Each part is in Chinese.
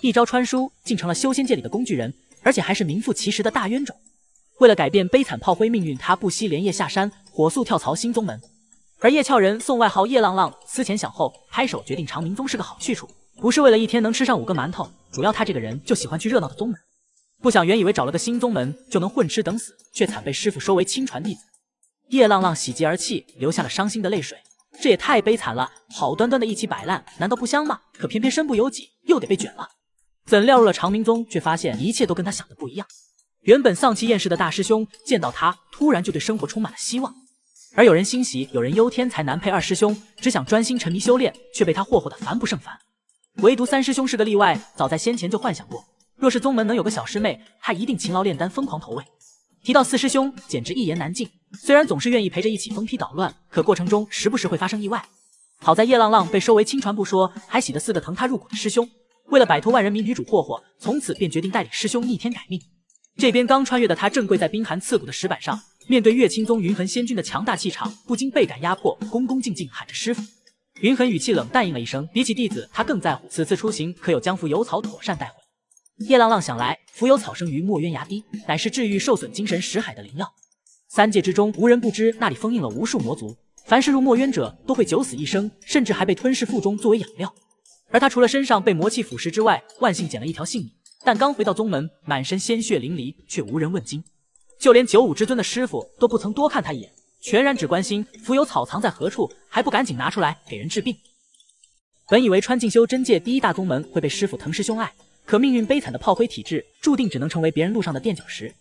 一招穿书竟成了修仙界里的工具人，而且还是名副其实的大冤种。为了改变悲惨炮灰命运，他不惜连夜下山，火速跳槽新宗门。而叶俏人送外号叶浪浪，思前想后，拍手决定长明宗是个好去处。不是为了一天能吃上五个馒头，主要他这个人就喜欢去热闹的宗门。不想原以为找了个新宗门就能混吃等死，却惨被师傅收为亲传弟子。叶浪浪喜极而泣，流下了伤心的泪水。这也太悲惨了！好端端的一起摆烂，难道不香吗？可偏偏身不由己，又得被卷了。怎料入了长明宗，却发现一切都跟他想的不一样。原本丧气厌世的大师兄，见到他突然就对生活充满了希望。而有人欣喜，有人忧，天才难配二师兄，只想专心沉迷修炼，却被他霍霍的烦不胜烦。唯独三师兄是个例外，早在先前就幻想过，若是宗门能有个小师妹，他一定勤劳炼丹，疯狂投喂。提到四师兄，简直一言难尽。虽然总是愿意陪着一起疯批捣乱，可过程中时不时会发生意外。好在叶浪浪被收为亲传不说，还喜得四个疼他入骨的师兄。为了摆脱万人迷女主霍霍，从此便决定带领师兄逆天改命。这边刚穿越的他正跪在冰寒刺骨的石板上，面对月青宗云痕仙君的强大气场，不禁倍感压迫，恭恭敬敬喊着师傅。云痕语气冷淡应了一声，比起弟子，他更在乎此次出行可有将浮游草妥善带回。叶浪浪想来，浮游草生于墨渊崖底，乃是治愈受损精神石海的灵药。三界之中无人不知，那里封印了无数魔族，凡是入墨渊者都会九死一生，甚至还被吞噬腹中作为养料。而他除了身上被魔气腐蚀之外，万幸捡了一条性命。但刚回到宗门，满身鲜血淋漓，却无人问津，就连九五之尊的师傅都不曾多看他一眼，全然只关心浮游草藏在何处，还不赶紧拿出来给人治病。本以为穿进修真界第一大宗门会被师傅疼师兄爱，可命运悲惨的炮灰体质，注定只能成为别人路上的垫脚石。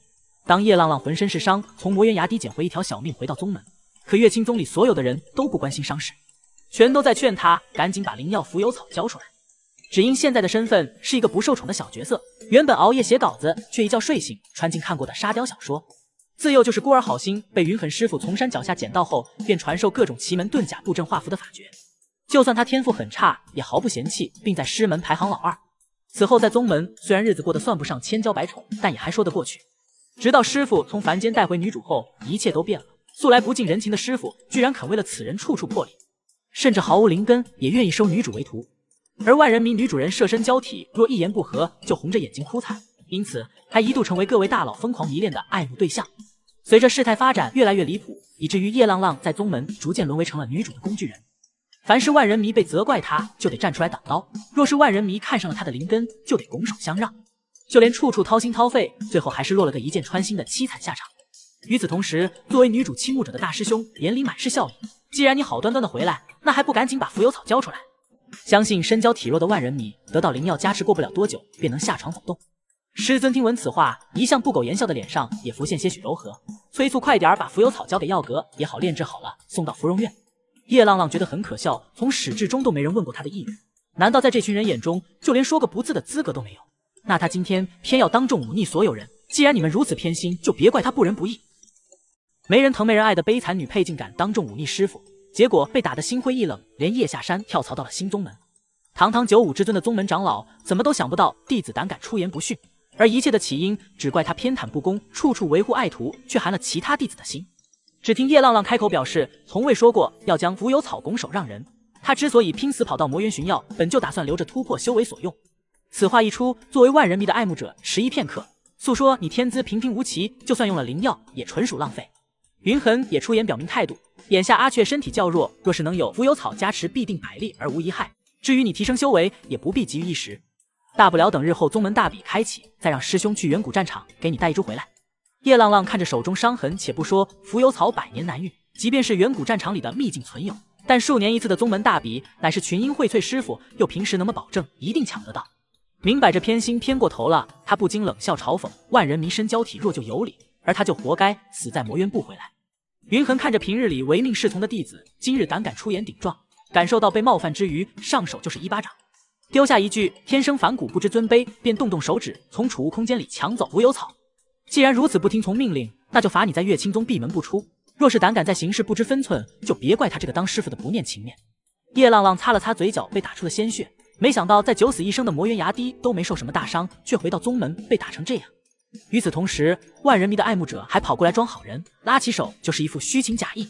当叶浪浪浑身是伤，从魔渊崖底捡回一条小命回到宗门，可月清宗里所有的人都不关心伤势。全都在劝他赶紧把灵药浮游草交出来，只因现在的身份是一个不受宠的小角色。原本熬夜写稿子，却一觉睡醒，穿进看过的沙雕小说。自幼就是孤儿，好心被云痕师傅从山脚下捡到后，便传授各种奇门遁甲、布阵画符的法诀。就算他天赋很差，也毫不嫌弃，并在师门排行老二。此后在宗门虽然日子过得算不上千娇百宠，但也还说得过去。直到师傅从凡间带回女主后，一切都变了。素来不近人情的师傅，居然肯为了此人处处破例。甚至毫无灵根也愿意收女主为徒，而万人迷女主人设身娇体，若一言不合就红着眼睛哭惨，因此她一度成为各位大佬疯狂迷恋的爱慕对象。随着事态发展越来越离谱，以至于叶浪浪在宗门逐渐沦为成了女主的工具人。凡是万人迷被责怪，她就得站出来挡刀；若是万人迷看上了她的灵根，就得拱手相让。就连处处掏心掏肺，最后还是落了个一箭穿心的凄惨下场。与此同时，作为女主倾慕者的大师兄眼里满是笑意。既然你好端端的回来，那还不赶紧把浮游草交出来？相信身娇体弱的万人迷得到灵药加持，过不了多久便能下床走动。师尊听闻此话，一向不苟言笑的脸上也浮现些许柔和，催促快点儿把浮游草交给药阁，也好炼制好了送到芙蓉院。叶浪浪觉得很可笑，从始至终都没人问过他的意愿，难道在这群人眼中，就连说个不字的资格都没有？那他今天偏要当众忤逆所有人。既然你们如此偏心，就别怪他不仁不义。没人疼没人爱的悲惨女配竟敢当众忤逆师傅，结果被打得心灰意冷，连夜下山跳槽到了新宗门。堂堂九五之尊的宗门长老怎么都想不到弟子胆敢出言不逊，而一切的起因只怪他偏袒不公，处处维护爱徒，却寒了其他弟子的心。只听叶浪浪开口表示，从未说过要将浮游草拱手让人。他之所以拼死跑到魔渊寻药，本就打算留着突破修为所用。此话一出，作为万人迷的爱慕者迟疑片刻，诉说你天资平平无奇，就算用了灵药也纯属浪费。云痕也出言表明态度，眼下阿雀身体较弱，若是能有浮游草加持，必定百利而无一害。至于你提升修为，也不必急于一时，大不了等日后宗门大比开启，再让师兄去远古战场给你带一株回来。叶浪浪看着手中伤痕，且不说浮游草百年难遇，即便是远古战场里的秘境存有，但数年一次的宗门大比，乃是群英荟萃，师傅又平时怎么保证一定抢得到？明摆着偏心偏过头了，他不禁冷笑嘲讽：万人迷身交体，若就有理，而他就活该死在魔渊不回来。云恒看着平日里唯命是从的弟子，今日胆敢出言顶撞，感受到被冒犯之余，上手就是一巴掌，丢下一句“天生反骨，不知尊卑”，便动动手指从储物空间里抢走无忧草。既然如此不听从命令，那就罚你在月清宗闭门不出。若是胆敢在行事不知分寸，就别怪他这个当师傅的不念情面。叶浪浪擦了擦嘴角被打出的鲜血，没想到在九死一生的魔渊崖堤都没受什么大伤，却回到宗门被打成这样。与此同时，万人迷的爱慕者还跑过来装好人，拉起手就是一副虚情假意。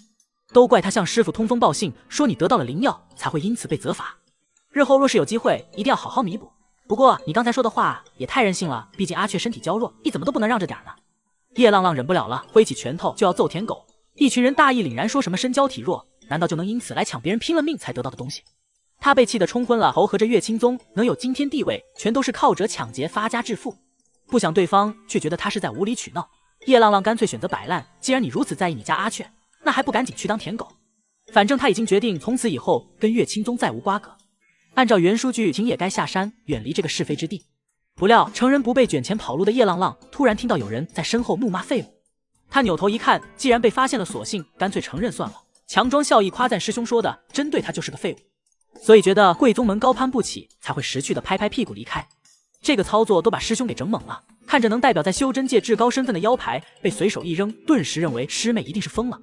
都怪他向师傅通风报信，说你得到了灵药，才会因此被责罚。日后若是有机会，一定要好好弥补。不过你刚才说的话也太任性了，毕竟阿雀身体娇弱，你怎么都不能让着点儿呢？叶浪浪忍不了了，挥起拳头就要揍舔狗。一群人大义凛然，说什么身娇体弱，难道就能因此来抢别人拼了命才得到的东西？他被气得冲昏了头，合着月清宗能有今天地位，全都是靠着抢劫发家致富。不想对方却觉得他是在无理取闹，叶浪浪干脆选择摆烂。既然你如此在意你家阿雀，那还不赶紧去当舔狗？反正他已经决定从此以后跟岳清宗再无瓜葛。按照原数据，秦也该下山远离这个是非之地。不料趁人不备卷钱跑路的叶浪浪突然听到有人在身后怒骂废物，他扭头一看，既然被发现了，索性干脆承认算了，强装笑意夸赞师兄说的针对，他就是个废物，所以觉得贵宗门高攀不起，才会识趣的拍拍屁股离开。这个操作都把师兄给整懵了，看着能代表在修真界至高身份的腰牌被随手一扔，顿时认为师妹一定是疯了。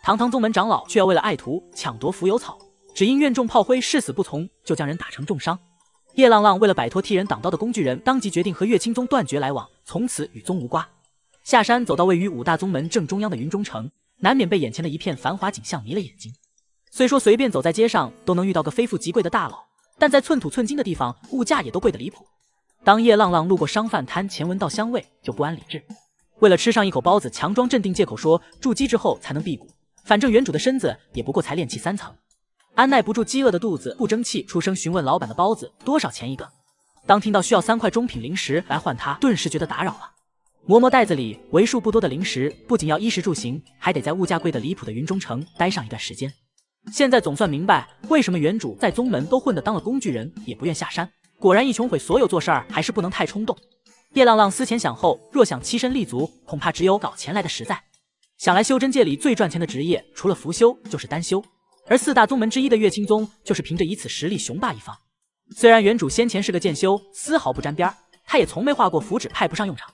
堂堂宗门长老却要为了爱徒抢夺浮游草，只因院众炮灰誓死不从，就将人打成重伤。叶浪浪为了摆脱替人挡刀的工具人，当即决定和岳清宗断绝来往，从此与宗无瓜。下山走到位于五大宗门正中央的云中城，难免被眼前的一片繁华景象迷了眼睛。虽说随便走在街上都能遇到个非富即贵的大佬。但在寸土寸金的地方，物价也都贵得离谱。当叶浪浪路过商贩摊前，闻到香味就不安理智。为了吃上一口包子，强装镇定，借口说筑基之后才能辟谷。反正原主的身子也不过才练气三层，安耐不住饥饿的肚子，不争气，出声询问老板的包子多少钱一个。当听到需要三块中品零食来换，他顿时觉得打扰了。嬷嬷袋子里为数不多的零食，不仅要衣食住行，还得在物价贵得离谱的云中城待上一段时间。现在总算明白为什么原主在宗门都混得当了工具人，也不愿下山。果然一穷毁所有，做事儿还是不能太冲动。叶浪浪思前想后，若想栖身立足，恐怕只有搞钱来的实在。想来修真界里最赚钱的职业，除了符修就是丹修，而四大宗门之一的月清宗，就是凭着以此实力雄霸一方。虽然原主先前是个剑修，丝毫不沾边儿，他也从没画过符纸，派不上用场。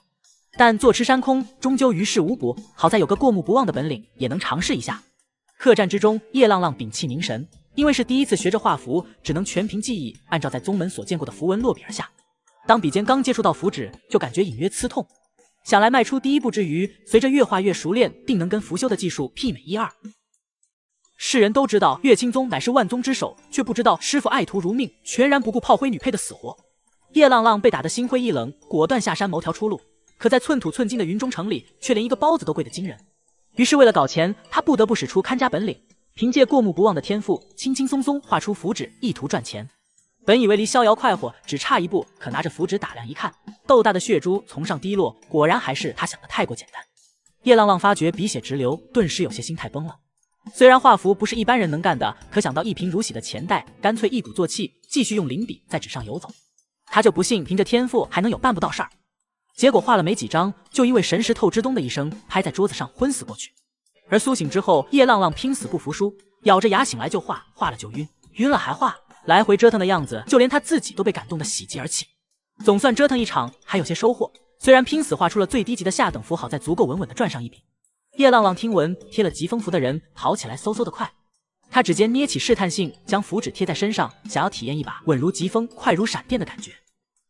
但坐吃山空终究于事无补，好在有个过目不忘的本领，也能尝试一下。客栈之中，叶浪浪屏气凝神，因为是第一次学着画符，只能全凭记忆，按照在宗门所见过的符文落笔而下。当笔尖刚接触到符纸，就感觉隐约刺痛。想来迈出第一步之余，随着越画越熟练，定能跟符修的技术媲美一二。世人都知道岳清宗乃是万宗之首，却不知道师傅爱徒如命，全然不顾炮灰女配的死活。叶浪浪被打得心灰意冷，果断下山谋条出路。可在寸土寸金的云中城里，却连一个包子都贵得惊人。于是为了搞钱，他不得不使出看家本领，凭借过目不忘的天赋，轻轻松松画出符纸，意图赚钱。本以为离逍遥快活只差一步，可拿着符纸打量一看，豆大的血珠从上滴落，果然还是他想的太过简单。叶浪浪发觉鼻血直流，顿时有些心态崩了。虽然画符不是一般人能干的，可想到一贫如洗的钱袋，干脆一鼓作气，继续用灵笔在纸上游走。他就不信凭着天赋还能有办不到事儿。结果画了没几张，就因为神识透支，咚的一声拍在桌子上，昏死过去。而苏醒之后，叶浪浪拼死不服输，咬着牙醒来就画，画了就晕，晕了还画，来回折腾的样子，就连他自己都被感动得喜极而泣。总算折腾一场，还有些收获。虽然拼死画出了最低级的下等符，好在足够稳稳的赚上一笔。叶浪浪听闻贴了疾风符的人跑起来嗖嗖的快，他指尖捏起试探性将符纸贴在身上，想要体验一把稳如疾风、快如闪电的感觉。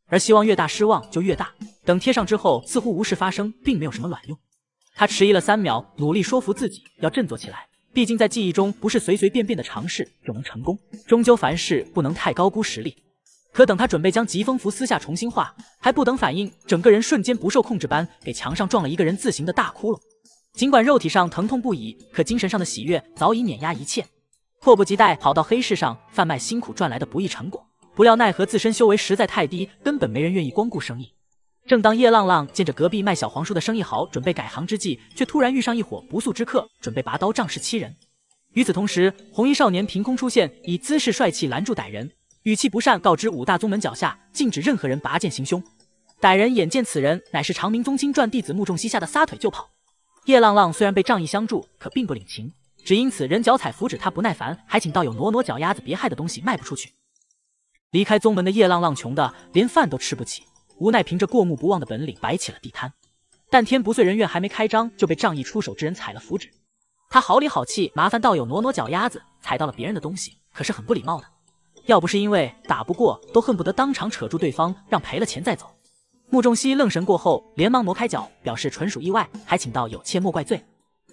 而希望越大，失望就越大。等贴上之后，似乎无事发生，并没有什么卵用。他迟疑了三秒，努力说服自己要振作起来。毕竟在记忆中，不是随随便便的尝试就能成功。终究凡事不能太高估实力。可等他准备将疾风符撕下重新画，还不等反应，整个人瞬间不受控制般给墙上撞了一个人字形的大窟窿。尽管肉体上疼痛不已，可精神上的喜悦早已碾压一切。迫不及待跑到黑市上贩卖辛苦赚来的不易成果，不料奈何自身修为实在太低，根本没人愿意光顾生意。正当叶浪浪见着隔壁卖小黄书的生意好，准备改行之际，却突然遇上一伙不速之客，准备拔刀仗势欺人。与此同时，红衣少年凭空出现，以姿势帅气拦住歹人，语气不善告知五大宗门脚下禁止任何人拔剑行凶。歹人眼见此人乃是长明宗亲传弟子，穆仲西吓得撒腿就跑。叶浪浪虽然被仗义相助，可并不领情，只因此人脚踩符纸，他不耐烦，还请道友挪挪脚丫子，别害的东西卖不出去。离开宗门的叶浪浪穷的连饭都吃不起。无奈，凭着过目不忘的本领摆起了地摊，但天不遂人愿，还没开张就被仗义出手之人踩了符纸。他好里好气，麻烦道友挪挪脚丫子，踩到了别人的东西可是很不礼貌的。要不是因为打不过，都恨不得当场扯住对方，让赔了钱再走。穆仲熙愣神过后，连忙挪开脚，表示纯属意外，还请道友切莫怪罪。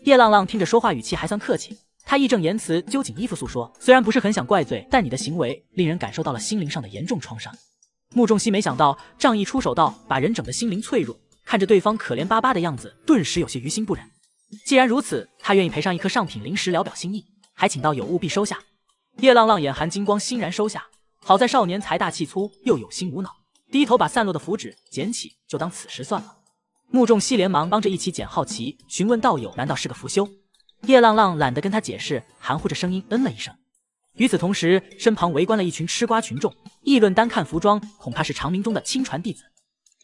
叶浪浪听着说话语气还算客气，他义正言辞，揪紧衣服诉说：虽然不是很想怪罪，但你的行为令人感受到了心灵上的严重创伤。穆仲熙没想到仗义出手，到把人整得心灵脆弱，看着对方可怜巴巴的样子，顿时有些于心不忍。既然如此，他愿意赔上一颗上品灵石，聊表心意，还请道友务必收下。叶浪浪眼含金光，欣然收下。好在少年财大气粗，又有心无脑，低头把散落的符纸捡起，就当此时算了。穆仲熙连忙帮着一起捡，好奇询问道友，难道是个符修？叶浪浪懒得跟他解释，含糊着声音嗯了一声。与此同时，身旁围观了一群吃瓜群众，议论单看服装，恐怕是长明宗的亲传弟子，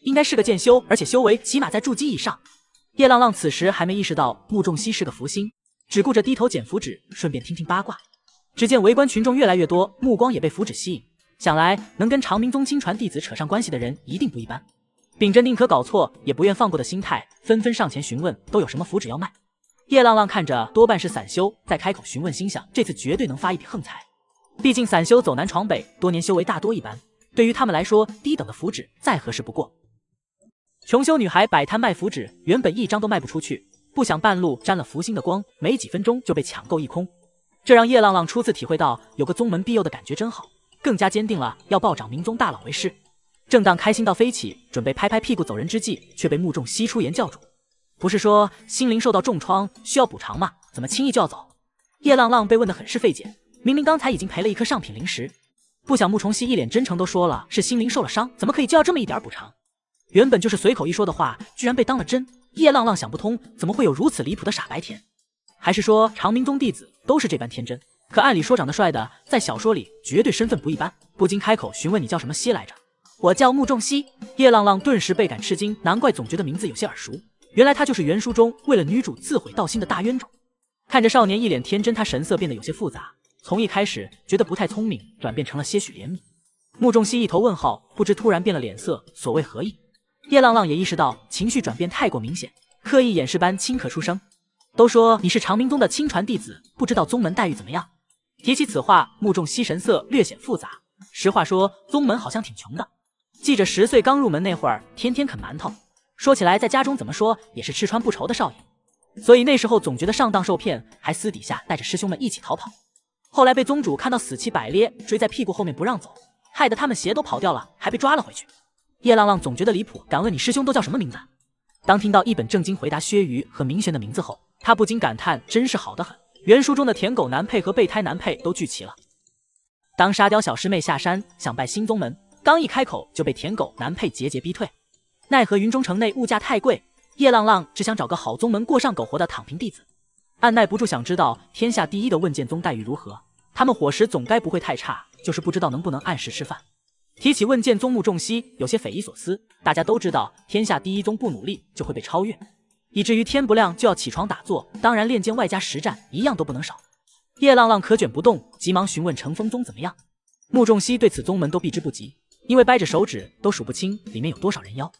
应该是个剑修，而且修为起码在筑基以上。叶浪浪此时还没意识到穆仲熙是个福星，只顾着低头捡符纸，顺便听听八卦。只见围观群众越来越多，目光也被符纸吸引，想来能跟长明宗亲传弟子扯上关系的人一定不一般。秉着宁可搞错也不愿放过的心态，纷纷上前询问都有什么符纸要卖。叶浪浪看着多半是散修，在开口询问，心想这次绝对能发一笔横财。毕竟散修走南闯北多年，修为大多一般，对于他们来说，低等的符纸再合适不过。穷修女孩摆摊卖符纸，原本一张都卖不出去，不想半路沾了福星的光，没几分钟就被抢购一空。这让叶浪浪初次体会到有个宗门庇佑的感觉真好，更加坚定了要暴涨明宗大佬为师。正当开心到飞起，准备拍拍屁股走人之际，却被目中吸出言教主：“不是说心灵受到重创，需要补偿吗？怎么轻易就要走？”叶浪浪被问得很是费解。明明刚才已经赔了一颗上品灵石，不想穆崇熙一脸真诚都说了是心灵受了伤，怎么可以就要这么一点补偿？原本就是随口一说的话，居然被当了真。叶浪浪想不通，怎么会有如此离谱的傻白甜？还是说长明宗弟子都是这般天真？可按理说长得帅的，在小说里绝对身份不一般，不禁开口询问：“你叫什么西来着？”我叫穆仲熙。叶浪浪顿时倍感吃惊，难怪总觉得名字有些耳熟，原来他就是原书中为了女主自毁道心的大冤种。看着少年一脸天真，他神色变得有些复杂。从一开始觉得不太聪明，转变成了些许怜悯。穆仲熙一头问号，不知突然变了脸色，所谓何意？叶浪浪也意识到情绪转变太过明显，刻意掩饰般轻咳出声。都说你是长明宗的亲传弟子，不知道宗门待遇怎么样？提起此话，穆仲熙神色略显复杂。实话说，宗门好像挺穷的。记着十岁刚入门那会儿，天天啃馒头。说起来，在家中怎么说也是吃穿不愁的少爷，所以那时候总觉得上当受骗，还私底下带着师兄们一起逃跑。后来被宗主看到死乞白咧，追在屁股后面不让走，害得他们鞋都跑掉了，还被抓了回去。叶浪浪总觉得离谱，敢问你师兄都叫什么名字？当听到一本正经回答薛瑜和明玄的名字后，他不禁感叹，真是好的很。原书中的舔狗男配和备胎男配都聚齐了。当沙雕小师妹下山想拜新宗门，刚一开口就被舔狗男配节节逼退。奈何云中城内物价太贵，叶浪浪只想找个好宗门过上苟活的躺平弟子。按耐不住，想知道天下第一的问剑宗待遇如何？他们伙食总该不会太差，就是不知道能不能按时吃饭。提起问剑宗，穆仲熙有些匪夷所思。大家都知道，天下第一宗不努力就会被超越，以至于天不亮就要起床打坐。当然，练剑外加实战一样都不能少。叶浪浪可卷不动，急忙询问乘风宗怎么样。穆仲熙对此宗门都避之不及，因为掰着手指都数不清里面有多少人妖，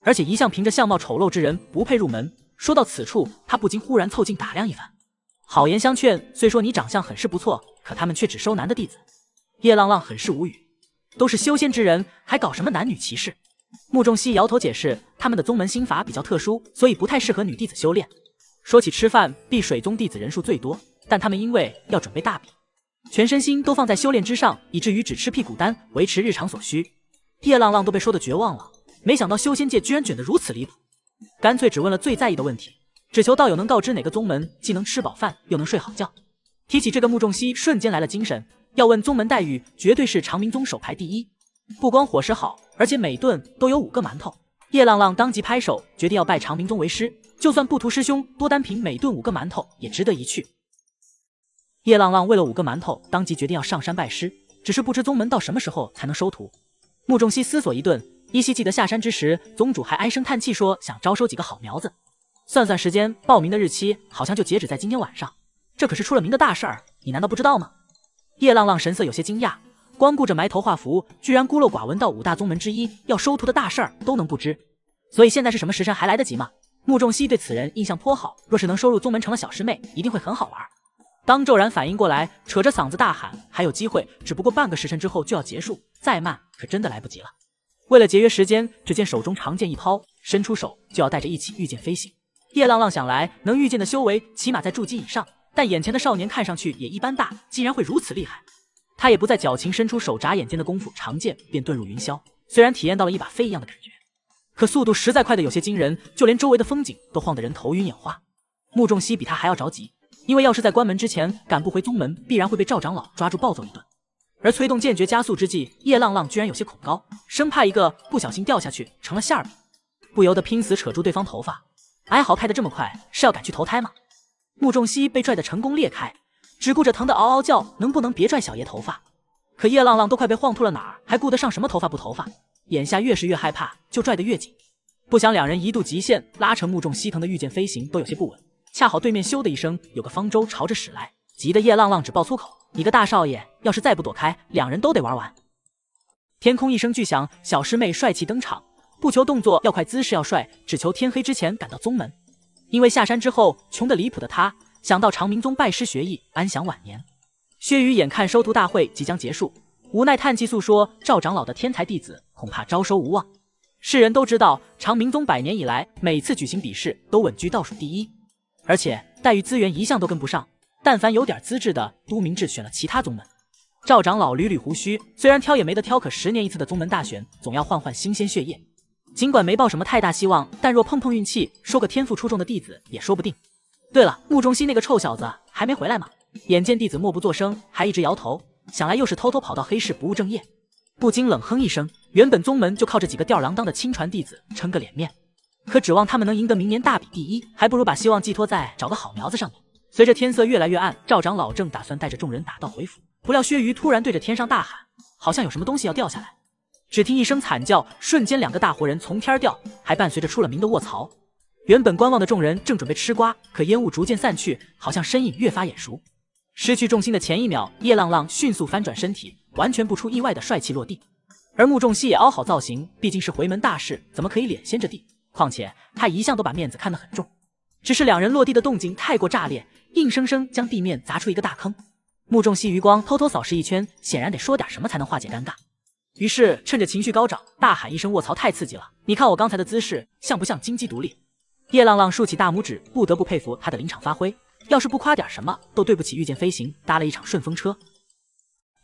而且一向凭着相貌丑陋之人不配入门。说到此处，他不禁忽然凑近打量一番。好言相劝，虽说你长相很是不错，可他们却只收男的弟子。叶浪浪很是无语，都是修仙之人，还搞什么男女歧视？穆仲熙摇头解释，他们的宗门心法比较特殊，所以不太适合女弟子修炼。说起吃饭，碧水宗弟子人数最多，但他们因为要准备大笔，全身心都放在修炼之上，以至于只吃辟谷丹维持日常所需。叶浪浪都被说的绝望了，没想到修仙界居然卷得如此离谱。干脆只问了最在意的问题，只求道友能告知哪个宗门既能吃饱饭又能睡好觉。提起这个，穆仲熙瞬间来了精神。要问宗门待遇，绝对是长明宗首排第一。不光伙食好，而且每顿都有五个馒头。叶浪浪当即拍手，决定要拜长明宗为师。就算不图师兄多，单凭每顿五个馒头也值得一去。叶浪浪为了五个馒头，当即决定要上山拜师。只是不知宗门到什么时候才能收徒。穆仲熙思索一顿。依稀记得下山之时，宗主还唉声叹气说想招收几个好苗子。算算时间，报名的日期好像就截止在今天晚上。这可是出了名的大事儿，你难道不知道吗？叶浪浪神色有些惊讶，光顾着埋头画符，居然孤陋寡闻到五大宗门之一要收徒的大事儿都能不知。所以现在是什么时辰还来得及吗？穆仲熙对此人印象颇好，若是能收入宗门成了小师妹，一定会很好玩。当骤然反应过来，扯着嗓子大喊：“还有机会！只不过半个时辰之后就要结束，再慢可真的来不及了。”为了节约时间，只见手中长剑一抛，伸出手就要带着一起御剑飞行。叶浪浪想来能御剑的修为起码在筑基以上，但眼前的少年看上去也一般大，竟然会如此厉害，他也不再矫情，伸出手，眨眼间的功夫，长剑便遁入云霄。虽然体验到了一把飞一样的感觉，可速度实在快的有些惊人，就连周围的风景都晃得人头晕眼花。穆仲熙比他还要着急，因为要是在关门之前赶不回宗门，必然会被赵长老抓住暴揍一顿。而催动剑诀加速之际，叶浪浪居然有些恐高，生怕一个不小心掉下去成了馅儿饼，不由得拼死扯住对方头发，哀嚎：开的这么快是要赶去投胎吗？穆仲熙被拽得成功裂开，只顾着疼得嗷嗷叫，能不能别拽小爷头发？可叶浪浪都快被晃吐了，哪儿还顾得上什么头发不头发？眼下越是越害怕，就拽得越紧。不想两人一度极限拉扯，穆仲熙疼的御剑飞行都有些不稳，恰好对面咻的一声有个方舟朝着驶来，急得叶浪浪只爆粗口：你个大少爷！要是再不躲开，两人都得玩完。天空一声巨响，小师妹帅气登场。不求动作要快，姿势要帅，只求天黑之前赶到宗门。因为下山之后穷得离谱的他，想到长明宗拜师学艺，安享晚年。薛宇眼看收徒大会即将结束，无奈叹气诉说：赵长老的天才弟子恐怕招收无望。世人都知道，长明宗百年以来每次举行比试都稳居倒数第一，而且待遇资源一向都跟不上。但凡有点资质的，都明智选了其他宗门。赵长老捋捋胡须，虽然挑也没得挑，可十年一次的宗门大选总要换换新鲜血液。尽管没抱什么太大希望，但若碰碰运气，收个天赋出众的弟子也说不定。对了，穆中西那个臭小子还没回来吗？眼见弟子默不作声，还一直摇头，想来又是偷偷跑到黑市不务正业，不禁冷哼一声。原本宗门就靠着几个吊儿郎当的亲传弟子撑个脸面，可指望他们能赢得明年大比第一，还不如把希望寄托在找个好苗子上面。随着天色越来越暗，赵长老正打算带着众人打道回府，不料薛瑜突然对着天上大喊：“好像有什么东西要掉下来！”只听一声惨叫，瞬间两个大活人从天掉，还伴随着出了名的“卧槽”。原本观望的众人正准备吃瓜，可烟雾逐渐散去，好像身影越发眼熟。失去重心的前一秒，叶浪浪迅速翻转身体，完全不出意外的帅气落地。而穆仲熙也凹好造型，毕竟是回门大事，怎么可以脸先着地？况且他一向都把面子看得很重。只是两人落地的动静太过炸裂。硬生生将地面砸出一个大坑，穆仲熙余光偷偷扫视一圈，显然得说点什么才能化解尴尬。于是趁着情绪高涨，大喊一声：“卧槽，太刺激了！你看我刚才的姿势像不像金鸡独立？”叶浪浪竖起大拇指，不得不佩服他的临场发挥。要是不夸点什么，都对不起御剑飞行搭了一场顺风车。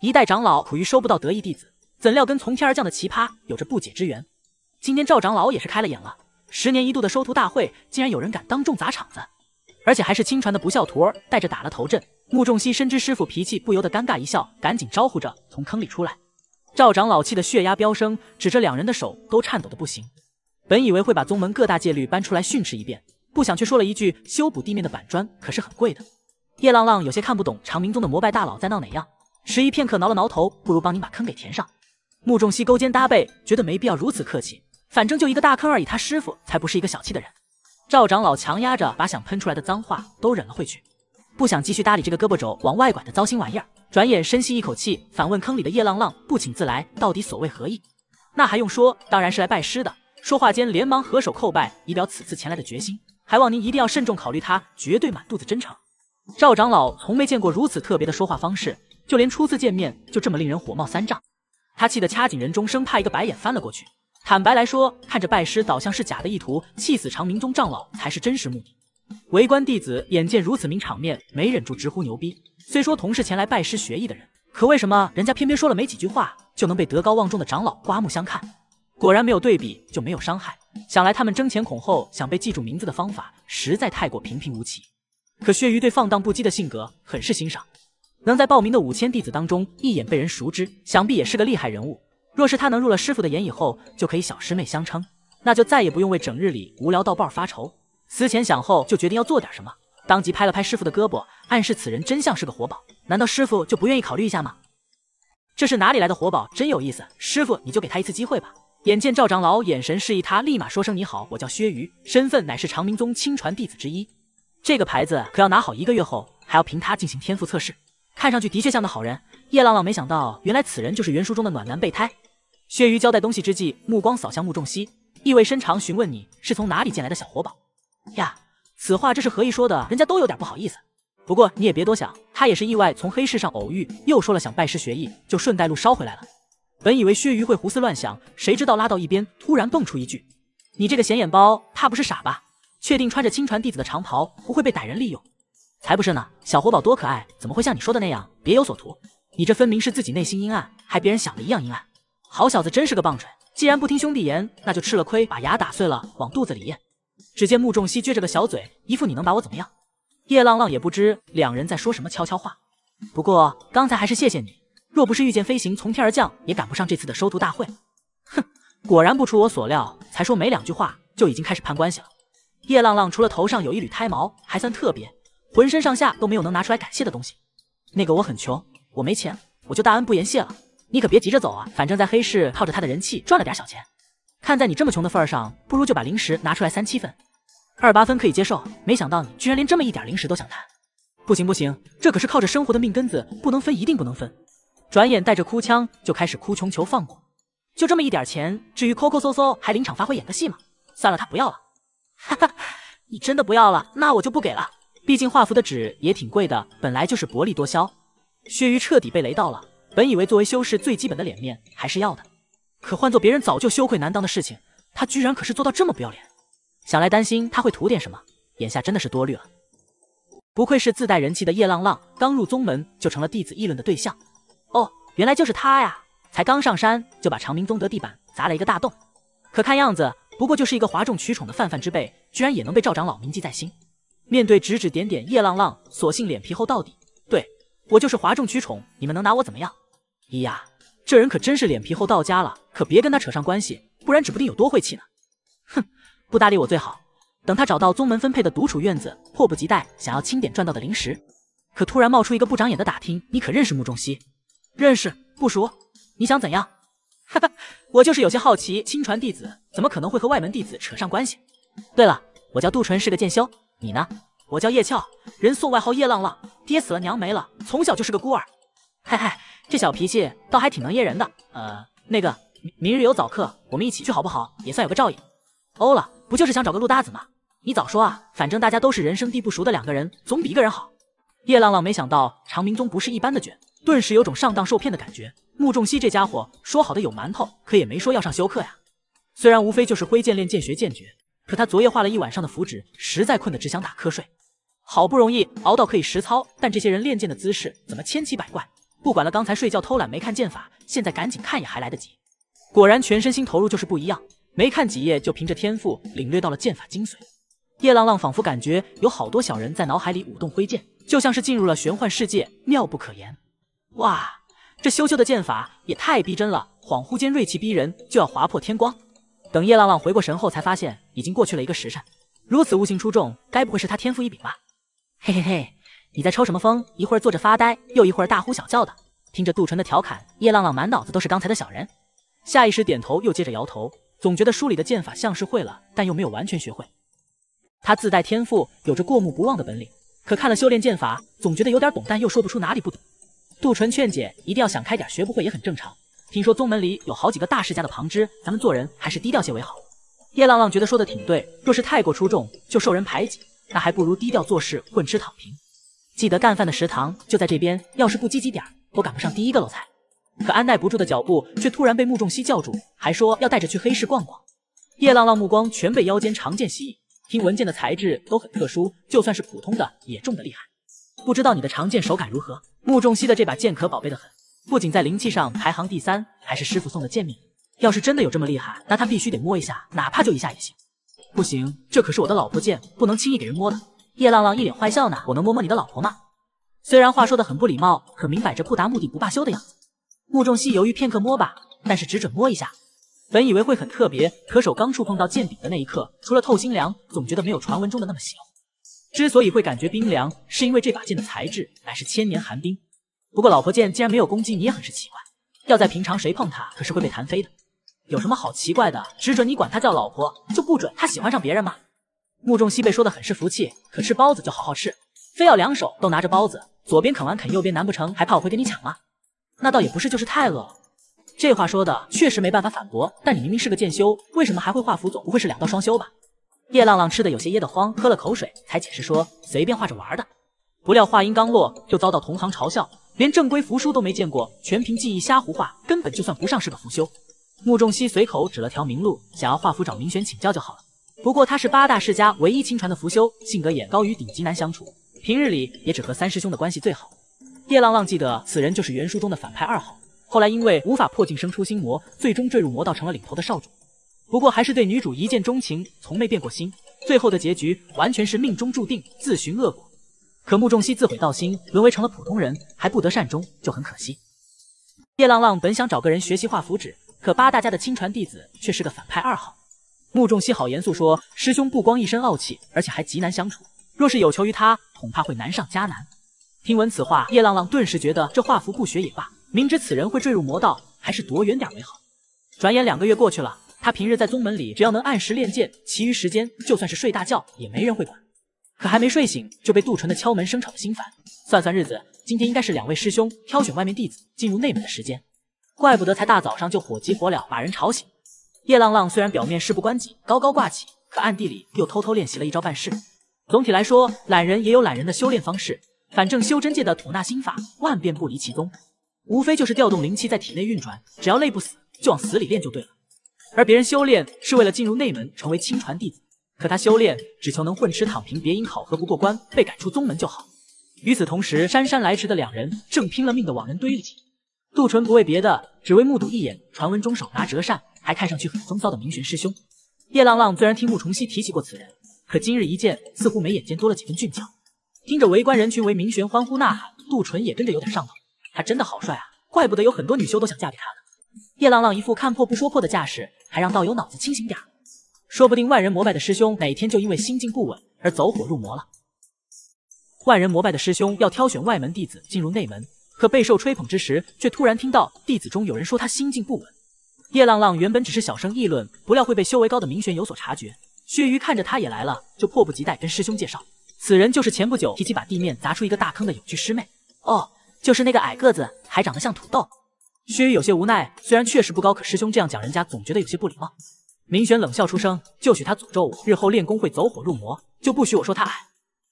一代长老苦于收不到得意弟子，怎料跟从天而降的奇葩有着不解之缘。今天赵长老也是开了眼了，十年一度的收徒大会，竟然有人敢当众砸场子。而且还是亲传的不孝徒儿带着打了头阵，穆仲熙深知师傅脾气，不由得尴尬一笑，赶紧招呼着从坑里出来。赵长老气得血压飙升，指着两人的手都颤抖的不行。本以为会把宗门各大戒律搬出来训斥一遍，不想却说了一句：“修补地面的板砖可是很贵的。”叶浪浪有些看不懂长明宗的膜拜大佬在闹哪样，迟疑片刻，挠了挠头，不如帮您把坑给填上。穆仲熙勾肩搭背，觉得没必要如此客气，反正就一个大坑而已，他师傅才不是一个小气的人。赵长老强压着，把想喷出来的脏话都忍了回去，不想继续搭理这个胳膊肘往外拐的糟心玩意儿。转眼深吸一口气，反问坑里的叶浪浪：“不请自来，到底所谓何意？”那还用说？当然是来拜师的。说话间，连忙合手叩拜，以表此次前来的决心。还望您一定要慎重考虑，他绝对满肚子真诚。赵长老从没见过如此特别的说话方式，就连初次见面就这么令人火冒三丈，他气得掐紧人中，生怕一个白眼翻了过去。坦白来说，看着拜师倒像是假的意图，气死长明宗长老才是真实目的。围观弟子眼见如此名场面，没忍住直呼牛逼。虽说同是前来拜师学艺的人，可为什么人家偏偏说了没几句话就能被德高望重的长老刮目相看？果然没有对比就没有伤害。想来他们争前恐后想被记住名字的方法实在太过平平无奇。可薛鱼对放荡不羁的性格很是欣赏，能在报名的五千弟子当中一眼被人熟知，想必也是个厉害人物。若是他能入了师傅的眼，以后就可以小师妹相称，那就再也不用为整日里无聊到爆发愁。思前想后，就决定要做点什么，当即拍了拍师傅的胳膊，暗示此人真像是个活宝。难道师傅就不愿意考虑一下吗？这是哪里来的活宝，真有意思。师傅，你就给他一次机会吧。眼见赵长老眼神示意他，立马说声你好，我叫薛瑜，身份乃是长明宗亲传弟子之一。这个牌子可要拿好，一个月后还要凭他进行天赋测试。看上去的确像个好人。叶浪浪没想到，原来此人就是原书中的暖男备胎。薛瑜交代东西之际，目光扫向穆仲熙，意味深长询问：“你是从哪里捡来的小活宝呀？”此话这是何意说的？人家都有点不好意思。不过你也别多想，他也是意外从黑市上偶遇，又说了想拜师学艺，就顺带路捎回来了。本以为薛瑜会胡思乱想，谁知道拉到一边，突然蹦出一句：“你这个显眼包，怕不是傻吧？确定穿着亲传弟子的长袍不会被歹人利用？才不是呢！小活宝多可爱，怎么会像你说的那样别有所图？你这分明是自己内心阴暗，还别人想的一样阴暗。”好小子，真是个棒槌！既然不听兄弟言，那就吃了亏，把牙打碎了往肚子里咽。只见穆仲熙撅着个小嘴，一副你能把我怎么样？叶浪浪也不知两人在说什么悄悄话。不过刚才还是谢谢你，若不是御剑飞行从天而降，也赶不上这次的收徒大会。哼，果然不出我所料，才说没两句话就已经开始攀关系了。叶浪浪除了头上有一缕胎毛还算特别，浑身上下都没有能拿出来感谢的东西。那个我很穷，我没钱，我就大恩不言谢了。你可别急着走啊，反正在黑市靠着他的人气赚了点小钱。看在你这么穷的份上，不如就把零食拿出来三七分，二八分可以接受。没想到你居然连这么一点零食都想谈，不行不行，这可是靠着生活的命根子，不能分，一定不能分。转眼带着哭腔就开始哭穷求放过，就这么一点钱，至于抠抠搜搜还临场发挥演个戏吗？算了，他不要了。哈哈，你真的不要了，那我就不给了。毕竟画符的纸也挺贵的，本来就是薄利多销。薛鱼彻底被雷到了。本以为作为修士最基本的脸面还是要的，可换做别人早就羞愧难当的事情，他居然可是做到这么不要脸。想来担心他会图点什么，眼下真的是多虑了。不愧是自带人气的叶浪浪，刚入宗门就成了弟子议论的对象。哦，原来就是他呀！才刚上山就把长明宗德地板砸了一个大洞。可看样子不过就是一个哗众取宠的泛泛之辈，居然也能被赵长老铭记在心。面对指指点点，叶浪浪索性脸皮厚到底，对我就是哗众取宠，你们能拿我怎么样？咿呀，这人可真是脸皮厚到家了，可别跟他扯上关系，不然指不定有多晦气呢。哼，不搭理我最好。等他找到宗门分配的独处院子，迫不及待想要清点赚到的灵石，可突然冒出一个不长眼的打听，你可认识穆仲熙？认识，不熟。你想怎样？哈哈，我就是有些好奇，亲传弟子怎么可能会和外门弟子扯上关系？对了，我叫杜淳，是个剑修。你呢？我叫叶俏，人送外号叶浪浪。爹死了，娘没了，从小就是个孤儿。嘿嘿。这小脾气倒还挺能噎人的。呃，那个，明日有早课，我们一起去好不好？也算有个照应。欧了，不就是想找个路搭子吗？你早说啊！反正大家都是人生地不熟的两个人，总比一个人好。叶浪浪没想到长明宗不是一般的卷，顿时有种上当受骗的感觉。穆仲熙这家伙说好的有馒头，可也没说要上休克呀。虽然无非就是挥剑练剑学剑诀，可他昨夜画了一晚上的符纸，实在困得只想打瞌睡。好不容易熬到可以实操，但这些人练剑的姿势怎么千奇百怪？不管了，刚才睡觉偷懒没看剑法，现在赶紧看也还来得及。果然全身心投入就是不一样，没看几页就凭着天赋领略到了剑法精髓。叶浪浪仿佛感觉有好多小人在脑海里舞动挥剑，就像是进入了玄幻世界，妙不可言。哇，这修修的剑法也太逼真了，恍惚间锐气逼人，就要划破天光。等叶浪浪回过神后，才发现已经过去了一个时辰。如此悟性出众，该不会是他天赋异禀吧？嘿嘿嘿。你在抽什么风？一会儿坐着发呆，又一会儿大呼小叫的。听着杜淳的调侃，叶浪浪满脑子都是刚才的小人，下意识点头，又接着摇头，总觉得书里的剑法像是会了，但又没有完全学会。他自带天赋，有着过目不忘的本领，可看了修炼剑法，总觉得有点懂，但又说不出哪里不懂。杜淳劝解，一定要想开点，学不会也很正常。听说宗门里有好几个大世家的旁支，咱们做人还是低调些为好。叶浪浪觉得说的挺对，若是太过出众，就受人排挤，那还不如低调做事，混吃躺平。记得干饭的食堂就在这边，要是不积极点儿，都赶不上第一个搂菜。可按耐不住的脚步却突然被穆仲熙叫住，还说要带着去黑市逛逛。叶浪浪目光全被腰间长剑吸引，听闻剑的材质都很特殊，就算是普通的也重的厉害。不知道你的长剑手感如何？穆仲熙的这把剑可宝贝的很，不仅在灵气上排行第三，还是师傅送的见面礼。要是真的有这么厉害，那他必须得摸一下，哪怕就一下也行。不行，这可是我的老婆剑，不能轻易给人摸的。叶浪浪一脸坏笑呢，我能摸摸你的老婆吗？虽然话说的很不礼貌，可明摆着不达目的不罢休的样子。穆仲熙犹豫片刻，摸吧，但是只准摸一下。本以为会很特别，可手刚触碰到剑柄的那一刻，除了透心凉，总觉得没有传闻中的那么邪。之所以会感觉冰凉，是因为这把剑的材质乃是千年寒冰。不过老婆剑竟然没有攻击你，也很是奇怪。要在平常，谁碰它可是会被弹飞的。有什么好奇怪的？只准你管她叫老婆，就不准她喜欢上别人吗？穆仲熙被说的很是服气，可吃包子就好好吃，非要两手都拿着包子，左边啃完啃右边，难不成还怕我会跟你抢吗？那倒也不是，就是太饿了。这话说的确实没办法反驳，但你明明是个剑修，为什么还会画符？总不会是两道双修吧？叶浪浪吃的有些噎得慌，喝了口水才解释说随便画着玩的。不料话音刚落，就遭到同行嘲笑，连正规符书都没见过，全凭记忆瞎胡画，根本就算不上是个符修。穆仲熙随口指了条明路，想要画符找明玄请教就好了。不过他是八大世家唯一亲传的福修，性格也高于顶级难相处。平日里也只和三师兄的关系最好。叶浪浪记得此人就是原书中的反派二号，后来因为无法破镜生出心魔，最终坠入魔道，成了领头的少主。不过还是对女主一见钟情，从没变过心。最后的结局完全是命中注定，自寻恶果。可穆仲熙自毁道心，沦为成了普通人，还不得善终，就很可惜。叶浪浪本想找个人学习画符纸，可八大家的亲传弟子却是个反派二号。穆仲熙好严肃说：“师兄不光一身傲气，而且还极难相处。若是有求于他，恐怕会难上加难。”听闻此话，叶浪浪顿时觉得这画符不学也罢。明知此人会坠入魔道，还是躲远点为好。转眼两个月过去了，他平日在宗门里，只要能按时练剑，其余时间就算是睡大觉，也没人会管。可还没睡醒，就被杜淳的敲门声吵得心烦。算算日子，今天应该是两位师兄挑选外面弟子进入内门的时间。怪不得才大早上就火急火燎把人吵醒。叶浪浪虽然表面事不关己，高高挂起，可暗地里又偷偷练习了一招半式。总体来说，懒人也有懒人的修炼方式，反正修真界的吐纳心法万变不离其宗，无非就是调动灵气在体内运转，只要累不死，就往死里练就对了。而别人修炼是为了进入内门，成为亲传弟子，可他修炼只求能混吃躺平，别因考核不过关被赶出宗门就好。与此同时，姗姗来迟的两人正拼了命的往人堆里挤。杜淳不为别的，只为目睹一眼传闻中手拿折扇。还看上去很风骚的明玄师兄，叶浪浪虽然听穆重熙提起过此人，可今日一见，似乎眉眼间多了几分俊俏。听着围观人群为明玄欢呼呐喊，杜淳也跟着有点上头。他真的好帅啊，怪不得有很多女修都想嫁给他呢。叶浪浪一副看破不说破的架势，还让道友脑子清醒点儿。说不定万人膜拜的师兄，哪天就因为心境不稳而走火入魔了。万人膜拜的师兄要挑选外门弟子进入内门，可备受吹捧之时，却突然听到弟子中有人说他心境不稳。叶浪浪原本只是小声议论，不料会被修为高的明玄有所察觉。薛鱼看着他也来了，就迫不及待跟师兄介绍，此人就是前不久提起把地面砸出一个大坑的有趣师妹。哦，就是那个矮个子，还长得像土豆。薛瑜有些无奈，虽然确实不高，可师兄这样讲人家总觉得有些不礼貌。明玄冷笑出声，就许他诅咒我日后练功会走火入魔，就不许我说他矮。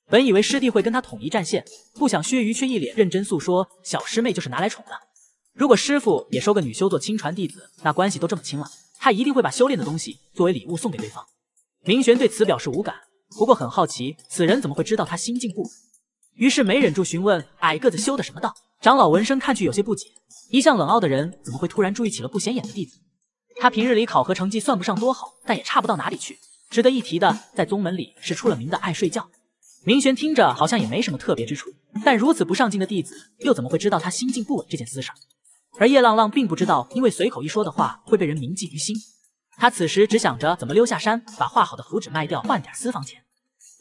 本以为师弟会跟他统一战线，不想薛瑜却一脸认真诉说，小师妹就是拿来宠的。如果师傅也收个女修做亲传弟子，那关系都这么亲了，他一定会把修炼的东西作为礼物送给对方。明玄对此表示无感，不过很好奇此人怎么会知道他心境不稳，于是没忍住询问矮个子修的什么道。长老闻声看去，有些不解，一向冷傲的人怎么会突然注意起了不显眼的弟子？他平日里考核成绩算不上多好，但也差不到哪里去。值得一提的，在宗门里是出了名的爱睡觉。明玄听着好像也没什么特别之处，但如此不上进的弟子又怎么会知道他心境不稳这件私事？而叶浪浪并不知道，因为随口一说的话会被人铭记于心。他此时只想着怎么溜下山，把画好的符纸卖掉，换点私房钱。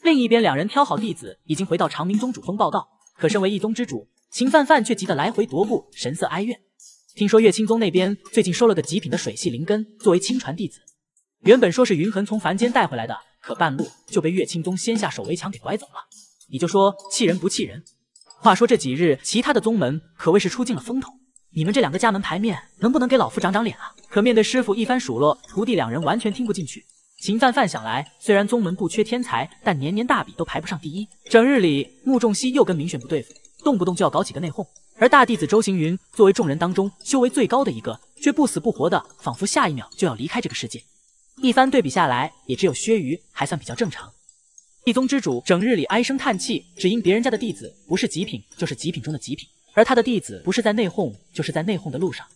另一边，两人挑好弟子，已经回到长明宗主峰报道。可身为一宗之主，秦范范却急得来回踱步，神色哀怨。听说岳清宗那边最近收了个极品的水系灵根作为亲传弟子，原本说是云痕从凡间带回来的，可半路就被岳清宗先下手为强给拐走了。你就说气人不气人？话说这几日，其他的宗门可谓是出尽了风头。你们这两个家门牌面，能不能给老夫长长脸啊？可面对师傅一番数落，徒弟两人完全听不进去。秦范范想来，虽然宗门不缺天才，但年年大比都排不上第一，整日里穆仲熙又跟明选不对付，动不动就要搞几个内讧。而大弟子周行云作为众人当中修为最高的一个，却不死不活的，仿佛下一秒就要离开这个世界。一番对比下来，也只有薛瑜还算比较正常。一宗之主整日里唉声叹气，只因别人家的弟子不是极品，就是极品中的极品。而他的弟子不是在内讧，就是在内讧的路上。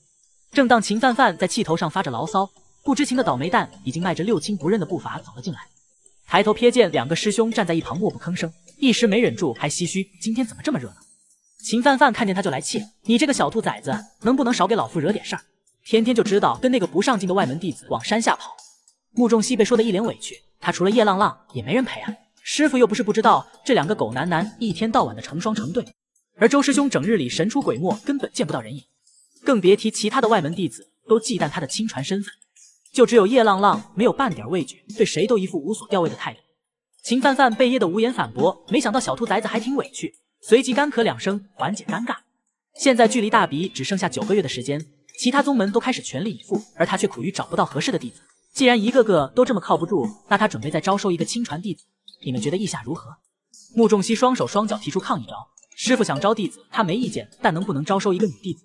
正当秦范范在气头上发着牢骚，不知情的倒霉蛋已经迈着六亲不认的步伐走了进来，抬头瞥见两个师兄站在一旁默不吭声，一时没忍住还唏嘘：“今天怎么这么热闹？”秦范范看见他就来气：“你这个小兔崽子，能不能少给老夫惹点事儿？天天就知道跟那个不上进的外门弟子往山下跑。”穆仲熙被说得一脸委屈，他除了叶浪浪也没人陪啊，师傅又不是不知道这两个狗男男一天到晚的成双成对。而周师兄整日里神出鬼没，根本见不到人影，更别提其他的外门弟子都忌惮他的亲传身份，就只有叶浪浪没有半点畏惧，对谁都一副无所吊谓的态度。秦范范被噎得无言反驳，没想到小兔崽子还挺委屈，随即干咳两声缓解尴尬。现在距离大比只剩下九个月的时间，其他宗门都开始全力以赴，而他却苦于找不到合适的弟子。既然一个个都这么靠不住，那他准备再招收一个亲传弟子，你们觉得意下如何？穆仲熙双手双脚提出抗议招。师傅想招弟子，他没意见，但能不能招收一个女弟子？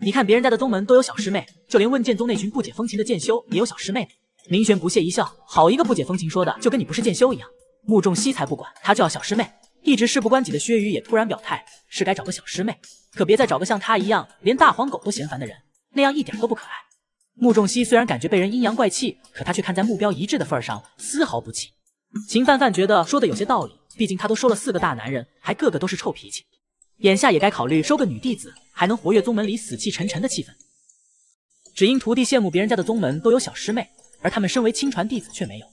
你看别人家的宗门都有小师妹，就连问剑宗那群不解风情的剑修也有小师妹。明玄不屑一笑，好一个不解风情，说的就跟你不是剑修一样。穆仲熙才不管，他就要小师妹。一直事不关己的薛雨也突然表态，是该找个小师妹，可别再找个像他一样连大黄狗都嫌烦的人，那样一点都不可爱。穆仲熙虽然感觉被人阴阳怪气，可他却看在目标一致的份上，丝毫不气。秦范范觉得说的有些道理。毕竟他都收了四个大男人，还个个都是臭脾气，眼下也该考虑收个女弟子，还能活跃宗门里死气沉沉的气氛。只因徒弟羡慕别人家的宗门都有小师妹，而他们身为亲传弟子却没有。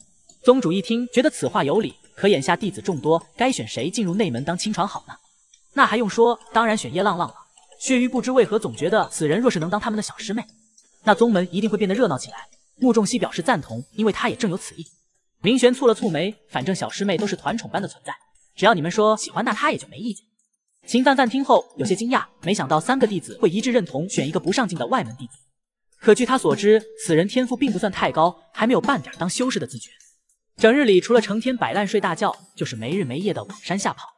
宗主一听，觉得此话有理。可眼下弟子众多，该选谁进入内门当亲传好呢？那还用说，当然选叶浪浪了。血玉不知为何总觉得此人若是能当他们的小师妹，那宗门一定会变得热闹起来。穆仲熙表示赞同，因为他也正有此意。明玄蹙了蹙眉，反正小师妹都是团宠般的存在，只要你们说喜欢，那他也就没意见。秦范范听后有些惊讶，没想到三个弟子会一致认同选一个不上进的外门弟子。可据他所知，此人天赋并不算太高，还没有半点当修士的自觉，整日里除了成天摆烂睡大觉，就是没日没夜的往山下跑。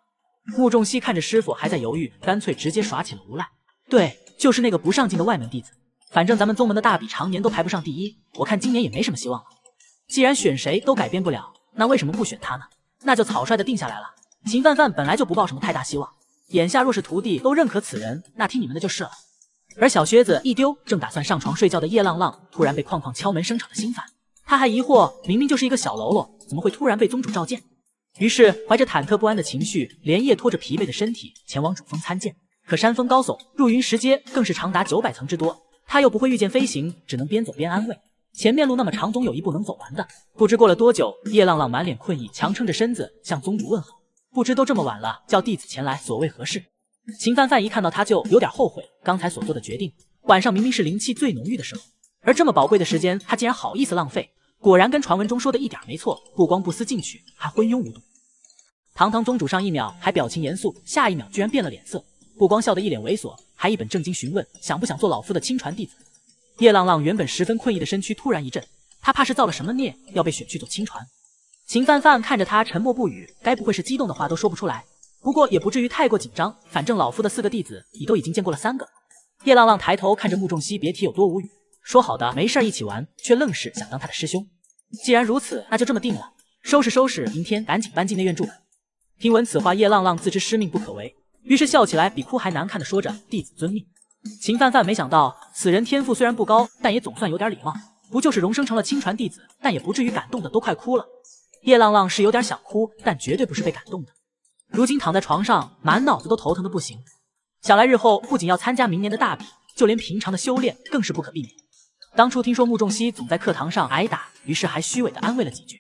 穆仲熙看着师傅还在犹豫，干脆直接耍起了无赖，对，就是那个不上进的外门弟子。反正咱们宗门的大比常年都排不上第一，我看今年也没什么希望了。既然选谁都改变不了，那为什么不选他呢？那就草率的定下来了。秦范范本来就不抱什么太大希望，眼下若是徒弟都认可此人，那听你们的就是了。而小靴子一丢，正打算上床睡觉的叶浪浪，突然被框框敲门声吵得心烦。他还疑惑，明明就是一个小喽啰，怎么会突然被宗主召见？于是怀着忐忑不安的情绪，连夜拖着疲惫的身体前往主峰参见。可山峰高耸，入云石阶更是长达九百层之多，他又不会御剑飞行，只能边走边安慰。前面路那么长，总有一步能走完的。不知过了多久，叶浪浪满脸困意，强撑着身子向宗主问好。不知都这么晚了，叫弟子前来，所谓何事？秦范范一看到他就有点后悔刚才所做的决定。晚上明明是灵气最浓郁的时候，而这么宝贵的时间他竟然好意思浪费。果然跟传闻中说的一点没错，不光不思进取，还昏庸无度。堂堂宗主上一秒还表情严肃，下一秒居然变了脸色，不光笑得一脸猥琐，还一本正经询问想不想做老夫的亲传弟子。叶浪浪原本十分困意的身躯突然一震，他怕是造了什么孽，要被选去做亲传。秦范范看着他沉默不语，该不会是激动的话都说不出来？不过也不至于太过紧张，反正老夫的四个弟子，你都已经见过了三个。叶浪浪抬头看着穆仲熙，别提有多无语，说好的没事儿一起玩，却愣是想当他的师兄。既然如此，那就这么定了，收拾收拾，明天赶紧搬进内院住。听闻此话，叶浪浪自知师命不可违，于是笑起来比哭还难看的说着：“弟子遵命。”秦范范没想到，此人天赋虽然不高，但也总算有点礼貌。不就是荣升成了亲传弟子，但也不至于感动的都快哭了。叶浪浪是有点想哭，但绝对不是被感动的。如今躺在床上，满脑子都头疼的不行。想来日后不仅要参加明年的大比，就连平常的修炼更是不可避免。当初听说穆仲熙总在课堂上挨打，于是还虚伪的安慰了几句。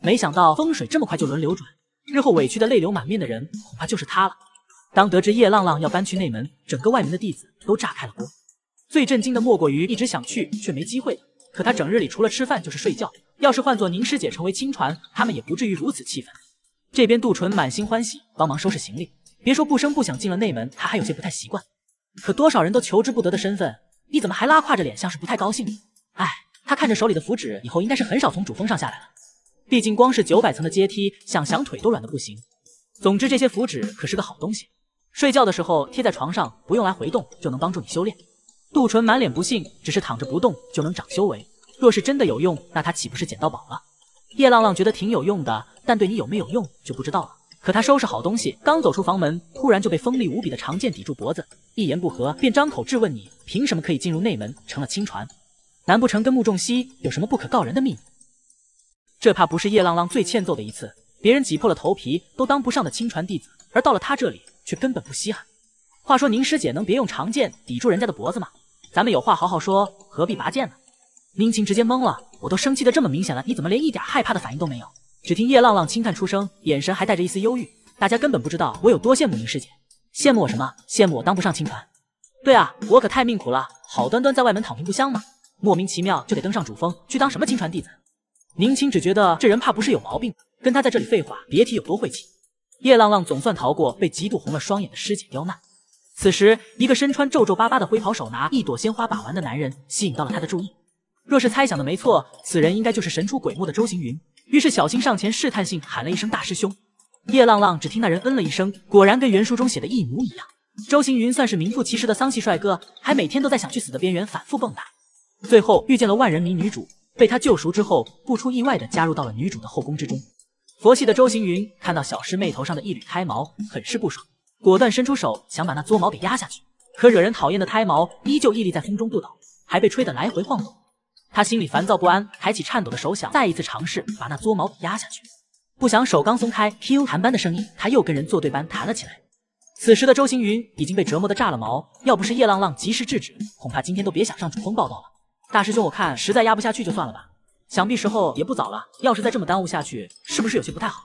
没想到风水这么快就轮流转，日后委屈的泪流满面的人，恐怕就是他了。当得知叶浪浪要搬去内门，整个外门的弟子都炸开了锅。最震惊的莫过于一直想去却没机会的。可他整日里除了吃饭就是睡觉。要是换做宁师姐成为亲传，他们也不至于如此气愤。这边杜淳满心欢喜，帮忙收拾行李。别说不声不响进了内门，他还有些不太习惯。可多少人都求之不得的身份，你怎么还拉胯着脸，像是不太高兴？哎，他看着手里的符纸，以后应该是很少从主峰上下来了。毕竟光是九百层的阶梯，想想腿都软的不行。总之，这些符纸可是个好东西。睡觉的时候贴在床上，不用来回动就能帮助你修炼。杜淳满脸不信，只是躺着不动就能长修为？若是真的有用，那他岂不是捡到宝了？叶浪浪觉得挺有用的，但对你有没有用就不知道了。可他收拾好东西，刚走出房门，突然就被锋利无比的长剑抵住脖子，一言不合便张口质问你：凭什么可以进入内门，成了亲传？难不成跟穆仲熙有什么不可告人的秘密？这怕不是叶浪浪最欠揍的一次。别人挤破了头皮都当不上的亲传弟子，而到了他这里。却根本不稀罕。话说宁师姐能别用长剑抵住人家的脖子吗？咱们有话好好说，何必拔剑呢？宁晴直接懵了，我都生气的这么明显了，你怎么连一点害怕的反应都没有？只听叶浪浪轻叹出声，眼神还带着一丝忧郁。大家根本不知道我有多羡慕宁师姐，羡慕我什么？羡慕我当不上亲传。对啊，我可太命苦了，好端端在外门躺平不香吗？莫名其妙就得登上主峰去当什么亲传弟子。宁清只觉得这人怕不是有毛病，跟他在这里废话，别提有多晦气。叶浪浪总算逃过被极度红了双眼的师姐刁难。此时，一个身穿皱皱巴巴的灰袍、手拿一朵鲜花把玩的男人吸引到了他的注意。若是猜想的没错，此人应该就是神出鬼没的周行云。于是，小新上前试探性喊了一声“大师兄”。叶浪浪只听那人嗯了一声，果然跟原书中写的一模一样。周行云算是名副其实的丧气帅哥，还每天都在想去死的边缘反复蹦跶。最后遇见了万人迷女主，被他救赎之后，不出意外的加入到了女主的后宫之中。佛系的周行云看到小师妹头上的一缕胎毛，很是不爽，果断伸出手想把那撮毛给压下去。可惹人讨厌的胎毛依旧屹立在风中不倒，还被吹得来回晃动。他心里烦躁不安，抬起颤抖的手想再一次尝试把那撮毛给压下去。不想手刚松开，Q 弹般的声音，他又跟人作对般弹了起来。此时的周行云已经被折磨得炸了毛，要不是叶浪浪及时制止，恐怕今天都别想上主峰报道了。大师兄，我看实在压不下去，就算了吧。想必时候也不早了，要是再这么耽误下去，是不是有些不太好？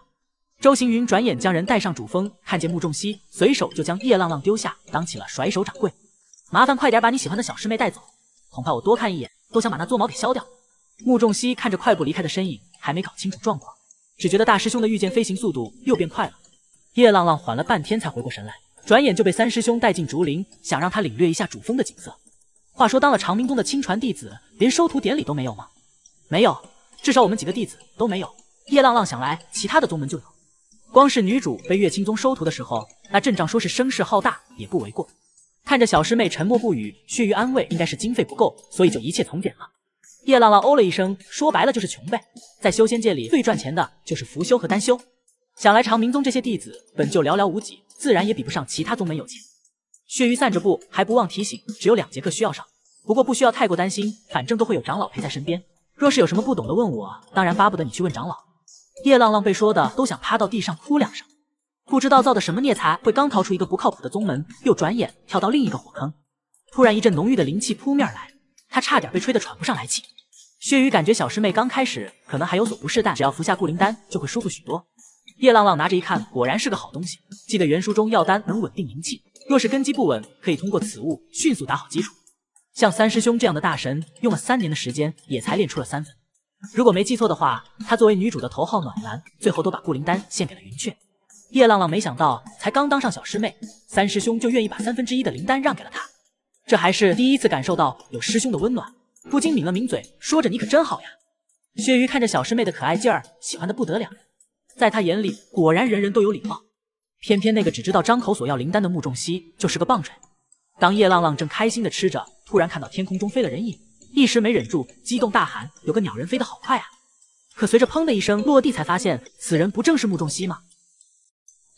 周行云转眼将人带上主峰，看见穆仲熙，随手就将叶浪浪丢下，当起了甩手掌柜。麻烦快点把你喜欢的小师妹带走，恐怕我多看一眼都想把那撮毛给削掉。穆仲熙看着快步离开的身影，还没搞清楚状况，只觉得大师兄的御剑飞行速度又变快了。叶浪浪缓了半天才回过神来，转眼就被三师兄带进竹林，想让他领略一下主峰的景色。话说当了长明宗的亲传弟子，连收徒典礼都没有吗？没有，至少我们几个弟子都没有。叶浪浪想来，其他的宗门就有。光是女主被月清宗收徒的时候，那阵仗说是声势浩大也不为过。看着小师妹沉默不语，血玉安慰，应该是经费不够，所以就一切从简了。叶浪浪哦了一声，说白了就是穷呗。在修仙界里，最赚钱的就是符修和丹修。想来长明宗这些弟子本就寥寥无几，自然也比不上其他宗门有钱。血玉散着步，还不忘提醒，只有两节课需要上，不过不需要太过担心，反正都会有长老陪在身边。若是有什么不懂的问我，当然巴不得你去问长老。叶浪浪被说的都想趴到地上哭两声，不知道造的什么孽才会刚逃出一个不靠谱的宗门，又转眼跳到另一个火坑。突然一阵浓郁的灵气扑面而来，他差点被吹得喘不上来气。薛雨感觉小师妹刚开始可能还有所不适，但只要服下固灵丹就会舒服许多。叶浪浪拿着一看，果然是个好东西。记得原书中药丹能稳定灵气，若是根基不稳，可以通过此物迅速打好基础。像三师兄这样的大神，用了三年的时间，也才练出了三分。如果没记错的话，他作为女主的头号暖男，最后都把固灵丹献给了云雀。叶浪浪没想到，才刚当上小师妹，三师兄就愿意把三分之一的灵丹让给了他。这还是第一次感受到有师兄的温暖，不禁抿了抿嘴，说着：“你可真好呀。”薛鱼看着小师妹的可爱劲儿，喜欢的不得了。在他眼里，果然人人都有礼貌，偏偏那个只知道张口索要灵丹的穆仲熙就是个棒槌。当叶浪浪正开心地吃着，突然看到天空中飞了人影，一时没忍住，激动大喊：“有个鸟人飞得好快啊！”可随着砰的一声落地，才发现此人不正是穆仲熙吗？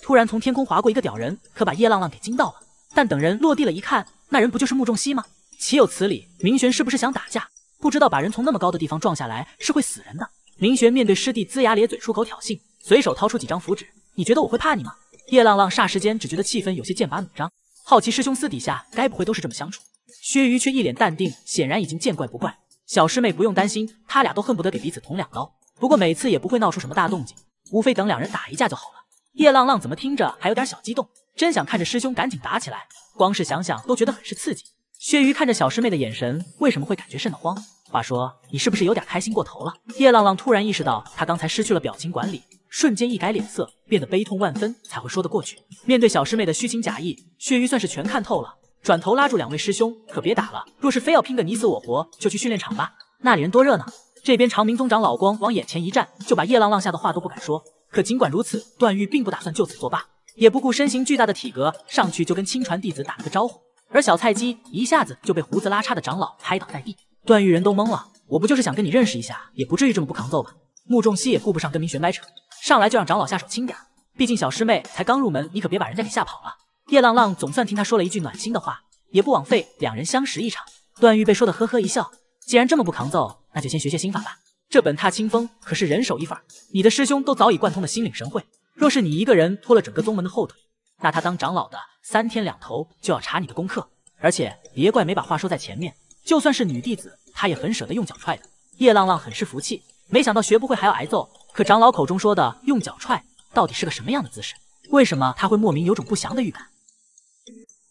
突然从天空划过一个屌人，可把叶浪浪给惊到了。但等人落地了一看，那人不就是穆仲熙吗？岂有此理！明玄是不是想打架？不知道把人从那么高的地方撞下来是会死人的。明玄面对师弟，龇牙咧嘴，出口挑衅，随手掏出几张符纸。你觉得我会怕你吗？叶浪浪霎时间只觉得气氛有些剑拔弩张。好奇师兄私底下该不会都是这么相处？薛瑜却一脸淡定，显然已经见怪不怪。小师妹不用担心，他俩都恨不得给彼此捅两刀，不过每次也不会闹出什么大动静，无非等两人打一架就好了。叶浪浪怎么听着还有点小激动，真想看着师兄赶紧打起来，光是想想都觉得很是刺激。薛瑜看着小师妹的眼神，为什么会感觉瘆得慌？话说你是不是有点开心过头了？叶浪浪突然意识到，他刚才失去了表情管理。瞬间一改脸色，变得悲痛万分，才会说得过去。面对小师妹的虚情假意，血鱼算是全看透了。转头拉住两位师兄，可别打了。若是非要拼个你死我活，就去训练场吧，那里人多热闹。这边长明宗长老光往眼前一站，就把叶浪浪吓的话都不敢说。可尽管如此，段誉并不打算就此作罢，也不顾身形巨大的体格，上去就跟亲传弟子打了个招呼。而小菜鸡一下子就被胡子拉碴的长老拍倒在地，段誉人都懵了。我不就是想跟你认识一下，也不至于这么不抗揍吧？穆仲熙也顾不上跟明玄掰扯。上来就让长老下手轻点，毕竟小师妹才刚入门，你可别把人家给吓跑了。叶浪浪总算听他说了一句暖心的话，也不枉费两人相识一场。段誉被说的呵呵一笑，既然这么不扛揍，那就先学学心法吧。这本踏清风可是人手一份，你的师兄都早已贯通的心领神会。若是你一个人拖了整个宗门的后腿，那他当长老的三天两头就要查你的功课，而且别怪没把话说在前面，就算是女弟子，他也很舍得用脚踹的。叶浪浪很是服气，没想到学不会还要挨揍。可长老口中说的用脚踹，到底是个什么样的姿势？为什么他会莫名有种不祥的预感？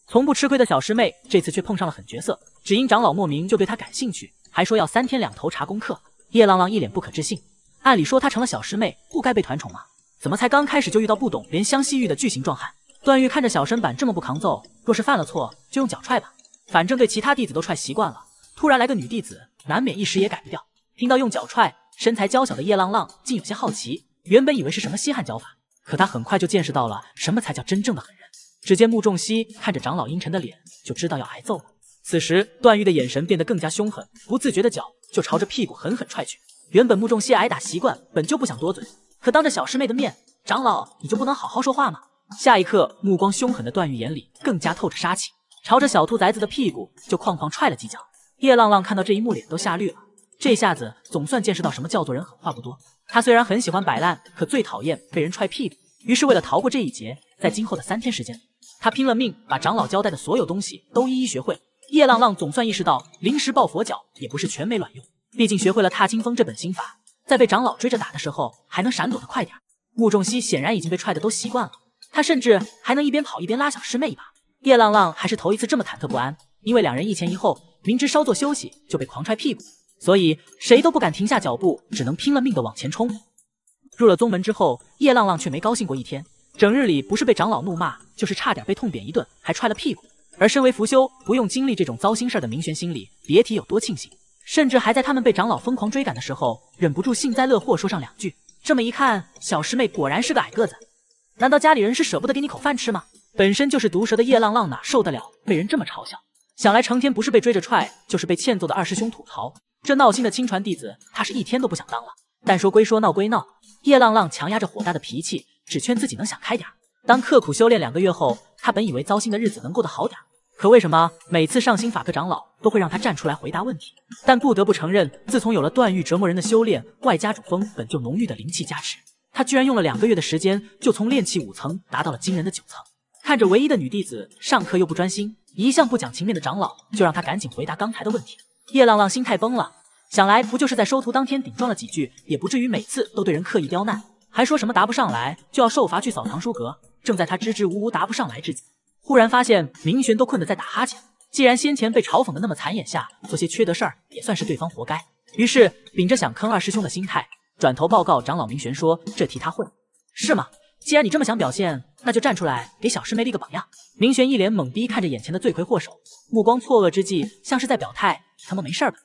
从不吃亏的小师妹这次却碰上了狠角色，只因长老莫名就对她感兴趣，还说要三天两头查功课。叶浪浪一脸不可置信，按理说他成了小师妹，不该被团宠吗？怎么才刚开始就遇到不懂怜香惜玉的巨型壮汉？段誉看着小身板这么不扛揍，若是犯了错就用脚踹吧，反正对其他弟子都踹习惯了，突然来个女弟子，难免一时也改不掉。听到用脚踹。身材娇小的叶浪浪竟有些好奇，原本以为是什么稀罕脚法，可他很快就见识到了什么才叫真正的狠人。只见穆仲熙看着长老阴沉的脸，就知道要挨揍了。此时段誉的眼神变得更加凶狠，不自觉的脚就朝着屁股狠狠踹去。原本穆仲熙挨打习惯，本就不想多嘴，可当着小师妹的面，长老你就不能好好说话吗？下一刻，目光凶狠的段誉眼里更加透着杀气，朝着小兔崽子的屁股就哐哐踹了几脚。叶浪浪看到这一幕，脸都吓绿了。这下子总算见识到什么叫做人狠话不多。他虽然很喜欢摆烂，可最讨厌被人踹屁股。于是为了逃过这一劫，在今后的三天时间，他拼了命把长老交代的所有东西都一一学会。叶浪浪总算意识到临时抱佛脚也不是全没卵用，毕竟学会了踏青风这本心法，在被长老追着打的时候还能闪躲的快点。穆仲熙显然已经被踹的都习惯了，他甚至还能一边跑一边拉小师妹一把。叶浪浪还是头一次这么忐忑不安，因为两人一前一后，明知稍作休息就被狂踹屁股。所以谁都不敢停下脚步，只能拼了命的往前冲。入了宗门之后，叶浪浪却没高兴过一天，整日里不是被长老怒骂，就是差点被痛扁一顿，还踹了屁股。而身为福修，不用经历这种糟心事的明玄心里别提有多庆幸，甚至还在他们被长老疯狂追赶的时候，忍不住幸灾乐祸说上两句。这么一看，小师妹果然是个矮个子，难道家里人是舍不得给你口饭吃吗？本身就是毒蛇的叶浪浪哪受得了被人这么嘲笑？想来成天不是被追着踹，就是被欠揍的二师兄吐槽。这闹心的亲传弟子，他是一天都不想当了。但说归说，闹归闹，叶浪浪强压着火大的脾气，只劝自己能想开点。当刻苦修炼两个月后，他本以为糟心的日子能过得好点，可为什么每次上新法课，长老都会让他站出来回答问题？但不得不承认，自从有了断玉折磨人的修炼，外加主峰本就浓郁的灵气加持，他居然用了两个月的时间，就从炼气五层达到了惊人的九层。看着唯一的女弟子上课又不专心，一向不讲情面的长老就让他赶紧回答刚才的问题。叶浪浪心态崩了，想来不就是在收徒当天顶撞了几句，也不至于每次都对人刻意刁难，还说什么答不上来就要受罚去扫堂书阁。正在他支支吾吾答不上来之际，忽然发现明玄都困得在打哈欠。既然先前被嘲讽的那么惨，眼下做些缺德事儿也算是对方活该。于是，秉着想坑二师兄的心态，转头报告长老明玄说：“这题他会是吗？”既然你这么想表现，那就站出来给小师妹立个榜样。明玄一脸懵逼看着眼前的罪魁祸首，目光错愕之际，像是在表态：“他们没事儿吧？”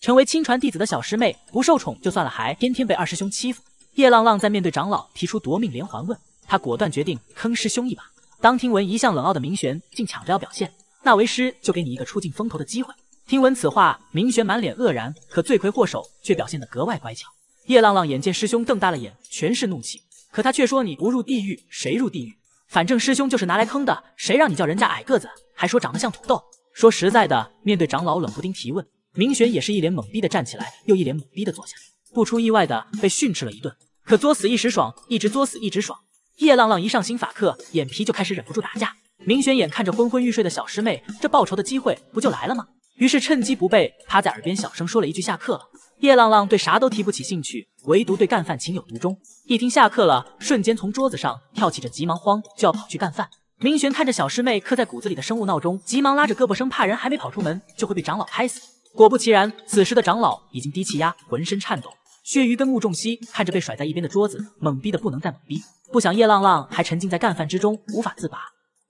成为亲传弟子的小师妹不受宠就算了，还天天被二师兄欺负。叶浪浪在面对长老提出夺命连环问，他果断决定坑师兄一把。当听闻一向冷傲的明玄竟抢着要表现，那为师就给你一个出尽风头的机会。听闻此话，明玄满脸愕然，可罪魁祸首却表现得格外乖巧。叶浪浪眼见师兄瞪大了眼，全是怒气。可他却说：“你不入地狱，谁入地狱？反正师兄就是拿来坑的。谁让你叫人家矮个子，还说长得像土豆？说实在的，面对长老冷不丁提问，明玄也是一脸懵逼的站起来，又一脸懵逼的坐下，不出意外的被训斥了一顿。可作死一时爽，一直作死一直爽。叶浪浪一上新法课，眼皮就开始忍不住打架。明玄眼看着昏昏欲睡的小师妹，这报仇的机会不就来了吗？于是趁机不备，趴在耳边小声说了一句：下课了。”叶浪浪对啥都提不起兴趣，唯独对干饭情有独钟。一听下课了，瞬间从桌子上跳起，着急忙慌就要跑去干饭。明玄看着小师妹刻在骨子里的生物闹钟，急忙拉着胳膊，生怕人还没跑出门就会被长老拍死。果不其然，此时的长老已经低气压，浑身颤抖。薛鱼跟穆仲熙看着被甩在一边的桌子，懵逼的不能再懵逼。不想叶浪浪还沉浸在干饭之中，无法自拔。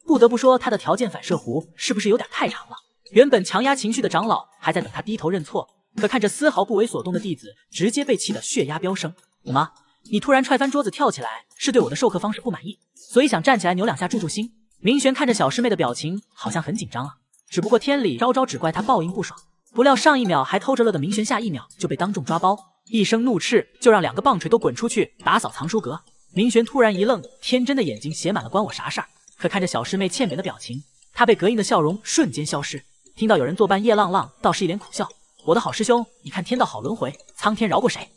不得不说，他的条件反射弧是不是有点太长了？原本强压情绪的长老还在等他低头认错。可看着丝毫不为所动的弟子，直接被气得血压飙升。怎么？你突然踹翻桌子跳起来，是对我的授课方式不满意？所以想站起来扭两下，助助兴？明玄看着小师妹的表情，好像很紧张啊。只不过天理昭昭，只怪他报应不爽。不料上一秒还偷着乐的明玄，下一秒就被当众抓包，一声怒斥就让两个棒槌都滚出去打扫藏书阁。明玄突然一愣，天真的眼睛写满了关我啥事儿？可看着小师妹欠扁的表情，他被膈应的笑容瞬间消失。听到有人作伴，叶浪浪倒是一脸苦笑。我的好师兄，你看天道好轮回，苍天饶过谁？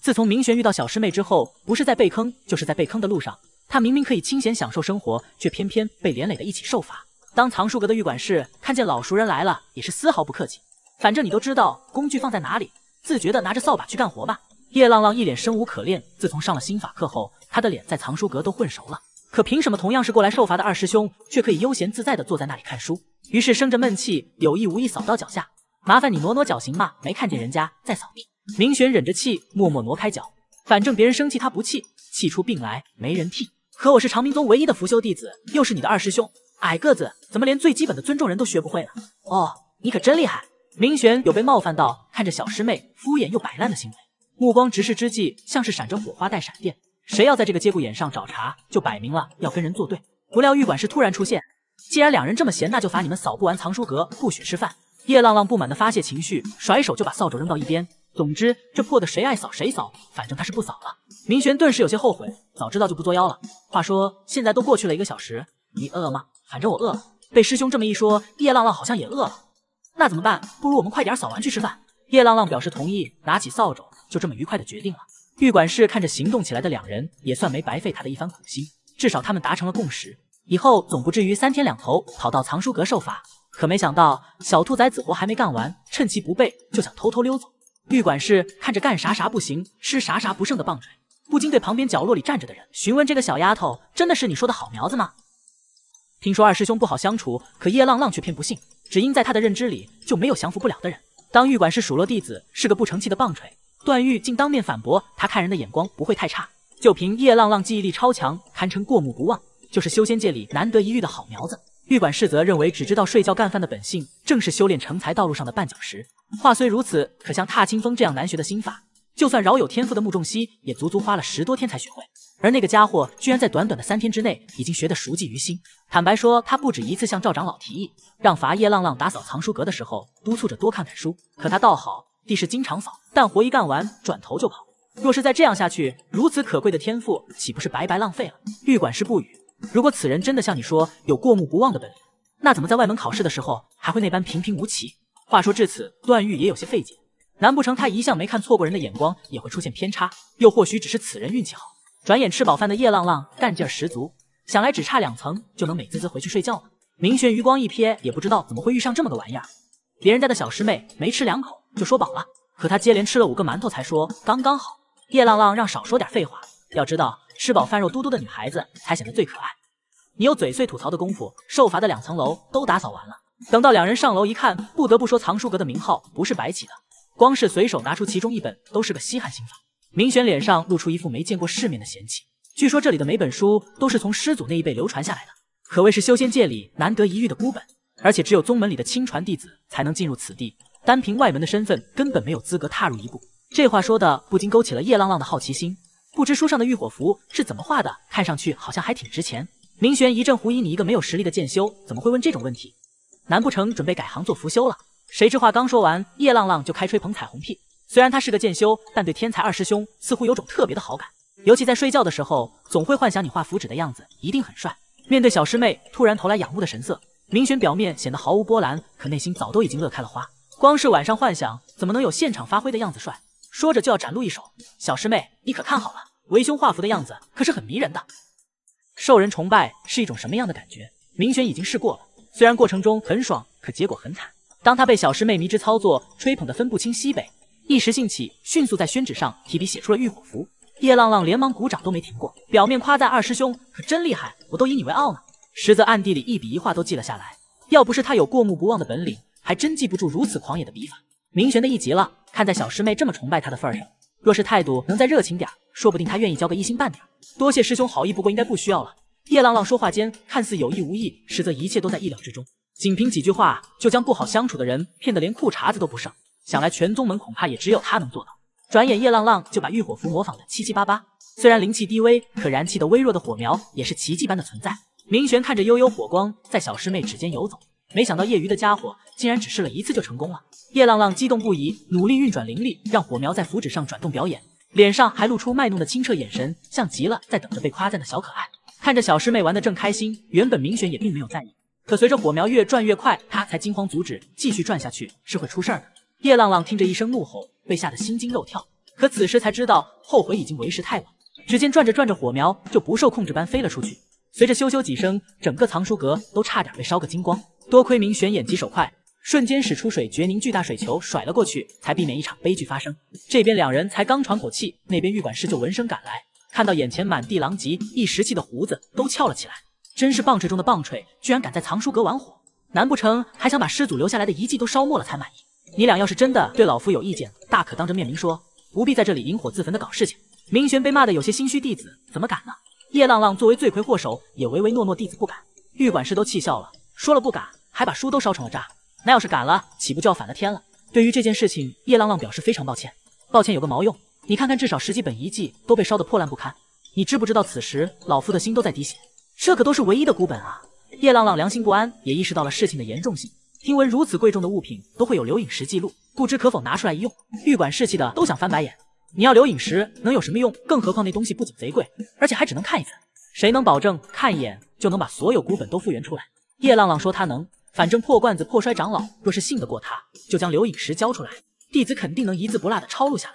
自从明玄遇到小师妹之后，不是在被坑，就是在被坑的路上。他明明可以清闲享受生活，却偏偏被连累的一起受罚。当藏书阁的玉管事看见老熟人来了，也是丝毫不客气。反正你都知道工具放在哪里，自觉的拿着扫把去干活吧。叶浪浪一脸生无可恋。自从上了心法课后，他的脸在藏书阁都混熟了。可凭什么同样是过来受罚的二师兄，却可以悠闲自在的坐在那里看书？于是生着闷气，有意无意扫到脚下。麻烦你挪挪脚行吗？没看见人家在扫地。明玄忍着气，默默挪开脚。反正别人生气他不气，气出病来没人替。可我是长明宗唯一的拂修弟子，又是你的二师兄，矮个子怎么连最基本的尊重人都学不会了？哦，你可真厉害！明玄有被冒犯到，看着小师妹敷衍又摆烂的行为，目光直视之际，像是闪着火花带闪电。谁要在这个节骨眼上找茬，就摆明了要跟人作对。不料玉管事突然出现，既然两人这么闲，那就罚你们扫不完藏书阁，不许吃饭。叶浪浪不满的发泄情绪，甩手就把扫帚扔到一边。总之，这破的谁爱扫谁扫，反正他是不扫了。明玄顿时有些后悔，早知道就不作妖了。话说，现在都过去了一个小时，你饿吗？反正我饿了。被师兄这么一说，叶浪浪好像也饿了。那怎么办？不如我们快点扫完去吃饭。叶浪浪表示同意，拿起扫帚，就这么愉快的决定了。玉管事看着行动起来的两人，也算没白费他的一番苦心，至少他们达成了共识，以后总不至于三天两头跑到藏书阁受罚。可没想到，小兔崽子活还没干完，趁其不备就想偷偷溜走。玉管事看着干啥啥不行、吃啥啥不剩的棒槌，不禁对旁边角落里站着的人询问：“这个小丫头真的是你说的好苗子吗？”听说二师兄不好相处，可叶浪浪却偏不信，只因在他的认知里就没有降服不了的人。当玉管事数落弟子是个不成器的棒槌，段誉竟当面反驳他，看人的眼光不会太差。就凭叶浪浪记忆力超强，堪称过目不忘，就是修仙界里难得一遇的好苗子。玉管事则认为，只知道睡觉干饭的本性，正是修炼成才道路上的绊脚石。话虽如此，可像踏清风这样难学的心法，就算饶有天赋的穆仲熙，也足足花了十多天才学会。而那个家伙，居然在短短的三天之内，已经学得熟记于心。坦白说，他不止一次向赵长老提议，让罚叶浪浪打扫藏书阁的时候，督促着多看看书。可他倒好，地是经常扫，但活一干完，转头就跑。若是再这样下去，如此可贵的天赋，岂不是白白浪费了？玉管事不语。如果此人真的像你说有过目不忘的本领，那怎么在外门考试的时候还会那般平平无奇？话说至此，段誉也有些费解，难不成他一向没看错过人的眼光也会出现偏差？又或许只是此人运气好。转眼吃饱饭的叶浪浪干劲十足，想来只差两层就能美滋滋回去睡觉了。明玄余光一瞥，也不知道怎么会遇上这么个玩意儿。别人家的小师妹没吃两口就说饱了，可他接连吃了五个馒头才说刚刚好。叶浪浪让少说点废话，要知道。吃饱饭肉嘟嘟的女孩子才显得最可爱。你有嘴碎吐槽的功夫，受罚的两层楼都打扫完了。等到两人上楼一看，不得不说藏书阁的名号不是白起的，光是随手拿出其中一本都是个稀罕心法。明玄脸上露出一副没见过世面的嫌弃。据说这里的每本书都是从师祖那一辈流传下来的，可谓是修仙界里难得一遇的孤本。而且只有宗门里的亲传弟子才能进入此地，单凭外门的身份根本没有资格踏入一步。这话说的不禁勾起了叶浪浪的好奇心。不知书上的御火符是怎么画的？看上去好像还挺值钱。明玄一阵狐疑，你一个没有实力的剑修，怎么会问这种问题？难不成准备改行做符修了？谁知话刚说完，叶浪浪就开吹捧彩虹屁。虽然他是个剑修，但对天才二师兄似乎有种特别的好感，尤其在睡觉的时候，总会幻想你画符纸的样子一定很帅。面对小师妹突然投来仰慕的神色，明玄表面显得毫无波澜，可内心早都已经乐开了花。光是晚上幻想，怎么能有现场发挥的样子帅？说着就要展露一手，小师妹你可看好了，为兄画符的样子可是很迷人的。受人崇拜是一种什么样的感觉？明玄已经试过了，虽然过程中很爽，可结果很惨。当他被小师妹迷之操作吹捧得分不清西北，一时兴起，迅速在宣纸上提笔写出了御火符。叶浪浪连忙鼓掌都没停过，表面夸赞二师兄可真厉害，我都以你为傲呢，实则暗地里一笔一画都记了下来。要不是他有过目不忘的本领，还真记不住如此狂野的笔法。明玄的一急了。看在小师妹这么崇拜他的份上，若是态度能再热情点，说不定他愿意交个一星半点。多谢师兄好意，不过应该不需要了。叶浪浪说话间，看似有意无意，实则一切都在意料之中。仅凭几句话，就将不好相处的人骗得连裤衩子都不剩。想来全宗门恐怕也只有他能做到。转眼，叶浪浪就把浴火符模仿的七七八八。虽然灵气低微，可燃气的微弱的火苗也是奇迹般的存在。明玄看着悠悠火光在小师妹指尖游走，没想到业余的家伙竟然只试了一次就成功了。叶浪浪激动不已，努力运转灵力，让火苗在符纸上转动表演，脸上还露出卖弄的清澈眼神，像极了在等着被夸赞的小可爱。看着小师妹玩的正开心，原本明玄也并没有在意，可随着火苗越转越快，他才惊慌阻止，继续转下去是会出事的。叶浪浪听着一声怒吼，被吓得心惊肉跳，可此时才知道后悔已经为时太晚。只见转着转着，火苗就不受控制般飞了出去，随着咻咻几声，整个藏书阁都差点被烧个精光。多亏明玄眼疾手快。瞬间使出水绝凝巨大水球甩了过去，才避免一场悲剧发生。这边两人才刚喘口气，那边玉管事就闻声赶来，看到眼前满地狼藉，一时气的胡子都翘了起来。真是棒槌中的棒槌，居然敢在藏书阁玩火，难不成还想把师祖留下来的遗迹都烧没了才满意？你俩要是真的对老夫有意见，大可当着面明说，不必在这里引火自焚的搞事情。明玄被骂得有些心虚，弟子怎么敢呢？叶浪浪作为罪魁祸首，也唯唯诺诺，弟子不敢。玉管事都气笑了，说了不敢，还把书都烧成了渣。那要是敢了，岂不就要反了天了？对于这件事情，叶浪浪表示非常抱歉。抱歉有个毛用？你看看，至少十几本遗迹都被烧得破烂不堪。你知不知道，此时老夫的心都在滴血？这可都是唯一的孤本啊！叶浪浪良心不安，也意识到了事情的严重性。听闻如此贵重的物品都会有留影石记录，不知可否拿出来一用？玉管事气的都想翻白眼。你要留影石能有什么用？更何况那东西不仅贼贵，而且还只能看一次。谁能保证看一眼就能把所有孤本都复原出来？叶浪浪说他能。反正破罐子破摔，长老若是信得过他，就将留影石交出来，弟子肯定能一字不落的抄录下来。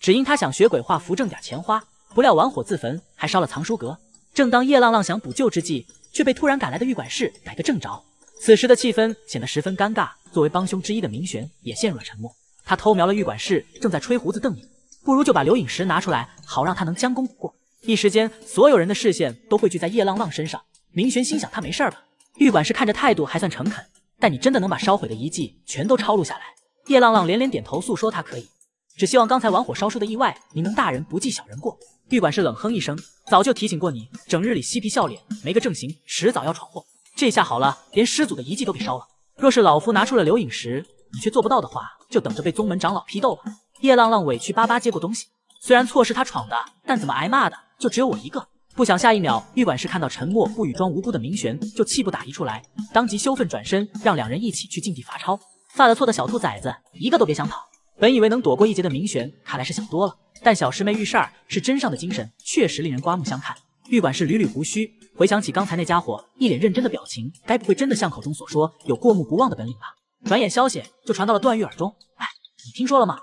只因他想学鬼画符挣点钱花，不料玩火自焚，还烧了藏书阁。正当叶浪浪想补救之际，却被突然赶来的玉管事逮个正着。此时的气氛显得十分尴尬。作为帮凶之一的明玄也陷入了沉默。他偷瞄了玉管事，正在吹胡子瞪眼，不如就把留影石拿出来，好让他能将功补过。一时间，所有人的视线都汇聚在叶浪浪身上。明玄心想，他没事吧？玉管事看着态度还算诚恳，但你真的能把烧毁的遗迹全都抄录下来？叶浪浪连连点头，诉说他可以，只希望刚才玩火烧书的意外，您能大人不计小人过。玉管事冷哼一声，早就提醒过你，整日里嬉皮笑脸，没个正形，迟早要闯祸。这下好了，连师祖的遗迹都给烧了。若是老夫拿出了留影石，你却做不到的话，就等着被宗门长老批斗了。叶浪浪委屈巴巴接过东西，虽然错是他闯的，但怎么挨骂的就只有我一个。不想下一秒，玉管事看到沉默不语、装无辜的明玄，就气不打一处来，当即羞愤转身，让两人一起去禁地罚抄。犯了错的小兔崽子，一个都别想跑！本以为能躲过一劫的明玄，看来是想多了。但小师妹玉扇是真上的精神，确实令人刮目相看。玉管事捋捋胡须，回想起刚才那家伙一脸认真的表情，该不会真的像口中所说，有过目不忘的本领吧？转眼消息就传到了段玉耳中，哎，你听说了吗？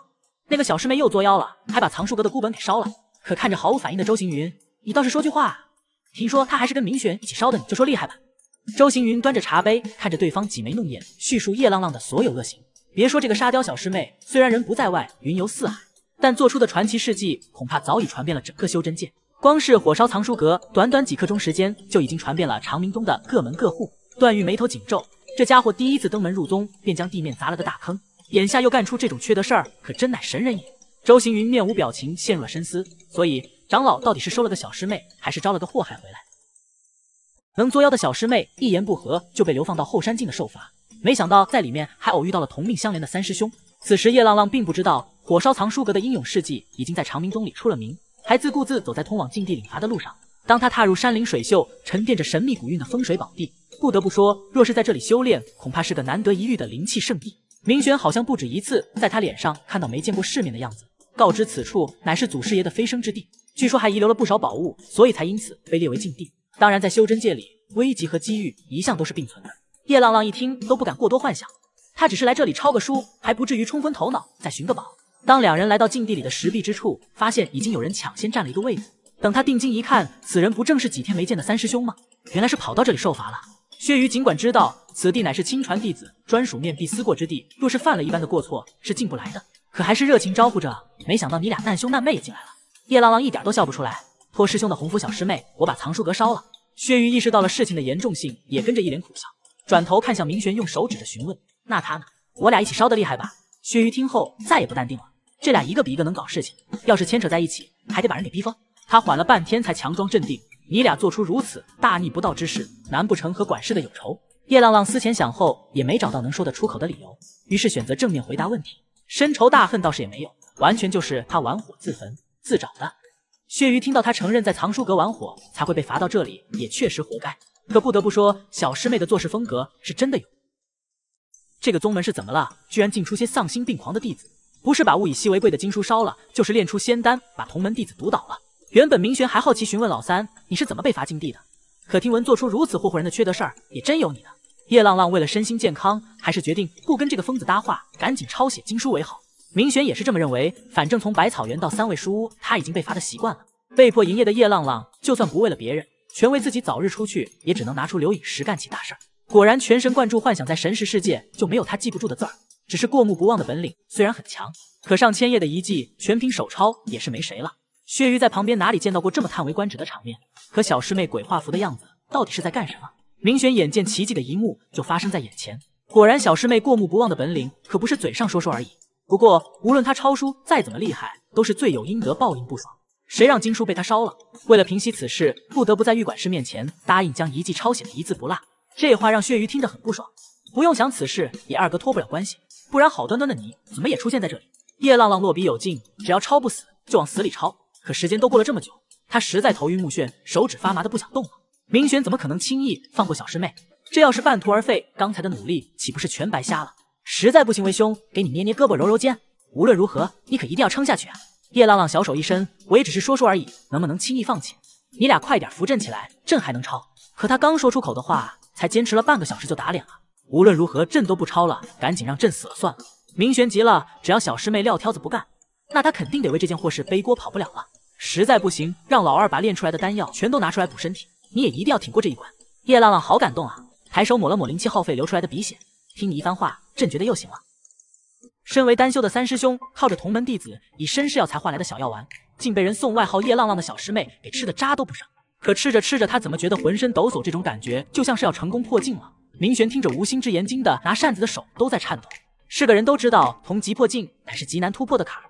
那个小师妹又作妖了，还把藏书阁的孤本给烧了。可看着毫无反应的周行云。你倒是说句话啊！听说他还是跟明玄一起烧的，你就说厉害吧。周行云端着茶杯，看着对方挤眉弄眼，叙述叶浪浪的所有恶行。别说这个沙雕小师妹，虽然人不在外云游四海，但做出的传奇事迹恐怕早已传遍了整个修真界。光是火烧藏书阁，短短几刻钟时间就已经传遍了长明宗的各门各户。段誉眉头紧皱，这家伙第一次登门入宗，便将地面砸了个大坑，眼下又干出这种缺德事儿，可真乃神人也。周行云面无表情，陷入了深思。所以。长老到底是收了个小师妹，还是招了个祸害回来？能作妖的小师妹一言不合就被流放到后山境的受罚，没想到在里面还偶遇到了同命相连的三师兄。此时叶浪浪并不知道火烧藏书阁的英勇事迹已经在长明宗里出了名，还自顾自走在通往禁地领罚的路上。当他踏入山林水秀、沉淀着神秘古韵的风水宝地，不得不说，若是在这里修炼，恐怕是个难得一遇的灵气圣地。明玄好像不止一次在他脸上看到没见过世面的样子，告知此处乃是祖师爷的飞升之地。据说还遗留了不少宝物，所以才因此被列为禁地。当然，在修真界里，危机和机遇一向都是并存的。叶浪浪一听都不敢过多幻想，他只是来这里抄个书，还不至于冲昏头脑再寻个宝。当两人来到禁地里的石壁之处，发现已经有人抢先占了一个位子。等他定睛一看，此人不正是几天没见的三师兄吗？原来是跑到这里受罚了。薛瑜尽管知道此地乃是亲传弟子专属面壁思过之地，若是犯了一般的过错是进不来的，可还是热情招呼着。没想到你俩难兄难妹也进来了。叶浪浪一点都笑不出来。托师兄的洪福，小师妹，我把藏书阁烧了。薛玉意识到了事情的严重性，也跟着一脸苦笑，转头看向明玄，用手指着询问：“那他呢？我俩一起烧的厉害吧？”薛玉听后再也不淡定了。这俩一个比一个能搞事情，要是牵扯在一起，还得把人给逼疯。他缓了半天，才强装镇定：“你俩做出如此大逆不道之事，难不成和管事的有仇？”叶浪浪思前想后，也没找到能说得出口的理由，于是选择正面回答问题。深仇大恨倒是也没有，完全就是他玩火自焚。自找的，血鱼听到他承认在藏书阁玩火才会被罚到这里，也确实活该。可不得不说，小师妹的做事风格是真的有。这个宗门是怎么了？居然竟出些丧心病狂的弟子，不是把物以稀为贵的经书烧了，就是炼出仙丹把同门弟子毒倒了。原本明玄还好奇询问老三，你是怎么被罚禁地的？可听闻做出如此祸祸人的缺德事儿，也真有你的。叶浪浪为了身心健康，还是决定不跟这个疯子搭话，赶紧抄写经书为好。明玄也是这么认为，反正从百草园到三位书屋，他已经被罚的习惯了。被迫营业的叶浪浪，就算不为了别人，全为自己早日出去，也只能拿出留影石干起大事。果然，全神贯注幻想在神识世界就没有他记不住的字儿，只是过目不忘的本领虽然很强，可上千页的遗迹全凭手抄也是没谁了。薛鱼在旁边哪里见到过这么叹为观止的场面？可小师妹鬼画符的样子到底是在干什么？明玄眼见奇迹的一幕就发生在眼前，果然小师妹过目不忘的本领可不是嘴上说说而已。不过，无论他抄书再怎么厉害，都是罪有应得，报应不爽。谁让经书被他烧了？为了平息此事，不得不在玉管事面前答应将遗迹抄写的一字不落。这话让薛鱼听着很不爽。不用想，此事也二哥脱不了关系，不然好端端的你怎么也出现在这里？叶浪浪落笔有劲，只要抄不死就往死里抄。可时间都过了这么久，他实在头晕目眩，手指发麻的不想动了。明玄怎么可能轻易放过小师妹？这要是半途而废，刚才的努力岂不是全白瞎了？实在不行，为兄给你捏捏胳膊，揉揉肩。无论如何，你可一定要撑下去啊！叶浪浪小手一伸，我也只是说说而已，能不能轻易放弃？你俩快点扶朕起来，朕还能抄。可他刚说出口的话，才坚持了半个小时就打脸了。无论如何，朕都不抄了，赶紧让朕死了算了。明玄急了，只要小师妹撂挑子不干，那他肯定得为这件祸事背锅，跑不了了。实在不行，让老二把炼出来的丹药全都拿出来补身体。你也一定要挺过这一关。叶浪浪好感动啊，抬手抹了抹灵气耗费流出来的鼻血，听你一番话。朕觉得又行了。身为丹修的三师兄，靠着同门弟子以身试药才换来的小药丸，竟被人送外号叶浪浪的小师妹给吃的渣都不剩。可吃着吃着，他怎么觉得浑身抖擞？这种感觉就像是要成功破境了。明玄听着无心之言，惊的拿扇子的手都在颤抖。是个人都知道，同级破境乃是极难突破的坎儿。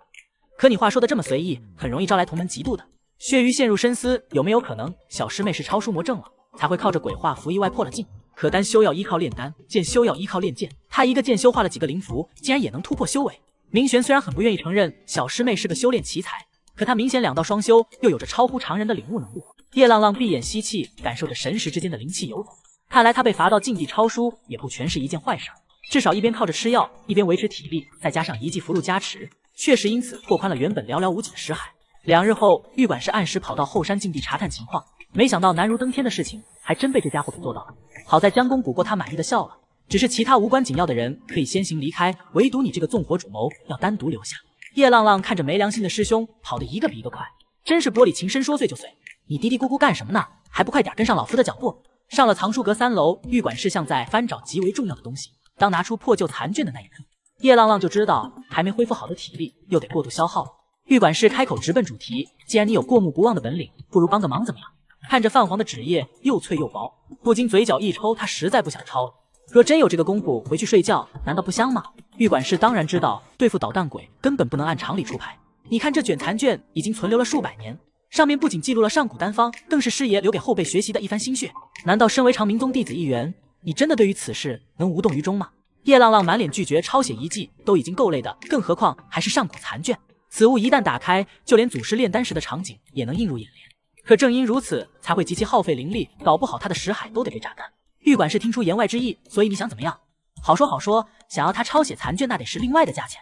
可你话说的这么随意，很容易招来同门嫉妒的。血鱼陷入深思，有没有可能小师妹是抄书魔怔了，才会靠着鬼话符意外破了境？可丹修要依靠炼丹，剑修要依靠炼剑。他一个剑修画了几个灵符，竟然也能突破修为。明玄虽然很不愿意承认小师妹是个修炼奇才，可他明显两道双修，又有着超乎常人的领悟能力。叶浪浪闭眼吸气，感受着神识之间的灵气游走。看来他被罚到禁地抄书，也不全是一件坏事。至少一边靠着吃药，一边维持体力，再加上一记符箓加持，确实因此拓宽了原本寥寥无几的识海。两日后，玉管事按时跑到后山禁地查探情况，没想到难如登天的事情。还真被这家伙给做到了，好在江公补过，他满意的笑了。只是其他无关紧要的人可以先行离开，唯独你这个纵火主谋要单独留下。叶浪浪看着没良心的师兄跑得一个比一个快，真是玻璃情深说碎就碎。你嘀嘀咕咕干什么呢？还不快点跟上老夫的脚步！上了藏书阁三楼，玉管事像在翻找极为重要的东西。当拿出破旧残卷的那一刻，叶浪浪就知道还没恢复好的体力又得过度消耗了。玉管事开口直奔主题，既然你有过目不忘的本领，不如帮个忙，怎么样？看着泛黄的纸页，又脆又薄，不禁嘴角一抽。他实在不想抄了。若真有这个功夫，回去睡觉难道不香吗？玉管事当然知道，对付捣蛋鬼根本不能按常理出牌。你看这卷残卷已经存留了数百年，上面不仅记录了上古丹方，更是师爷留给后辈学习的一番心血。难道身为长明宗弟子一员，你真的对于此事能无动于衷吗？叶浪浪满脸拒绝抄写遗迹都已经够累的，更何况还是上古残卷。此物一旦打开，就连祖师炼丹时的场景也能映入眼帘。可正因如此，才会极其耗费灵力，搞不好他的石海都得被榨干。玉管事听出言外之意，所以你想怎么样？好说好说，想要他抄写残卷，那得是另外的价钱。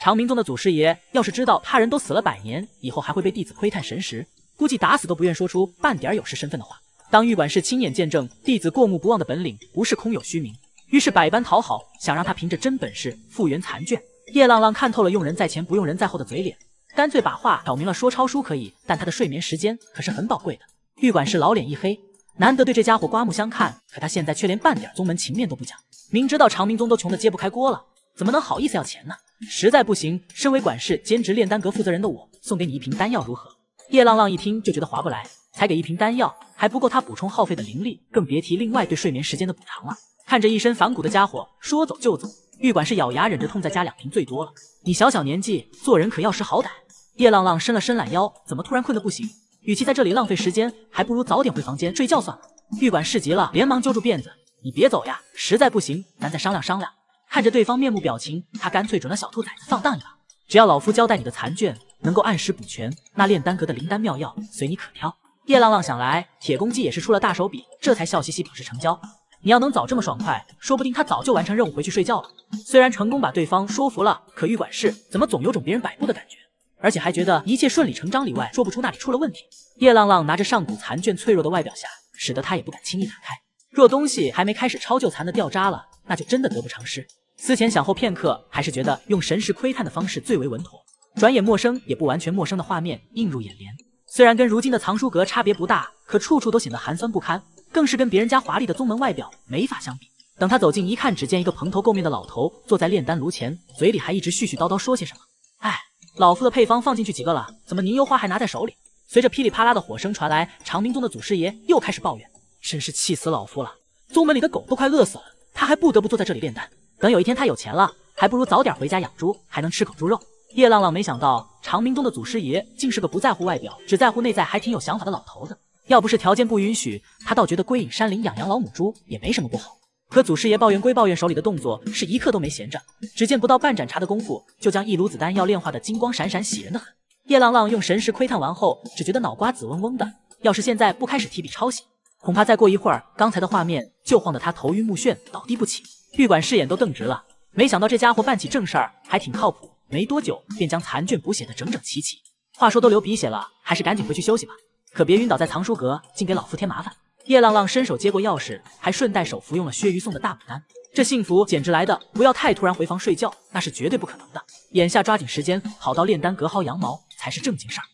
长明宗的祖师爷要是知道他人都死了百年，以后还会被弟子窥探神识，估计打死都不愿说出半点有失身份的话。当玉管事亲眼见证弟子过目不忘的本领不是空有虚名，于是百般讨好，想让他凭着真本事复原残卷。叶浪浪看透了用人在前不用人在后的嘴脸。干脆把话挑明了，说抄书可以，但他的睡眠时间可是很宝贵的。玉管事老脸一黑，难得对这家伙刮目相看，可他现在却连半点宗门情面都不讲。明知道长明宗都穷得揭不开锅了，怎么能好意思要钱呢？实在不行，身为管事、兼职炼丹阁负责人的我，送给你一瓶丹药如何？叶浪浪一听就觉得划不来，才给一瓶丹药还不够他补充耗费的灵力，更别提另外对睡眠时间的补偿了。看着一身反骨的家伙说走就走，玉管事咬牙忍着痛再加两瓶，最多了。你小小年纪做人可要识好歹。叶浪浪伸了伸懒腰，怎么突然困得不行？与其在这里浪费时间，还不如早点回房间睡觉算了。玉管事急了，连忙揪住辫子：“你别走呀，实在不行咱再商量商量。”看着对方面目表情，他干脆准了小兔崽子放荡一把。只要老夫交代你的残卷能够按时补全，那炼丹阁的灵丹妙药随你可挑。叶浪浪想来，铁公鸡也是出了大手笔，这才笑嘻嘻表示成交。你要能早这么爽快，说不定他早就完成任务回去睡觉了。虽然成功把对方说服了，可玉管事怎么总有种别人摆布的感觉？而且还觉得一切顺理成章，里外说不出那里出了问题。叶浪浪拿着上古残卷，脆弱的外表下，使得他也不敢轻易打开。若东西还没开始抄就残的掉渣了，那就真的得不偿失。思前想后片刻，还是觉得用神识窥探的方式最为稳妥。转眼陌生也不完全陌生的画面映入眼帘，虽然跟如今的藏书阁差别不大，可处处都显得寒酸不堪，更是跟别人家华丽的宗门外表没法相比。等他走近一看，只见一个蓬头垢面的老头坐在炼丹炉前，嘴里还一直絮絮叨叨说些什么。哎。老夫的配方放进去几个了？怎么凝幽花还拿在手里？随着噼里啪啦的火声传来，长明宗的祖师爷又开始抱怨，真是气死老夫了！宗门里的狗都快饿死了，他还不得不坐在这里炼丹。等有一天他有钱了，还不如早点回家养猪，还能吃口猪肉。叶浪浪没想到，长明宗的祖师爷竟是个不在乎外表，只在乎内在，还挺有想法的老头子。要不是条件不允许，他倒觉得归隐山林养养老母猪也没什么不好。可祖师爷抱怨归抱怨，手里的动作是一刻都没闲着。只见不到半盏茶的功夫，就将一炉子丹药炼化的金光闪闪，喜人的很。叶浪浪用神识窥探完后，只觉得脑瓜子嗡嗡的。要是现在不开始提笔抄写，恐怕再过一会儿，刚才的画面就晃得他头晕目眩，倒地不起。玉管视眼都瞪直了。没想到这家伙办起正事儿还挺靠谱，没多久便将残卷补写的整整齐齐。话说都流鼻血了，还是赶紧回去休息吧，可别晕倒在藏书阁，竟给老夫添麻烦。叶浪浪伸手接过钥匙，还顺带手服用了薛于送的大牡丹。这幸福简直来的不要太突然！回房睡觉那是绝对不可能的，眼下抓紧时间跑到炼丹阁薅羊毛才是正经事儿。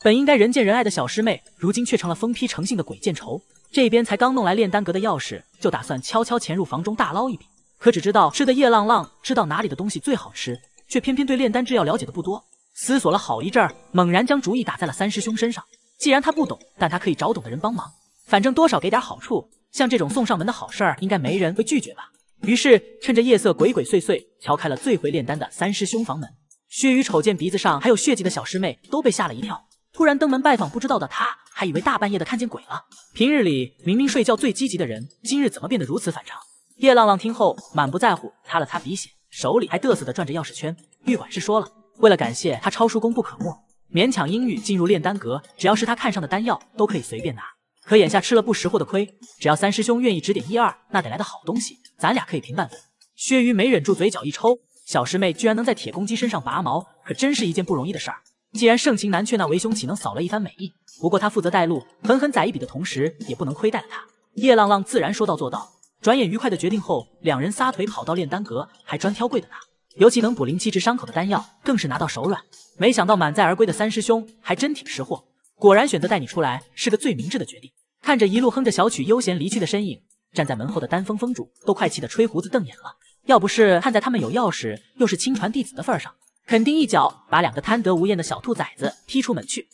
本应该人见人爱的小师妹，如今却成了疯批成性的鬼见愁。这边才刚弄来炼丹阁的钥匙，就打算悄悄潜入房中大捞一笔。可只知道吃的叶浪浪知道哪里的东西最好吃，却偏偏对炼丹制药了解的不多。思索了好一阵儿，猛然将主意打在了三师兄身上。既然他不懂，但他可以找懂的人帮忙，反正多少给点好处。像这种送上门的好事儿，应该没人会拒绝吧？于是趁着夜色，鬼鬼祟祟敲开了最会炼丹的三师兄房门。薛雨瞅见鼻子上还有血迹的小师妹，都被吓了一跳。突然登门拜访，不知道的他还以为大半夜的看见鬼了。平日里明明睡觉最积极的人，今日怎么变得如此反常？叶浪浪听后满不在乎，擦了擦鼻血，手里还得瑟的转着钥匙圈。玉管事说了，为了感谢他抄书功不可没。勉强英语进入炼丹阁，只要是他看上的丹药，都可以随便拿。可眼下吃了不识货的亏，只要三师兄愿意指点一二，那得来的好东西，咱俩可以平半分。薛瑜没忍住，嘴角一抽，小师妹居然能在铁公鸡身上拔毛，可真是一件不容易的事儿。既然盛情难却，那为兄岂能扫了一番美意？不过他负责带路，狠狠宰一笔的同时，也不能亏待了他。叶浪浪自然说到做到，转眼愉快的决定后，两人撒腿跑到炼丹阁，还专挑贵的拿，尤其能补灵气治伤口的丹药，更是拿到手软。没想到满载而归的三师兄还真挺识货，果然选择带你出来是个最明智的决定。看着一路哼着小曲悠闲离去的身影，站在门后的丹峰峰主都快气得吹胡子瞪眼了。要不是看在他们有钥匙又是亲传弟子的份上，肯定一脚把两个贪得无厌的小兔崽子踢出门去。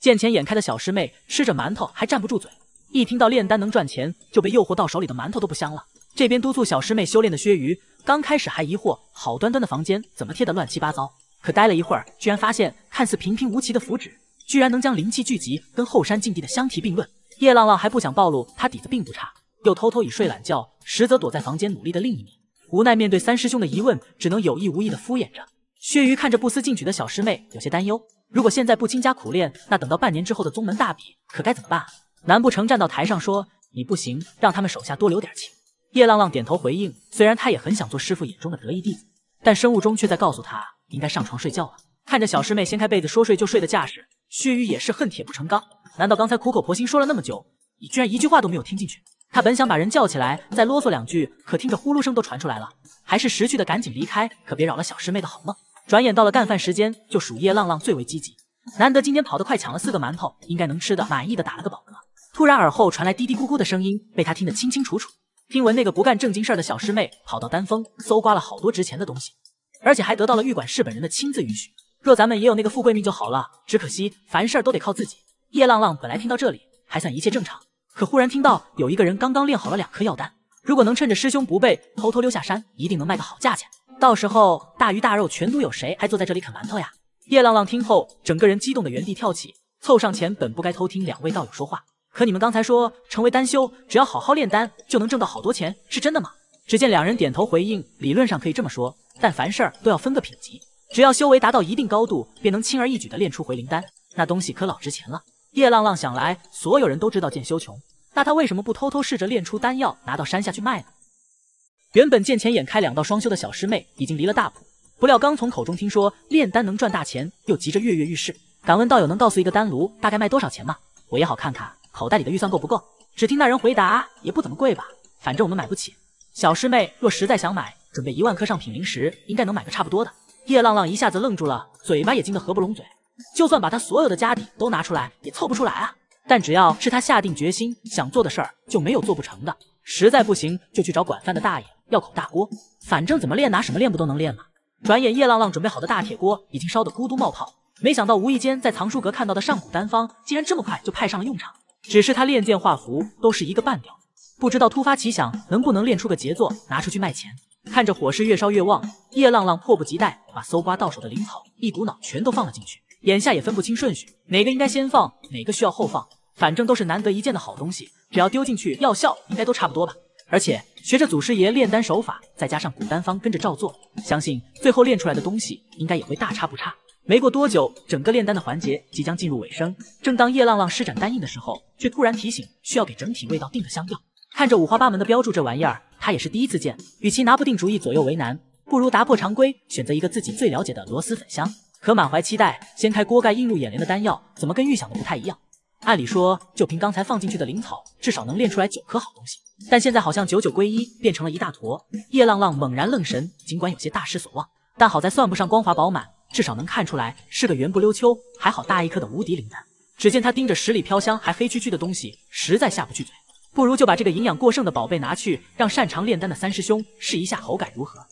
见钱眼开的小师妹吃着馒头还站不住嘴，一听到炼丹能赚钱，就被诱惑到手里的馒头都不香了。这边督促小师妹修炼的薛瑜刚开始还疑惑好端端的房间怎么贴得乱七八糟。可待了一会儿，居然发现看似平平无奇的符纸，居然能将灵气聚集，跟后山禁地的相提并论。叶浪浪还不想暴露他底子并不差，又偷偷以睡懒觉，实则躲在房间努力的另一面。无奈面对三师兄的疑问，只能有意无意的敷衍着。薛瑜看着不思进取的小师妹，有些担忧：如果现在不倾家苦练，那等到半年之后的宗门大比，可该怎么办？难不成站到台上说你不行，让他们手下多留点情？叶浪浪点头回应，虽然他也很想做师傅眼中的得意弟子，但生物钟却在告诉他。应该上床睡觉了。看着小师妹掀开被子说睡就睡的架势，薛宇也是恨铁不成钢。难道刚才苦口婆心说了那么久，你居然一句话都没有听进去？他本想把人叫起来再啰嗦两句，可听着呼噜声都传出来了，还是识趣的赶紧离开，可别扰了小师妹的好梦。转眼到了干饭时间，就属叶浪浪最为积极，难得今天跑得快，抢了四个馒头，应该能吃的满意，的打了个饱嗝。突然耳后传来嘀嘀咕咕的声音，被他听得清清楚楚。听闻那个不干正经事的小师妹跑到丹峰搜刮了好多值钱的东西。而且还得到了玉管事本人的亲自允许。若咱们也有那个富贵命就好了。只可惜凡事都得靠自己。叶浪浪本来听到这里还算一切正常，可忽然听到有一个人刚刚炼好了两颗药丹，如果能趁着师兄不备偷偷溜下山，一定能卖个好价钱。到时候大鱼大肉全都有，谁还坐在这里啃馒头呀？叶浪浪听后，整个人激动的原地跳起，凑上前。本不该偷听两位道友说话，可你们刚才说成为丹修，只要好好炼丹就能挣到好多钱，是真的吗？只见两人点头回应，理论上可以这么说。但凡事都要分个品级，只要修为达到一定高度，便能轻而易举地炼出回灵丹。那东西可老值钱了。叶浪浪想来，所有人都知道剑修穷，那他为什么不偷偷试着炼出丹药拿到山下去卖呢？原本见钱眼开、两道双修的小师妹已经离了大谱，不料刚从口中听说炼丹能赚大钱，又急着跃跃欲试。敢问道友能告诉一个丹炉大概卖多少钱吗？我也好看看口袋里的预算够不够。只听那人回答：“也不怎么贵吧，反正我们买不起。”小师妹若实在想买。准备一万颗上品灵石，应该能买个差不多的。叶浪浪一下子愣住了，嘴巴也惊得合不拢嘴。就算把他所有的家底都拿出来，也凑不出来啊！但只要是他下定决心想做的事儿，就没有做不成的。实在不行，就去找管饭的大爷要口大锅，反正怎么练，拿什么练不都能练吗？转眼，叶浪浪准备好的大铁锅已经烧得咕嘟冒泡。没想到，无意间在藏书阁看到的上古丹方，竟然这么快就派上了用场。只是他练剑画符都是一个半吊，不知道突发奇想能不能练出个杰作，拿出去卖钱。看着火势越烧越旺，叶浪浪迫不及待把搜刮到手的灵草一股脑全都放了进去，眼下也分不清顺序，哪个应该先放，哪个需要后放，反正都是难得一见的好东西，只要丢进去，药效应该都差不多吧。而且学着祖师爷炼丹手法，再加上古丹方跟着照做，相信最后炼出来的东西应该也会大差不差。没过多久，整个炼丹的环节即将进入尾声，正当叶浪浪施展丹印的时候，却突然提醒需要给整体味道定个香调。看着五花八门的标注，这玩意儿他也是第一次见。与其拿不定主意左右为难，不如打破常规，选择一个自己最了解的螺蛳粉香。可满怀期待，掀开锅盖，映入眼帘的丹药怎么跟预想的不太一样？按理说，就凭刚才放进去的灵草，至少能炼出来九颗好东西。但现在好像九九归一，变成了一大坨。叶浪浪猛然愣神，尽管有些大失所望，但好在算不上光滑饱满，至少能看出来是个圆不溜秋、还好大一颗的无敌灵丹。只见他盯着十里飘香还黑黢黢的东西，实在下不去嘴。不如就把这个营养过剩的宝贝拿去，让擅长炼丹的三师兄试一下口感如何？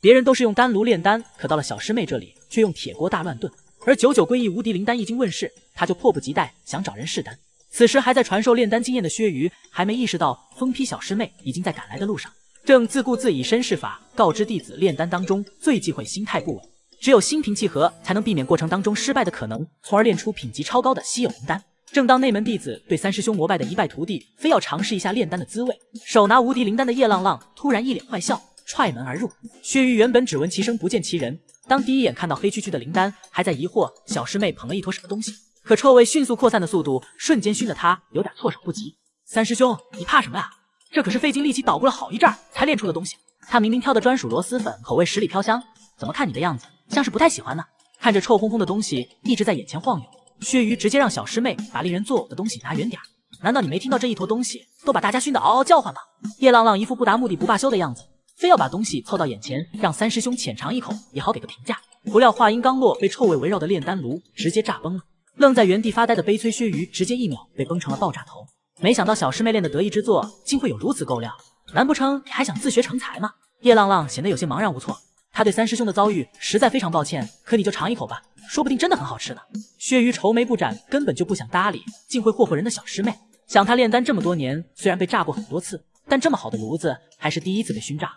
别人都是用丹炉炼丹，可到了小师妹这里，却用铁锅大乱炖。而九九归一无敌灵丹一经问世，他就迫不及待想找人试丹。此时还在传授炼丹经验的薛瑜，还没意识到疯批小师妹已经在赶来的路上，正自顾自以身试法，告知弟子炼丹当中最忌讳心态不稳，只有心平气和，才能避免过程当中失败的可能，从而练出品级超高的稀有灵丹。正当内门弟子对三师兄膜拜的一败涂地，非要尝试一下炼丹的滋味，手拿无敌灵丹的叶浪浪突然一脸坏笑，踹门而入。薛玉原本只闻其声不见其人，当第一眼看到黑黢黢的灵丹，还在疑惑小师妹捧了一坨什么东西，可臭味迅速扩散的速度，瞬间熏得他有点措手不及。三师兄，你怕什么呀？这可是费尽力气捣鼓了好一阵儿才炼出的东西。他明明挑的专属螺蛳粉口味十里飘香，怎么看你的样子像是不太喜欢呢？看着臭烘烘的东西一直在眼前晃悠。薛鱼直接让小师妹把令人作呕的东西拿远点。难道你没听到这一坨东西都把大家熏得嗷嗷叫唤吗？叶浪浪一副不达目的不罢休的样子，非要把东西凑到眼前，让三师兄浅尝一口也好给个评价。不料话音刚落，被臭味围绕的炼丹炉直接炸崩了。愣在原地发呆的悲催薛鱼，直接一秒被崩成了爆炸头。没想到小师妹练的得意之作，竟会有如此够料。难不成你还想自学成才吗？叶浪浪显得有些茫然无措。他对三师兄的遭遇实在非常抱歉，可你就尝一口吧。说不定真的很好吃呢。薛鱼愁眉不展，根本就不想搭理竟会霍霍人的小师妹。想他炼丹这么多年，虽然被炸过很多次，但这么好的炉子还是第一次被熏炸。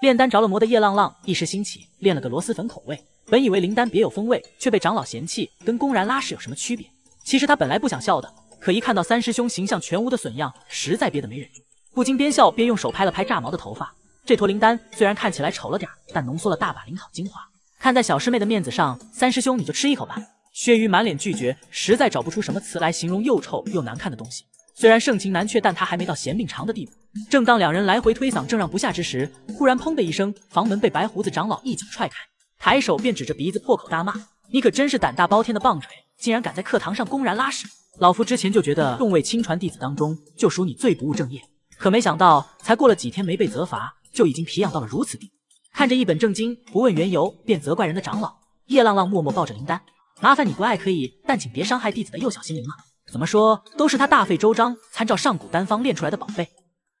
炼丹着了魔的叶浪浪一时兴起，练了个螺蛳粉口味。本以为灵丹别有风味，却被长老嫌弃，跟公然拉屎有什么区别？其实他本来不想笑的，可一看到三师兄形象全无的损样，实在憋得没忍住，不禁边笑边用手拍了拍炸毛的头发。这坨灵丹虽然看起来丑了点，但浓缩了大把灵草精华。看在小师妹的面子上，三师兄你就吃一口吧。薛瑜满脸拒绝，实在找不出什么词来形容又臭又难看的东西。虽然盛情难却，但他还没到嫌命长的地步。正当两人来回推搡，正让不下之时，忽然砰的一声，房门被白胡子长老一脚踹开，抬手便指着鼻子破口大骂：“你可真是胆大包天的棒槌，竟然敢在课堂上公然拉屎！老夫之前就觉得众位亲传弟子当中，就数你最不务正业，可没想到才过了几天没被责罚，就已经皮痒到了如此地步。”看着一本正经不问缘由便责怪人的长老叶浪浪默默抱着灵丹，麻烦你不爱可以，但请别伤害弟子的幼小心灵啊！怎么说都是他大费周章参照上古丹方炼出来的宝贝，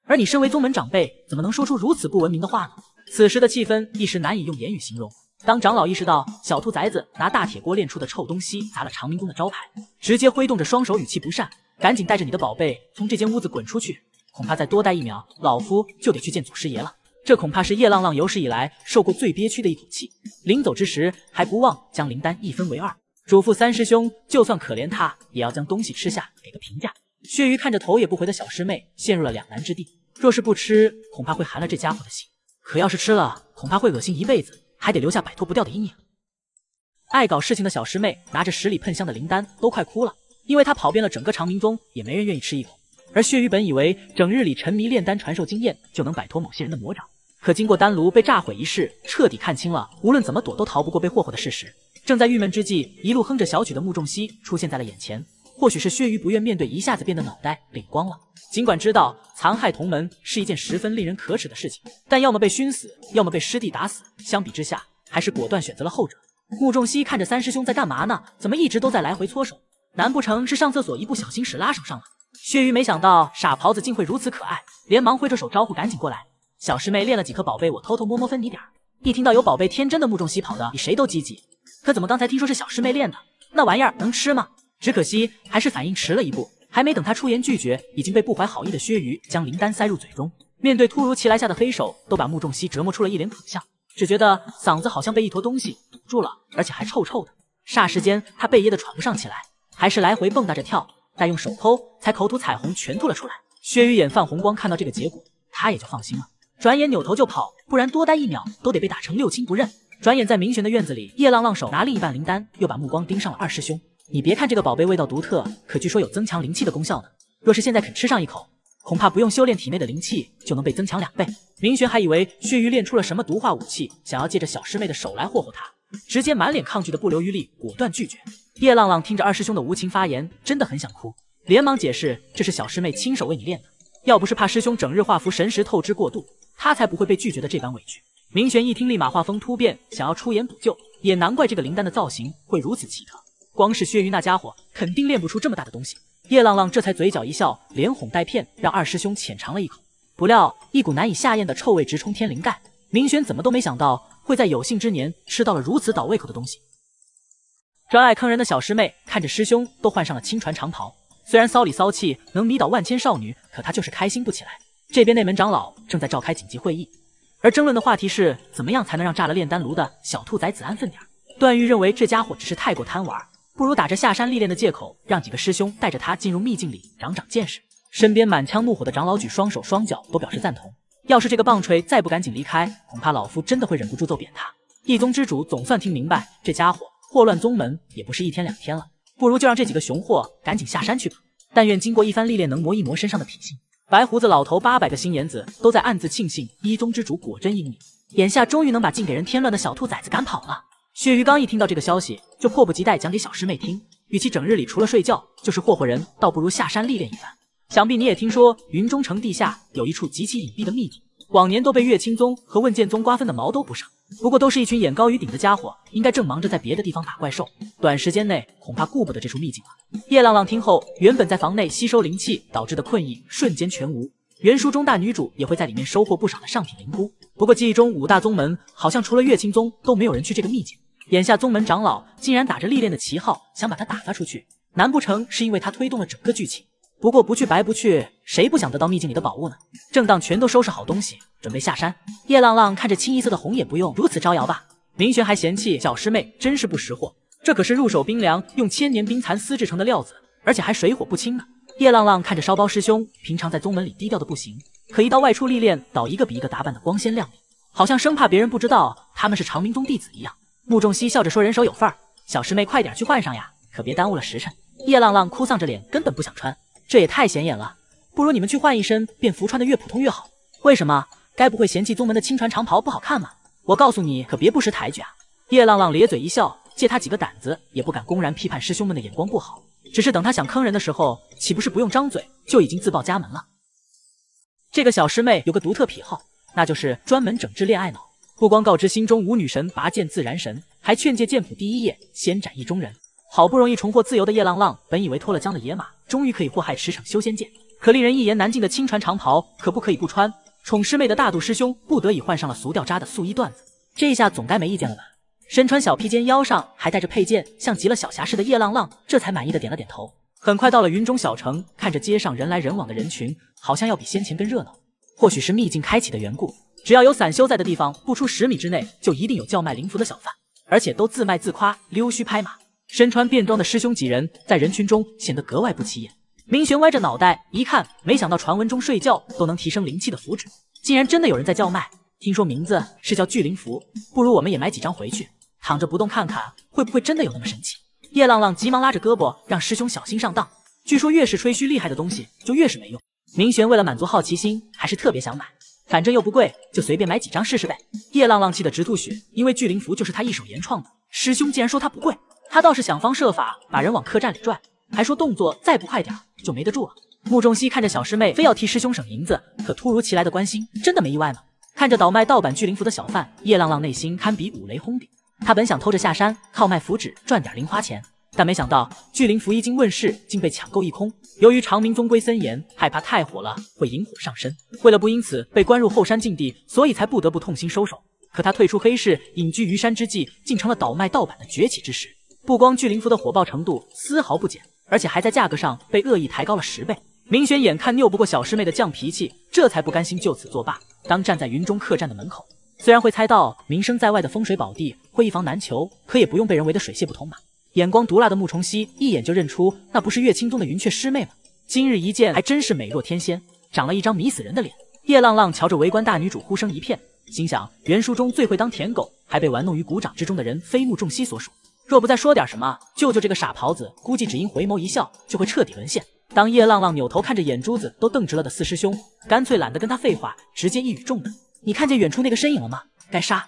而你身为宗门长辈，怎么能说出如此不文明的话呢？此时的气氛一时难以用言语形容。当长老意识到小兔崽子拿大铁锅炼出的臭东西砸了长明宫的招牌，直接挥动着双手，语气不善，赶紧带着你的宝贝从这间屋子滚出去！恐怕再多待一秒，老夫就得去见祖师爷了。这恐怕是叶浪浪有史以来受过最憋屈的一口气。临走之时，还不忘将灵丹一分为二，嘱咐三师兄，就算可怜他，也要将东西吃下，给个评价。薛鱼看着头也不回的小师妹，陷入了两难之地。若是不吃，恐怕会寒了这家伙的心；可要是吃了，恐怕会恶心一辈子，还得留下摆脱不掉的阴影。爱搞事情的小师妹拿着十里喷香的灵丹，都快哭了，因为她跑遍了整个长明宗，也没人愿意吃一口。而薛鱼本以为整日里沉迷炼丹、传授经验，就能摆脱某些人的魔掌。可经过丹炉被炸毁一事，彻底看清了，无论怎么躲都逃不过被霍霍的事实。正在郁闷之际，一路哼着小曲的穆仲熙出现在了眼前。或许是薛鱼不愿面对一下子变得脑袋灵光了，尽管知道残害同门是一件十分令人可耻的事情，但要么被熏死，要么被师弟打死，相比之下还是果断选择了后者。穆仲熙看着三师兄在干嘛呢？怎么一直都在来回搓手？难不成是上厕所一不小心屎拉手上了？薛鱼没想到傻狍子竟会如此可爱，连忙挥着手招呼，赶紧过来。小师妹练了几颗宝贝，我偷偷摸摸分你点儿。一听到有宝贝，天真的穆仲熙跑的比谁都积极。可怎么刚才听说是小师妹练的那玩意儿能吃吗？只可惜还是反应迟了一步，还没等他出言拒绝，已经被不怀好意的薛瑜将灵丹塞入嘴中。面对突如其来下的黑手，都把穆仲熙折磨出了一脸苦相，只觉得嗓子好像被一坨东西堵住了，而且还臭臭的。霎时间，他被噎得喘不上气来，还是来回蹦跶着跳，待用手抠，才口吐彩虹全吐了出来。薛瑜眼泛红光，看到这个结果，他也就放心了。转眼扭头就跑，不然多待一秒都得被打成六亲不认。转眼在明玄的院子里，叶浪浪手拿另一半灵丹，又把目光盯上了二师兄。你别看这个宝贝味道独特，可据说有增强灵气的功效呢。若是现在肯吃上一口，恐怕不用修炼体内的灵气就能被增强两倍。明玄还以为血玉练出了什么毒化武器，想要借着小师妹的手来霍霍他，直接满脸抗拒的不留余力，果断拒绝。叶浪浪听着二师兄的无情发言，真的很想哭，连忙解释这是小师妹亲手为你练的，要不是怕师兄整日画符神识透支过度。他才不会被拒绝的这般委屈。明玄一听，立马画风突变，想要出言补救。也难怪这个灵丹的造型会如此奇特，光是薛鱼那家伙，肯定练不出这么大的东西。叶浪浪这才嘴角一笑，连哄带骗，让二师兄浅尝了一口。不料，一股难以下咽的臭味直冲天灵盖。明玄怎么都没想到，会在有幸之年吃到了如此倒胃口的东西。专爱坑人的小师妹看着师兄都换上了青传长袍，虽然骚里骚气能迷倒万千少女，可她就是开心不起来。这边内门长老正在召开紧急会议，而争论的话题是怎么样才能让炸了炼丹炉的小兔崽子安分点儿。段誉认为这家伙只是太过贪玩，不如打着下山历练的借口，让几个师兄带着他进入秘境里长长见识。身边满腔怒火的长老举双手双脚都表示赞同。要是这个棒槌再不赶紧离开，恐怕老夫真的会忍不住揍扁他。一宗之主总算听明白，这家伙祸乱宗门也不是一天两天了，不如就让这几个熊货赶紧下山去吧。但愿经过一番历练，能磨一磨身上的脾性。白胡子老头八百个心眼子都在暗自庆幸，一宗之主果真英明，眼下终于能把净给人添乱的小兔崽子赶跑了。血鱼刚一听到这个消息，就迫不及待讲给小师妹听。与其整日里除了睡觉就是霍霍人，倒不如下山历练一番。想必你也听说，云中城地下有一处极其隐蔽的秘境。往年都被月清宗和问剑宗瓜分的毛都不剩，不过都是一群眼高于顶的家伙，应该正忙着在别的地方打怪兽，短时间内恐怕顾不得这处秘境了。叶浪浪听后，原本在房内吸收灵气导致的困意瞬间全无。原书中大女主也会在里面收获不少的上品灵菇，不过记忆中五大宗门好像除了月清宗都没有人去这个秘境。眼下宗门长老竟然打着历练的旗号想把他打发出去，难不成是因为他推动了整个剧情？不过不去白不去，谁不想得到秘境里的宝物呢？正当全都收拾好东西准备下山，叶浪浪看着清一色的红，也不用如此招摇吧？明玄还嫌弃小师妹真是不识货，这可是入手冰凉，用千年冰蚕丝制成的料子，而且还水火不侵呢。叶浪浪看着烧包师兄，平常在宗门里低调的不行，可一到外出历练，倒一个比一个打扮的光鲜亮丽，好像生怕别人不知道他们是长明宗弟子一样。穆仲熙笑着说：“人手有份儿，小师妹快点去换上呀，可别耽误了时辰。”叶浪浪哭丧着脸，根本不想穿。这也太显眼了，不如你们去换一身便服，穿的越普通越好。为什么？该不会嫌弃宗门的青传长袍不好看吗？我告诉你，可别不识抬举啊！叶浪浪咧嘴一笑，借他几个胆子也不敢公然批判师兄们的眼光不好。只是等他想坑人的时候，岂不是不用张嘴就已经自报家门了？这个小师妹有个独特癖好，那就是专门整治恋爱脑，不光告知心中无女神，拔剑自然神，还劝诫剑谱第一页先斩意中人。好不容易重获自由的叶浪浪，本以为脱了缰的野马终于可以祸害驰骋修仙界，可令人一言难尽的青船长袍可不可以不穿？宠师妹的大度师兄不得已换上了俗掉渣的素衣缎子，这一下总该没意见了吧？身穿小披肩，腰上还带着佩剑，像极了小侠似的叶浪浪，这才满意的点了点头。很快到了云中小城，看着街上人来人往的人群，好像要比先前更热闹。或许是秘境开启的缘故，只要有散修在的地方，不出十米之内就一定有叫卖灵符的小贩，而且都自卖自夸、溜须拍马。身穿便装的师兄几人在人群中显得格外不起眼。明玄歪着脑袋一看，没想到传闻中睡觉都能提升灵气的符纸，竟然真的有人在叫卖。听说名字是叫聚灵符，不如我们也买几张回去，躺着不动看看会不会真的有那么神奇。叶浪浪急忙拉着胳膊，让师兄小心上当。据说越是吹嘘厉害的东西，就越是没用。明玄为了满足好奇心，还是特别想买，反正又不贵，就随便买几张试试呗。叶浪浪气得直吐血，因为聚灵符就是他一手研创的，师兄竟然说他不贵。他倒是想方设法把人往客栈里拽，还说动作再不快点就没得住了。穆仲熙看着小师妹非要替师兄省银子，可突如其来的关心真的没意外吗？看着倒卖盗版巨灵符的小贩，叶浪浪内心堪比五雷轰顶。他本想偷着下山，靠卖符纸赚点零花钱，但没想到巨灵符一经问世，竟被抢购一空。由于长明宗规森严，害怕太火了会引火上身，为了不因此被关入后山禁地，所以才不得不痛心收手。可他退出黑市，隐居于山之际，竟成了倒卖盗版的崛起之时。不光聚灵符的火爆程度丝毫不减，而且还在价格上被恶意抬高了十倍。明玄眼看拗不过小师妹的犟脾气，这才不甘心就此作罢。当站在云中客栈的门口，虽然会猜到名声在外的风水宝地会一房难求，可也不用被人围得水泄不通吧。眼光毒辣的穆崇熙一眼就认出，那不是月清宗的云雀师妹吗？今日一见，还真是美若天仙，长了一张迷死人的脸。叶浪浪瞧着围观大女主呼声一片，心想，原书中最会当舔狗，还被玩弄于股掌之中的人，非穆仲熙所属。若不再说点什么，舅舅这个傻狍子估计只因回眸一笑就会彻底沦陷。当叶浪浪扭头看着眼珠子都瞪直了的四师兄，干脆懒得跟他废话，直接一语中的：“你看见远处那个身影了吗？该杀！”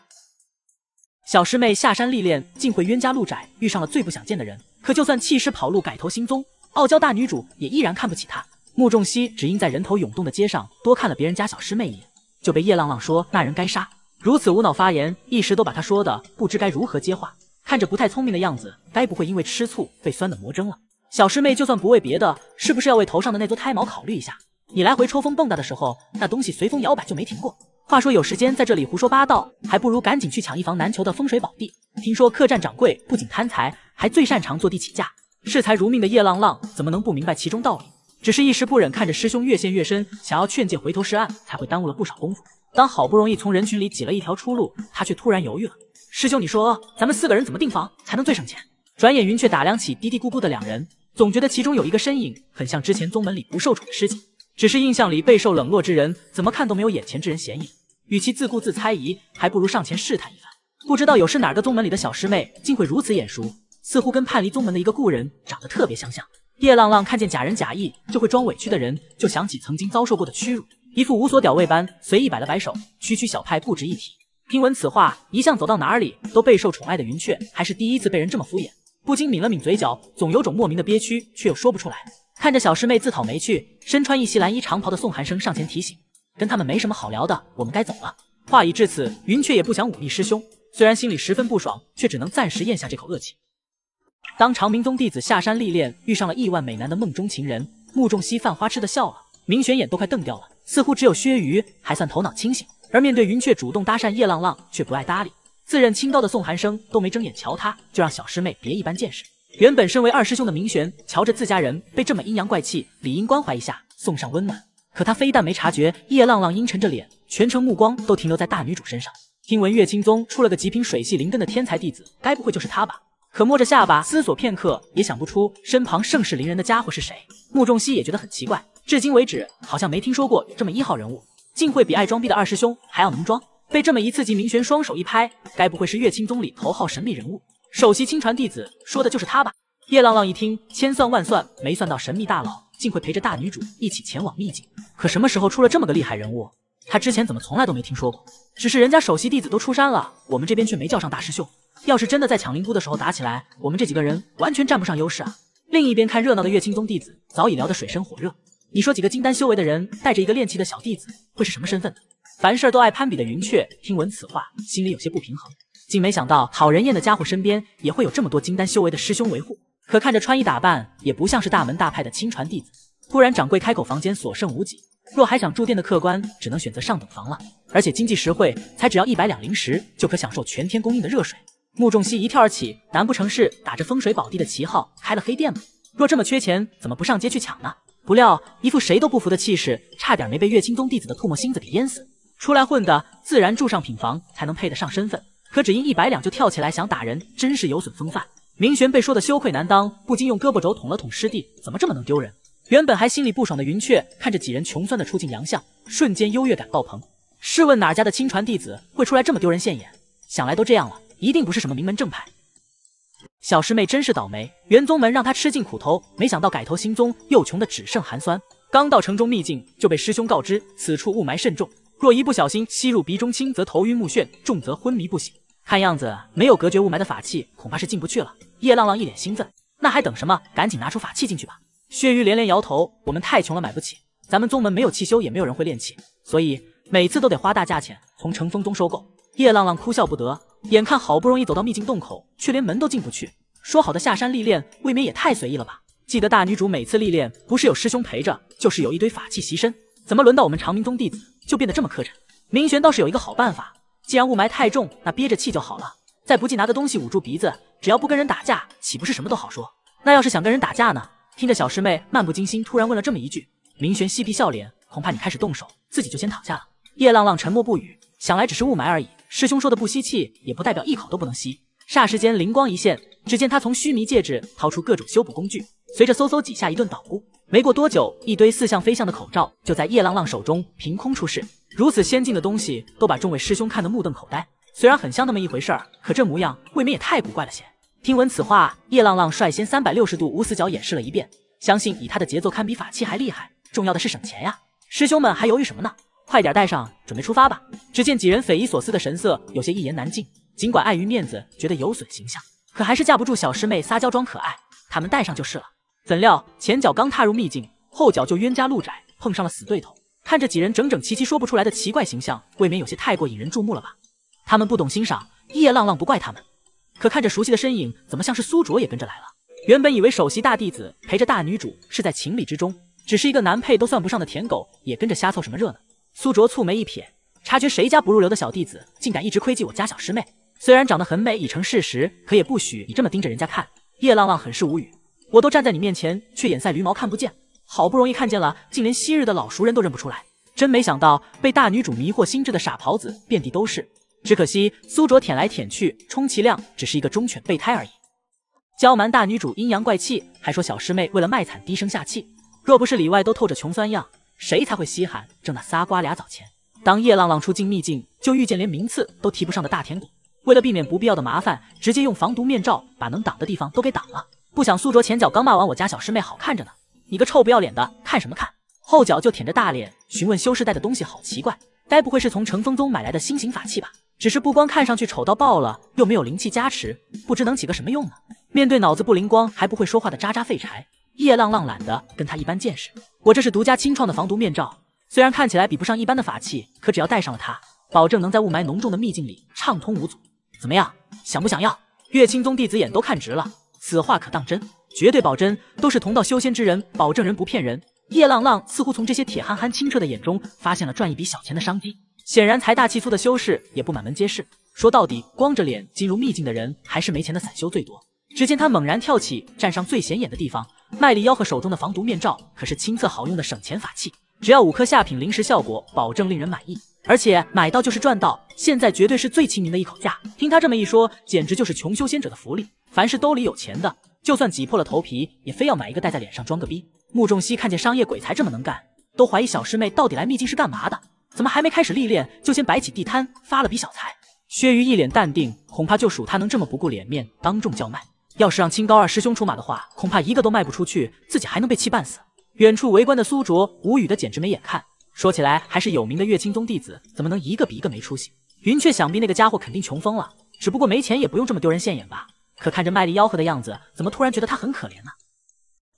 小师妹下山历练，竟会冤家路窄，遇上了最不想见的人。可就算弃尸跑路，改头行踪，傲娇大女主也依然看不起他。穆仲熙只因在人头涌动的街上多看了别人家小师妹一眼，就被叶浪浪说那人该杀。如此无脑发言，一时都把他说的不知该如何接话。看着不太聪明的样子，该不会因为吃醋被酸的魔怔了？小师妹就算不为别的，是不是要为头上的那撮胎毛考虑一下？你来回抽风蹦跶的时候，那东西随风摇摆就没停过。话说有时间在这里胡说八道，还不如赶紧去抢一房难求的风水宝地。听说客栈掌柜不仅贪财，还最擅长坐地起价，视财如命的叶浪浪怎么能不明白其中道理？只是一时不忍看着师兄越陷越深，想要劝诫回头是岸，才会耽误了不少功夫。当好不容易从人群里挤了一条出路，他却突然犹豫了。师兄，你说咱们四个人怎么订房才能最省钱？转眼云雀打量起嘀嘀咕咕的两人，总觉得其中有一个身影很像之前宗门里不受宠的师姐，只是印象里备受冷落之人，怎么看都没有眼前之人显眼。与其自顾自猜疑，还不如上前试探一番。不知道有是哪个宗门里的小师妹，竟会如此眼熟，似乎跟叛离宗门的一个故人长得特别相像。叶浪浪看见假仁假义就会装委屈的人，就想起曾经遭受过的屈辱，一副无所屌味般随意摆了摆手，区区小派不值一提。听闻此话，一向走到哪里都备受宠爱的云雀，还是第一次被人这么敷衍，不禁抿了抿嘴角，总有种莫名的憋屈，却又说不出来。看着小师妹自讨没趣，身穿一袭蓝衣长袍的宋寒生上前提醒：“跟他们没什么好聊的，我们该走了。”话已至此，云雀也不想忤逆师兄，虽然心里十分不爽，却只能暂时咽下这口恶气。当长明宗弟子下山历练，遇上了亿万美男的梦中情人，穆仲熙犯花痴的笑了，明玄眼都快瞪掉了，似乎只有薛瑜还算头脑清醒。而面对云雀主动搭讪，叶浪浪却不爱搭理。自认清高的宋寒生都没睁眼瞧他，就让小师妹别一般见识。原本身为二师兄的明玄，瞧着自家人被这么阴阳怪气，理应关怀一下，送上温暖。可他非但没察觉，叶浪浪阴沉着脸，全程目光都停留在大女主身上。听闻月清宗出了个极品水系灵根的天才弟子，该不会就是他吧？可摸着下巴思索片刻，也想不出身旁盛世凌人的家伙是谁。穆仲熙也觉得很奇怪，至今为止好像没听说过有这么一号人物。竟会比爱装逼的二师兄还要能装，被这么一刺激，明玄双手一拍，该不会是月清宗里头号神秘人物，首席亲传弟子，说的就是他吧？叶浪浪一听，千算万算没算到神秘大佬竟会陪着大女主一起前往秘境，可什么时候出了这么个厉害人物？他之前怎么从来都没听说过？只是人家首席弟子都出山了，我们这边却没叫上大师兄，要是真的在抢灵菇的时候打起来，我们这几个人完全占不上优势啊！另一边看热闹的月清宗弟子早已聊得水深火热。你说几个金丹修为的人带着一个练气的小弟子，会是什么身份呢？凡事都爱攀比的云雀听闻此话，心里有些不平衡，竟没想到讨人厌的家伙身边也会有这么多金丹修为的师兄维护。可看着穿衣打扮，也不像是大门大派的亲传弟子。突然，掌柜开口，房间所剩无几，若还想住店的客官，只能选择上等房了，而且经济实惠，才只要一百两灵石就可享受全天供应的热水。穆仲熙一跳而起，难不成是打着风水宝地的旗号开了黑店吗？若这么缺钱，怎么不上街去抢呢？不料一副谁都不服的气势，差点没被月清宗弟子的唾沫星子给淹死。出来混的自然住上品房才能配得上身份，可只因一百两就跳起来想打人，真是有损风范。明玄被说的羞愧难当，不禁用胳膊肘捅了捅师弟，怎么这么能丢人？原本还心里不爽的云雀看着几人穷酸的出尽洋相，瞬间优越感爆棚。试问哪家的亲传弟子会出来这么丢人现眼？想来都这样了，一定不是什么名门正派。小师妹真是倒霉，元宗门让她吃尽苦头，没想到改投新宗又穷的只剩寒酸。刚到城中秘境，就被师兄告知此处雾霾甚重，若一不小心吸入鼻中轻，则头晕目眩，重则昏迷不醒。看样子没有隔绝雾霾的法器，恐怕是进不去了。叶浪浪一脸兴奋，那还等什么？赶紧拿出法器进去吧！血鱼连连摇头，我们太穷了，买不起。咱们宗门没有汽修，也没有人会炼气，所以每次都得花大价钱从城峰宗收购。叶浪浪哭笑不得，眼看好不容易走到秘境洞口，却连门都进不去。说好的下山历练，未免也太随意了吧？记得大女主每次历练，不是有师兄陪着，就是有一堆法器袭身，怎么轮到我们长明宗弟子就变得这么磕碜？明玄倒是有一个好办法，既然雾霾太重，那憋着气就好了。再不济拿个东西捂住鼻子，只要不跟人打架，岂不是什么都好说？那要是想跟人打架呢？听着小师妹漫不经心突然问了这么一句，明玄嬉皮笑脸，恐怕你开始动手，自己就先躺下了。叶浪浪沉默不语，想来只是雾霾而已。师兄说的不吸气，也不代表一口都不能吸。霎时间灵光一现，只见他从须弥戒指掏出各种修补工具，随着嗖嗖几下，一顿捣鼓，没过多久，一堆似像非像的口罩就在叶浪浪手中凭空出世。如此先进的东西，都把众位师兄看得目瞪口呆。虽然很像那么一回事儿，可这模样未免也太古怪了些。听闻此话，叶浪浪率先三百六十度无死角演示了一遍，相信以他的节奏，堪比法器还厉害。重要的是省钱呀，师兄们还犹豫什么呢？快点带上，准备出发吧！只见几人匪夷所思的神色，有些一言难尽。尽管碍于面子，觉得有损形象，可还是架不住小师妹撒娇装可爱。他们带上就是了。怎料前脚刚踏入秘境，后脚就冤家路窄，碰上了死对头。看着几人整整齐齐说不出来的奇怪形象，未免有些太过引人注目了吧？他们不懂欣赏，叶浪浪不怪他们。可看着熟悉的身影，怎么像是苏卓也跟着来了？原本以为首席大弟子陪着大女主是在情理之中，只是一个男配都算不上的舔狗也跟着瞎凑什么热闹？苏卓蹙眉一撇，察觉谁家不入流的小弟子竟敢一直窥觊我家小师妹。虽然长得很美已成事实，可也不许你这么盯着人家看。叶浪浪很是无语，我都站在你面前，却眼赛驴毛看不见。好不容易看见了，竟连昔日的老熟人都认不出来。真没想到，被大女主迷惑心智的傻狍子遍地都是。只可惜苏卓舔来舔去，充其量只是一个忠犬备胎而已。娇蛮大女主阴阳怪气，还说小师妹为了卖惨低声下气，若不是里外都透着穷酸样。谁才会稀罕挣那仨瓜俩枣钱？当叶浪浪出境秘境，就遇见连名次都提不上的大舔狗。为了避免不必要的麻烦，直接用防毒面罩把能挡的地方都给挡了。不想苏卓前脚刚骂完我家小师妹好看着呢，你个臭不要脸的，看什么看？后脚就舔着大脸询问修士带的东西好奇怪，该不会是从乘风宗买来的新型法器吧？只是不光看上去丑到爆了，又没有灵气加持，不知能起个什么用呢？面对脑子不灵光还不会说话的渣渣废柴。叶浪浪懒得跟他一般见识，我这是独家清创的防毒面罩，虽然看起来比不上一般的法器，可只要戴上了它，保证能在雾霾浓重的秘境里畅通无阻。怎么样，想不想要？月清宗弟子眼都看直了，此话可当真？绝对保真，都是同道修仙之人，保证人不骗人。叶浪浪似乎从这些铁憨憨清澈的眼中发现了赚一笔小钱的商机，显然财大气粗的修士也不满门皆是。说到底，光着脸进入秘境的人还是没钱的散修最多。只见他猛然跳起，站上最显眼的地方。卖力吆喝，手中的防毒面罩可是亲测好用的省钱法器，只要五颗下品灵石，效果保证令人满意。而且买到就是赚到，现在绝对是最亲民的一口价。听他这么一说，简直就是穷修仙者的福利。凡是兜里有钱的，就算挤破了头皮也非要买一个戴在脸上装个逼。穆仲熙看见商业鬼才这么能干，都怀疑小师妹到底来秘境是干嘛的，怎么还没开始历练就先摆起地摊发了笔小财？薛瑜一脸淡定，恐怕就属他能这么不顾脸面当众叫卖。要是让清高二师兄出马的话，恐怕一个都卖不出去，自己还能被气半死。远处围观的苏卓无语的简直没眼看。说起来还是有名的月清宗弟子，怎么能一个比一个没出息？云雀想必那个家伙肯定穷疯了，只不过没钱也不用这么丢人现眼吧？可看着卖力吆喝的样子，怎么突然觉得他很可怜呢？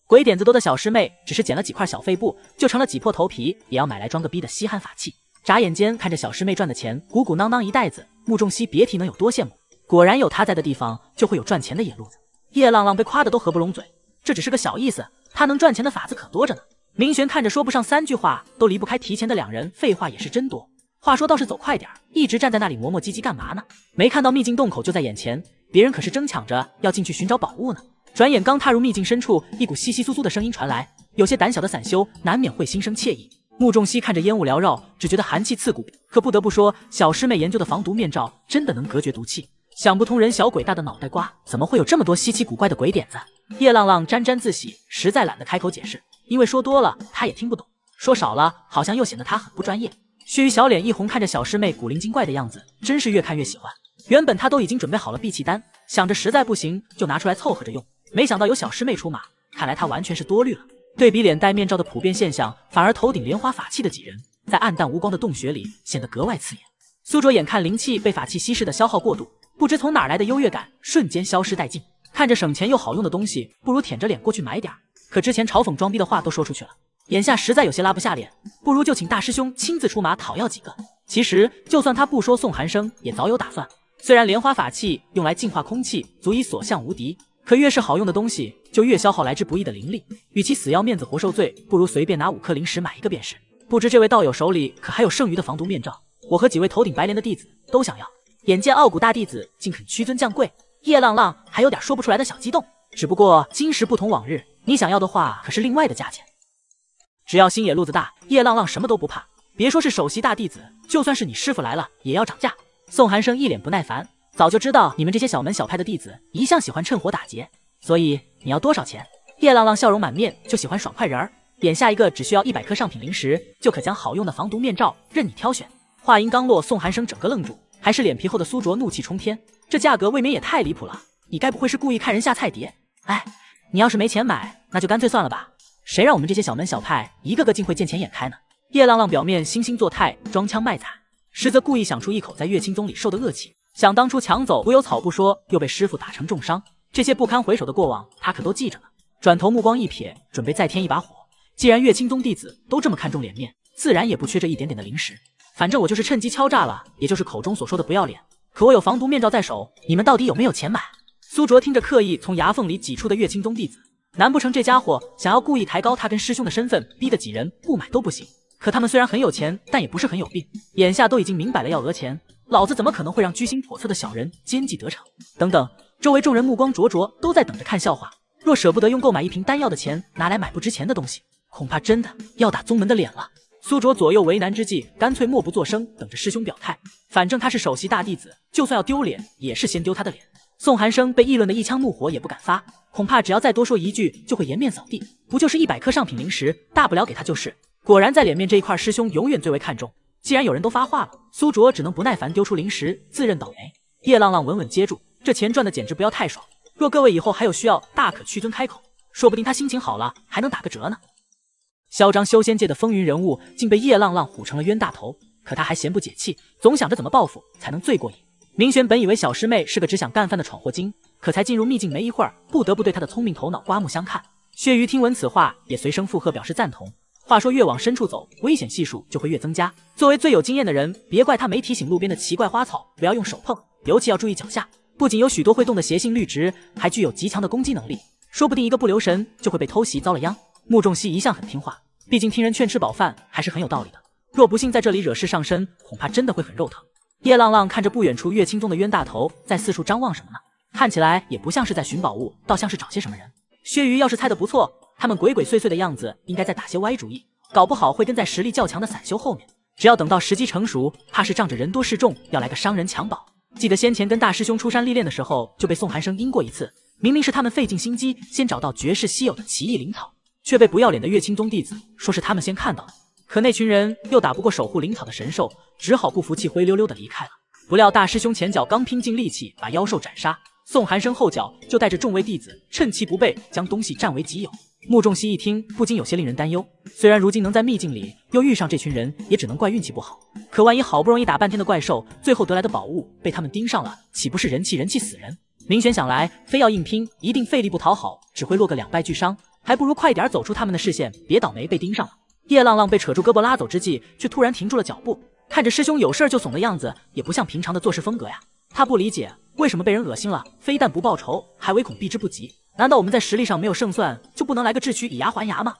鬼点子多的小师妹，只是捡了几块小废布，就成了挤破头皮也要买来装个逼的稀罕法器。眨眼间看着小师妹赚的钱鼓鼓囊囊一袋子，穆仲熙别提能有多羡慕。果然有他在的地方，就会有赚钱的野路子。叶浪浪被夸得都合不拢嘴，这只是个小意思，他能赚钱的法子可多着呢。明玄看着说不上三句话都离不开提前的两人，废话也是真多。话说倒是走快点，一直站在那里磨磨唧唧干嘛呢？没看到秘境洞口就在眼前，别人可是争抢着要进去寻找宝物呢。转眼刚踏入秘境深处，一股稀稀疏疏的声音传来，有些胆小的散修难免会心生怯意。穆仲熙看着烟雾缭绕，只觉得寒气刺骨，可不得不说，小师妹研究的防毒面罩真的能隔绝毒气。想不通，人小鬼大的脑袋瓜怎么会有这么多稀奇古怪的鬼点子？叶浪浪沾沾自喜，实在懒得开口解释，因为说多了他也听不懂，说少了好像又显得他很不专业。须臾，小脸一红，看着小师妹古灵精怪的样子，真是越看越喜欢。原本他都已经准备好了闭气丹，想着实在不行就拿出来凑合着用，没想到有小师妹出马，看来他完全是多虑了。对比脸戴面罩的普遍现象，反而头顶莲花法器的几人在暗淡无光的洞穴里显得格外刺眼。苏卓眼看灵气被法器稀释的消耗过度。不知从哪来的优越感瞬间消失殆尽，看着省钱又好用的东西，不如舔着脸过去买点。可之前嘲讽装逼的话都说出去了，眼下实在有些拉不下脸，不如就请大师兄亲自出马讨要几个。其实就算他不说，宋寒生也早有打算。虽然莲花法器用来净化空气足以所向无敌，可越是好用的东西就越消耗来之不易的灵力。与其死要面子活受罪，不如随便拿五颗灵石买一个便是。不知这位道友手里可还有剩余的防毒面罩？我和几位头顶白莲的弟子都想要。眼见傲骨大弟子竟肯屈尊降贵，叶浪浪还有点说不出来的小激动。只不过今时不同往日，你想要的话可是另外的价钱。只要星野路子大，叶浪浪什么都不怕。别说是首席大弟子，就算是你师傅来了，也要涨价。宋寒生一脸不耐烦，早就知道你们这些小门小派的弟子一向喜欢趁火打劫，所以你要多少钱？叶浪浪笑容满面，就喜欢爽快人儿。眼下一个只需要一百颗上品灵石，就可将好用的防毒面罩任你挑选。话音刚落，宋寒生整个愣住。还是脸皮厚的苏卓怒气冲天，这价格未免也太离谱了！你该不会是故意看人下菜碟？哎，你要是没钱买，那就干脆算了吧。谁让我们这些小门小派一个个竟会见钱眼开呢？叶浪浪表面惺惺作态，装腔卖惨，实则故意想出一口在月清宗里受的恶气。想当初抢走无忧草不说，又被师傅打成重伤，这些不堪回首的过往他可都记着呢。转头目光一瞥，准备再添一把火。既然月清宗弟子都这么看重脸面，自然也不缺这一点点的零食。反正我就是趁机敲诈了，也就是口中所说的不要脸。可我有防毒面罩在手，你们到底有没有钱买？苏卓听着，刻意从牙缝里挤出的岳清宗弟子，难不成这家伙想要故意抬高他跟师兄的身份，逼得几人不买都不行？可他们虽然很有钱，但也不是很有病。眼下都已经明摆了要讹钱，老子怎么可能会让居心叵测的小人奸计得逞？等等，周围众人目光灼灼，都在等着看笑话。若舍不得用购买一瓶丹药的钱拿来买不值钱的东西，恐怕真的要打宗门的脸了。苏卓左右为难之际，干脆默不作声，等着师兄表态。反正他是首席大弟子，就算要丢脸，也是先丢他的脸。宋寒生被议论的一腔怒火也不敢发，恐怕只要再多说一句，就会颜面扫地。不就是一百颗上品灵石，大不了给他就是。果然，在脸面这一块，师兄永远最为看重。既然有人都发话了，苏卓只能不耐烦丢出灵石，自认倒霉。叶浪浪稳稳接住，这钱赚的简直不要太爽。若各位以后还有需要，大可屈尊开口，说不定他心情好了还能打个折呢。嚣张修仙界的风云人物，竟被叶浪浪唬成了冤大头。可他还嫌不解气，总想着怎么报复才能最过瘾。明玄本以为小师妹是个只想干饭的闯祸精，可才进入秘境没一会儿，不得不对他的聪明头脑刮目相看。薛鱼听闻此话，也随声附和，表示赞同。话说越往深处走，危险系数就会越增加。作为最有经验的人，别怪他没提醒路边的奇怪花草不要用手碰，尤其要注意脚下，不仅有许多会动的邪性绿植，还具有极强的攻击能力，说不定一个不留神就会被偷袭，遭了殃。穆仲熙一向很听话，毕竟听人劝吃饱饭还是很有道理的。若不幸在这里惹事上身，恐怕真的会很肉疼。叶浪浪看着不远处月清宗的冤大头在四处张望什么呢？看起来也不像是在寻宝物，倒像是找些什么人。薛鱼要是猜得不错，他们鬼鬼祟祟的样子应该在打些歪主意，搞不好会跟在实力较强的散修后面。只要等到时机成熟，怕是仗着人多势众要来个伤人抢宝。记得先前跟大师兄出山历练的时候，就被宋寒生阴过一次。明明是他们费尽心机先找到绝世稀有的奇异灵草。却被不要脸的月清宗弟子说是他们先看到的，可那群人又打不过守护灵草的神兽，只好不服气灰溜溜的离开了。不料大师兄前脚刚拼尽力气把妖兽斩杀，宋寒生后脚就带着众位弟子趁其不备将东西占为己有。穆仲熙一听不禁有些令人担忧，虽然如今能在秘境里又遇上这群人，也只能怪运气不好。可万一好不容易打半天的怪兽，最后得来的宝物被他们盯上了，岂不是人气人气死人？明玄想来，非要硬拼，一定费力不讨好，只会落个两败俱伤。还不如快点走出他们的视线，别倒霉被盯上了。叶浪浪被扯住胳膊拉走之际，却突然停住了脚步，看着师兄有事儿就怂的样子，也不像平常的做事风格呀。他不理解，为什么被人恶心了，非但不报仇，还唯恐避之不及？难道我们在实力上没有胜算，就不能来个智取以牙还牙吗？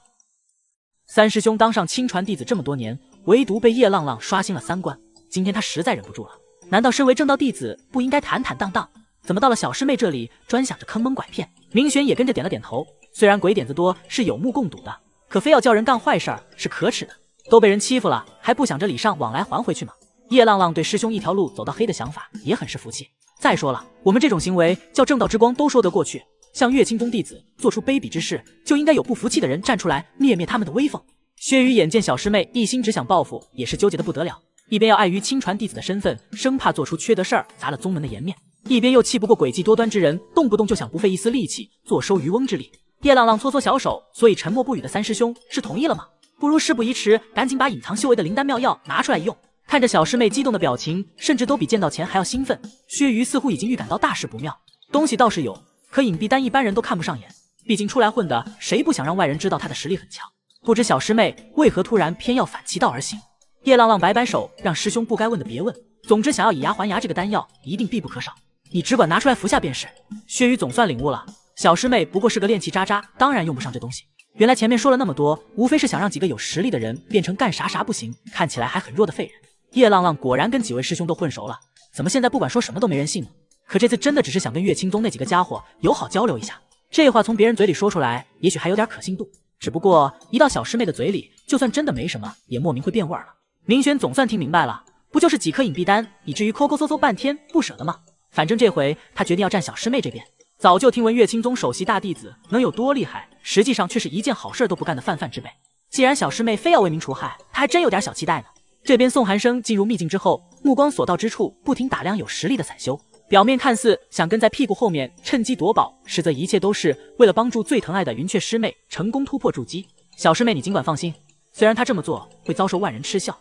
三师兄当上亲传弟子这么多年，唯独被叶浪浪刷新了三观。今天他实在忍不住了，难道身为正道弟子不应该坦坦荡荡？怎么到了小师妹这里，专想着坑蒙拐骗？明玄也跟着点了点头。虽然鬼点子多是有目共睹的，可非要叫人干坏事儿是可耻的。都被人欺负了，还不想着礼尚往来还回去吗？叶浪浪对师兄一条路走到黑的想法也很是服气。再说了，我们这种行为叫正道之光都说得过去，向月清宗弟子做出卑鄙之事，就应该有不服气的人站出来灭灭他们的威风。薛雨眼见小师妹一心只想报复，也是纠结得不得了，一边要碍于亲传弟子的身份，生怕做出缺德事儿砸了宗门的颜面，一边又气不过诡计多端之人，动不动就想不费一丝力气坐收渔翁之利。叶浪浪搓搓小手，所以沉默不语的三师兄是同意了吗？不如事不宜迟，赶紧把隐藏修为的灵丹妙药拿出来一用。看着小师妹激动的表情，甚至都比见到钱还要兴奋。薛瑜似乎已经预感到大事不妙，东西倒是有，可隐蔽丹一般人都看不上眼，毕竟出来混的谁不想让外人知道他的实力很强？不知小师妹为何突然偏要反其道而行？叶浪浪摆摆手，让师兄不该问的别问。总之，想要以牙还牙，这个丹药一定必不可少，你只管拿出来服下便是。薛瑜总算领悟了。小师妹不过是个练气渣渣，当然用不上这东西。原来前面说了那么多，无非是想让几个有实力的人变成干啥啥不行，看起来还很弱的废人。叶浪浪果然跟几位师兄都混熟了，怎么现在不管说什么都没人信呢？可这次真的只是想跟岳青宗那几个家伙友好交流一下，这话从别人嘴里说出来，也许还有点可信度。只不过一到小师妹的嘴里，就算真的没什么，也莫名会变味儿了。明轩总算听明白了，不就是几颗隐蔽丹，以至于抠抠搜搜半天不舍得吗？反正这回他决定要站小师妹这边。早就听闻岳清宗首席大弟子能有多厉害，实际上却是一件好事都不干的泛泛之辈。既然小师妹非要为民除害，他还真有点小期待呢。这边宋寒生进入秘境之后，目光所到之处不停打量有实力的散修，表面看似想跟在屁股后面趁机夺宝，实则一切都是为了帮助最疼爱的云雀师妹成功突破筑基。小师妹，你尽管放心，虽然他这么做会遭受万人嗤笑，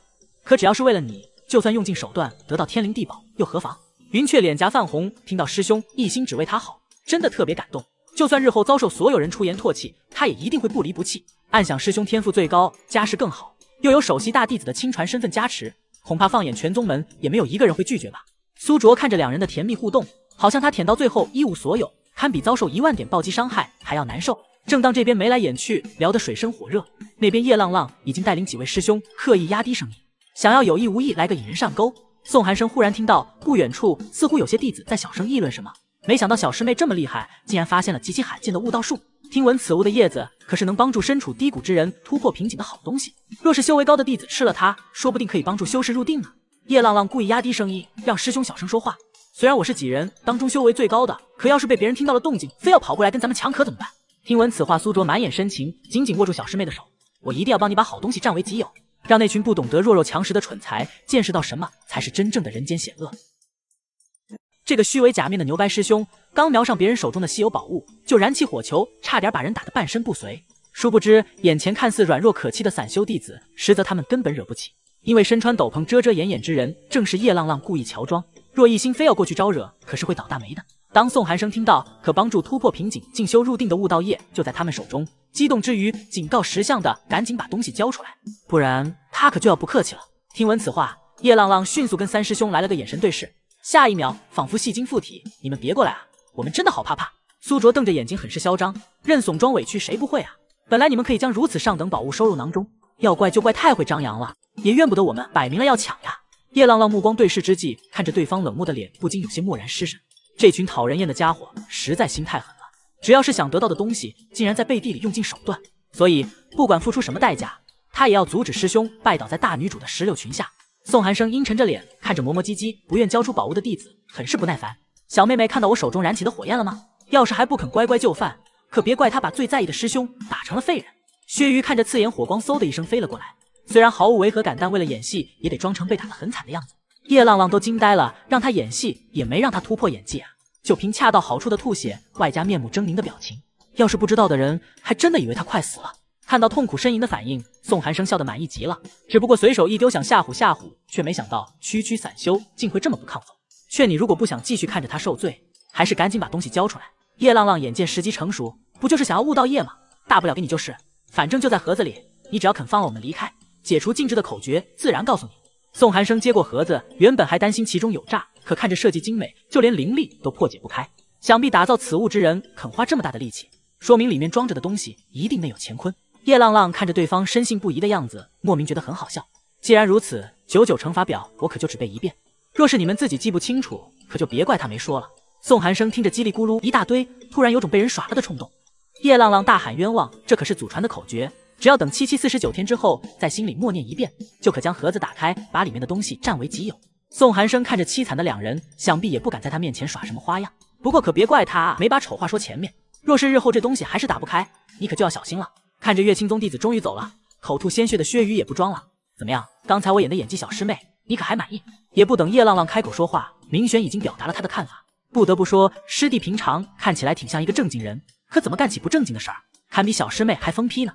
可只要是为了你，就算用尽手段得到天灵地宝又何妨？云雀脸颊泛红，听到师兄一心只为他好。真的特别感动，就算日后遭受所有人出言唾弃，他也一定会不离不弃。暗想师兄天赋最高，家世更好，又有首席大弟子的亲传身份加持，恐怕放眼全宗门也没有一个人会拒绝吧。苏卓看着两人的甜蜜互动，好像他舔到最后一无所有，堪比遭受一万点暴击伤害还要难受。正当这边眉来眼去，聊得水深火热，那边叶浪浪已经带领几位师兄刻意压低声音，想要有意无意来个引人上钩。宋寒生忽然听到不远处似乎有些弟子在小声议论什么。没想到小师妹这么厉害，竟然发现了极其罕见的悟道术。听闻此物的叶子可是能帮助身处低谷之人突破瓶颈的好东西。若是修为高的弟子吃了它，说不定可以帮助修士入定呢。叶浪浪故意压低声音，让师兄小声说话。虽然我是几人当中修为最高的，可要是被别人听到了动静，非要跑过来跟咱们抢，可怎么办？听闻此话，苏卓满眼深情，紧紧握住小师妹的手。我一定要帮你把好东西占为己有，让那群不懂得弱肉强食的蠢才见识到什么才是真正的人间险恶。这个虚伪假面的牛掰师兄，刚瞄上别人手中的稀有宝物，就燃起火球，差点把人打得半身不遂。殊不知，眼前看似软弱可欺的散修弟子，实则他们根本惹不起，因为身穿斗篷遮遮掩掩之人，正是叶浪浪故意乔装。若一心非要过去招惹，可是会倒大霉的。当宋寒生听到可帮助突破瓶颈、进修入定的悟道液就在他们手中，激动之余，警告识相的赶紧把东西交出来，不然他可就要不客气了。听闻此话，叶浪浪迅速跟三师兄来了个眼神对视。下一秒，仿佛戏精附体，你们别过来啊！我们真的好怕怕。苏卓瞪着眼睛，很是嚣张，认怂装委屈，谁不会啊？本来你们可以将如此上等宝物收入囊中，要怪就怪太会张扬了，也怨不得我们，摆明了要抢呀！叶浪浪目光对视之际，看着对方冷漠的脸，不禁有些漠然失神。这群讨人厌的家伙，实在心太狠了。只要是想得到的东西，竟然在背地里用尽手段。所以，不管付出什么代价，他也要阻止师兄拜倒在大女主的石榴裙下。宋寒生阴沉着脸，看着磨磨唧唧不愿交出宝物的弟子，很是不耐烦。小妹妹看到我手中燃起的火焰了吗？要是还不肯乖乖就范，可别怪他把最在意的师兄打成了废人。薛瑜看着刺眼火光，嗖的一声飞了过来。虽然毫无违和感，但为了演戏，也得装成被打得很惨的样子。叶浪浪都惊呆了，让他演戏也没让他突破演技啊！就凭恰到好处的吐血，外加面目狰狞的表情，要是不知道的人，还真的以为他快死了。看到痛苦呻吟的反应。宋寒生笑得满意极了，只不过随手一丢想吓唬吓唬，却没想到区区散修竟会这么不亢奋。劝你，如果不想继续看着他受罪，还是赶紧把东西交出来。叶浪浪眼见时机成熟，不就是想要悟道业吗？大不了给你就是，反正就在盒子里，你只要肯放了我们离开，解除禁制的口诀自然告诉你。宋寒生接过盒子，原本还担心其中有诈，可看着设计精美，就连灵力都破解不开，想必打造此物之人肯花这么大的力气，说明里面装着的东西一定内有乾坤。叶浪浪看着对方深信不疑的样子，莫名觉得很好笑。既然如此，九九乘法表我可就只背一遍。若是你们自己记不清楚，可就别怪他没说了。宋寒生听着叽里咕噜一大堆，突然有种被人耍了的冲动。叶浪浪大喊冤枉，这可是祖传的口诀，只要等七七四十九天之后，在心里默念一遍，就可将盒子打开，把里面的东西占为己有。宋寒生看着凄惨的两人，想必也不敢在他面前耍什么花样。不过可别怪他没把丑话说前面，若是日后这东西还是打不开，你可就要小心了。看着月清宗弟子终于走了，口吐鲜血的薛瑜也不装了。怎么样，刚才我演的演技，小师妹你可还满意？也不等叶浪浪开口说话，明玄已经表达了他的看法。不得不说，师弟平常看起来挺像一个正经人，可怎么干起不正经的事儿，堪比小师妹还疯批呢？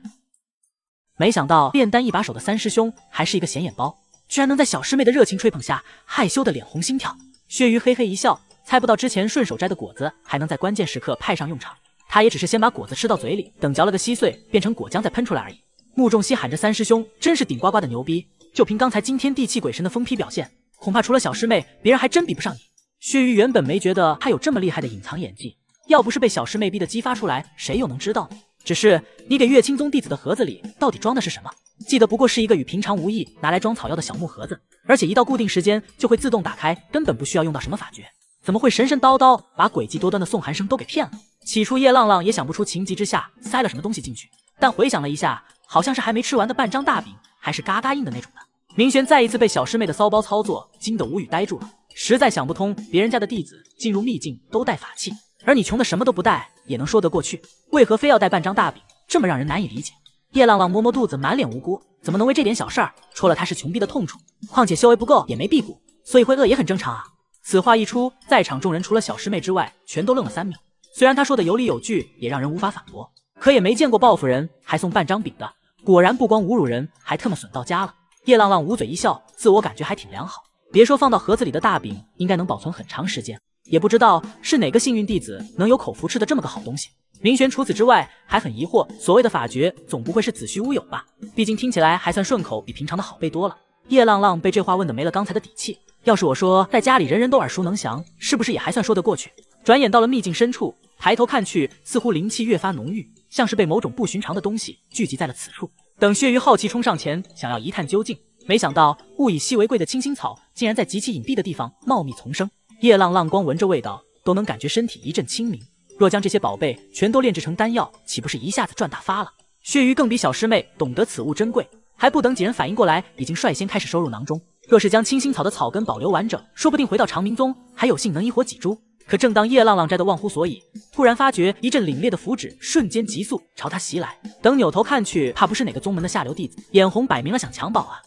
没想到炼丹一把手的三师兄还是一个显眼包，居然能在小师妹的热情吹捧下害羞的脸红心跳。薛瑜嘿嘿一笑，猜不到之前顺手摘的果子还能在关键时刻派上用场。他也只是先把果子吃到嘴里，等嚼了个稀碎，变成果浆再喷出来而已。穆仲熙喊着：“三师兄真是顶呱呱的牛逼！就凭刚才惊天地泣鬼神的疯批表现，恐怕除了小师妹，别人还真比不上你。”薛玉原本没觉得他有这么厉害的隐藏演技，要不是被小师妹逼得激发出来，谁又能知道呢？只是你给月清宗弟子的盒子里到底装的是什么？记得不过是一个与平常无异、拿来装草药的小木盒子，而且一到固定时间就会自动打开，根本不需要用到什么法诀，怎么会神神叨叨把诡计多端的宋寒生都给骗了？起初叶浪浪也想不出，情急之下塞了什么东西进去，但回想了一下，好像是还没吃完的半张大饼，还是嘎嘎硬的那种的。明玄再一次被小师妹的骚包操作惊得无语呆住了，实在想不通，别人家的弟子进入秘境都带法器，而你穷的什么都不带也能说得过去，为何非要带半张大饼，这么让人难以理解？叶浪浪摸摸肚子，满脸无辜，怎么能为这点小事戳了他是穷逼的痛处？况且修为不够也没辟谷，所以会饿也很正常啊。此话一出，在场众人除了小师妹之外，全都愣了三秒。虽然他说的有理有据，也让人无法反驳，可也没见过报复人还送半张饼的。果然不光侮辱人，还特么损到家了。叶浪浪捂嘴一笑，自我感觉还挺良好。别说放到盒子里的大饼，应该能保存很长时间。也不知道是哪个幸运弟子能有口福吃的这么个好东西。明玄除此之外还很疑惑，所谓的法诀总不会是子虚乌有吧？毕竟听起来还算顺口，比平常的好背多了。叶浪浪被这话问的没了刚才的底气。要是我说在家里人人都耳熟能详，是不是也还算说得过去？转眼到了秘境深处，抬头看去，似乎灵气越发浓郁，像是被某种不寻常的东西聚集在了此处。等血鱼好奇冲上前，想要一探究竟，没想到物以稀为贵的青青草竟然在极其隐蔽的地方茂密丛生。夜浪浪光闻着味道，都能感觉身体一阵清明。若将这些宝贝全都炼制成丹药，岂不是一下子赚大发了？血鱼更比小师妹懂得此物珍贵，还不等几人反应过来，已经率先开始收入囊中。若是将青青草的草根保留完整，说不定回到长明宗还有幸能一活几株。可正当叶浪浪摘得忘乎所以，突然发觉一阵凛冽的符纸瞬间急速朝他袭来。等扭头看去，怕不是哪个宗门的下流弟子，眼红摆明了想抢宝啊！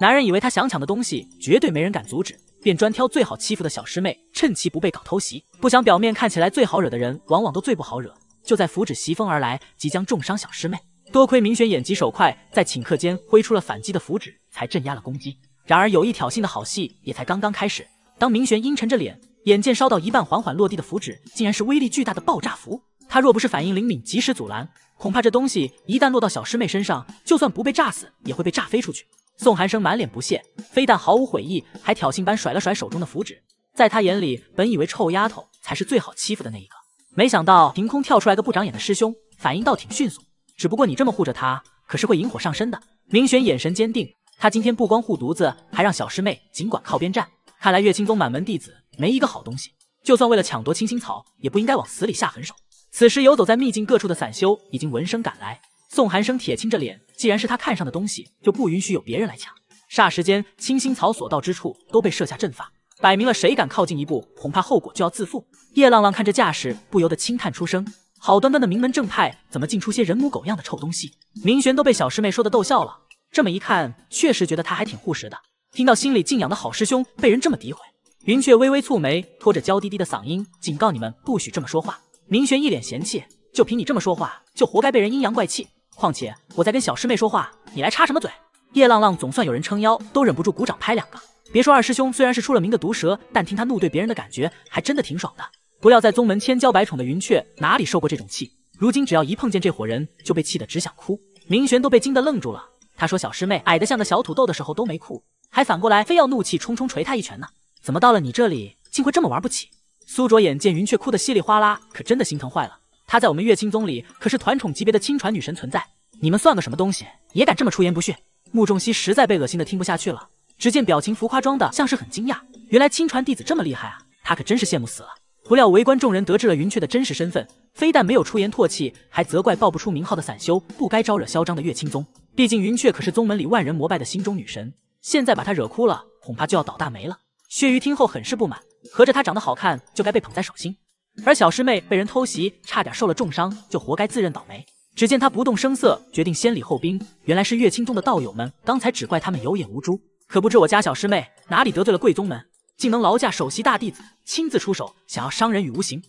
男人以为他想抢的东西绝对没人敢阻止，便专挑最好欺负的小师妹，趁其不备搞偷袭。不想表面看起来最好惹的人，往往都最不好惹。就在符纸袭风而来，即将重伤小师妹，多亏明玄眼疾手快，在顷刻间挥出了反击的符纸，才镇压了攻击。然而有意挑衅的好戏也才刚刚开始。当明玄阴沉着脸。眼见烧到一半，缓缓落地的符纸竟然是威力巨大的爆炸符。他若不是反应灵敏，及时阻拦，恐怕这东西一旦落到小师妹身上，就算不被炸死，也会被炸飞出去。宋寒生满脸不屑，非但毫无悔意，还挑衅般甩了甩手中的符纸。在他眼里，本以为臭丫头才是最好欺负的那一个，没想到凭空跳出来个不长眼的师兄，反应倒挺迅速。只不过你这么护着他，可是会引火上身的。明玄眼神坚定，他今天不光护犊子，还让小师妹尽管靠边站。看来岳清宗满门弟子没一个好东西，就算为了抢夺青心草，也不应该往死里下狠手。此时游走在秘境各处的散修已经闻声赶来。宋寒生铁青着脸，既然是他看上的东西，就不允许有别人来抢。霎时间，清心草所到之处都被设下阵法，摆明了谁敢靠近一步，恐怕后果就要自负。叶浪浪看这架势，不由得轻叹出声：好端端的名门正派，怎么竟出些人模狗样的臭东西？明玄都被小师妹说的逗笑了，这么一看，确实觉得他还挺护食的。听到心里敬仰的好师兄被人这么诋毁，云雀微微蹙眉，拖着娇滴滴的嗓音警告你们不许这么说话。明玄一脸嫌弃，就凭你这么说话，就活该被人阴阳怪气。况且我在跟小师妹说话，你来插什么嘴？叶浪浪总算有人撑腰，都忍不住鼓掌拍两个。别说二师兄虽然是出了名的毒舌，但听他怒对别人的感觉还真的挺爽的。不料在宗门千娇百宠的云雀哪里受过这种气，如今只要一碰见这伙人，就被气得只想哭。明玄都被惊得愣住了。他说小师妹矮得像个小土豆的时候都没哭。还反过来非要怒气冲冲捶他一拳呢？怎么到了你这里，竟会这么玩不起？苏卓眼见云雀哭得稀里哗啦，可真的心疼坏了。她在我们月清宗里可是团宠级别的亲传女神存在，你们算个什么东西，也敢这么出言不逊？穆仲熙实在被恶心的听不下去了，只见表情浮夸，装的像是很惊讶。原来亲传弟子这么厉害啊，他可真是羡慕死了。不料围观众人得知了云雀的真实身份，非但没有出言唾弃，还责怪报不出名号的散修不该招惹嚣张的月清宗。毕竟云雀可是宗门里万人膜拜的心中女神。现在把他惹哭了，恐怕就要倒大霉了。薛瑜听后很是不满，合着他长得好看就该被捧在手心，而小师妹被人偷袭，差点受了重伤，就活该自认倒霉。只见他不动声色，决定先礼后兵。原来是月清宗的道友们，刚才只怪他们有眼无珠，可不知我家小师妹哪里得罪了贵宗门，竟能劳驾首席大弟子亲自出手，想要伤人于无形。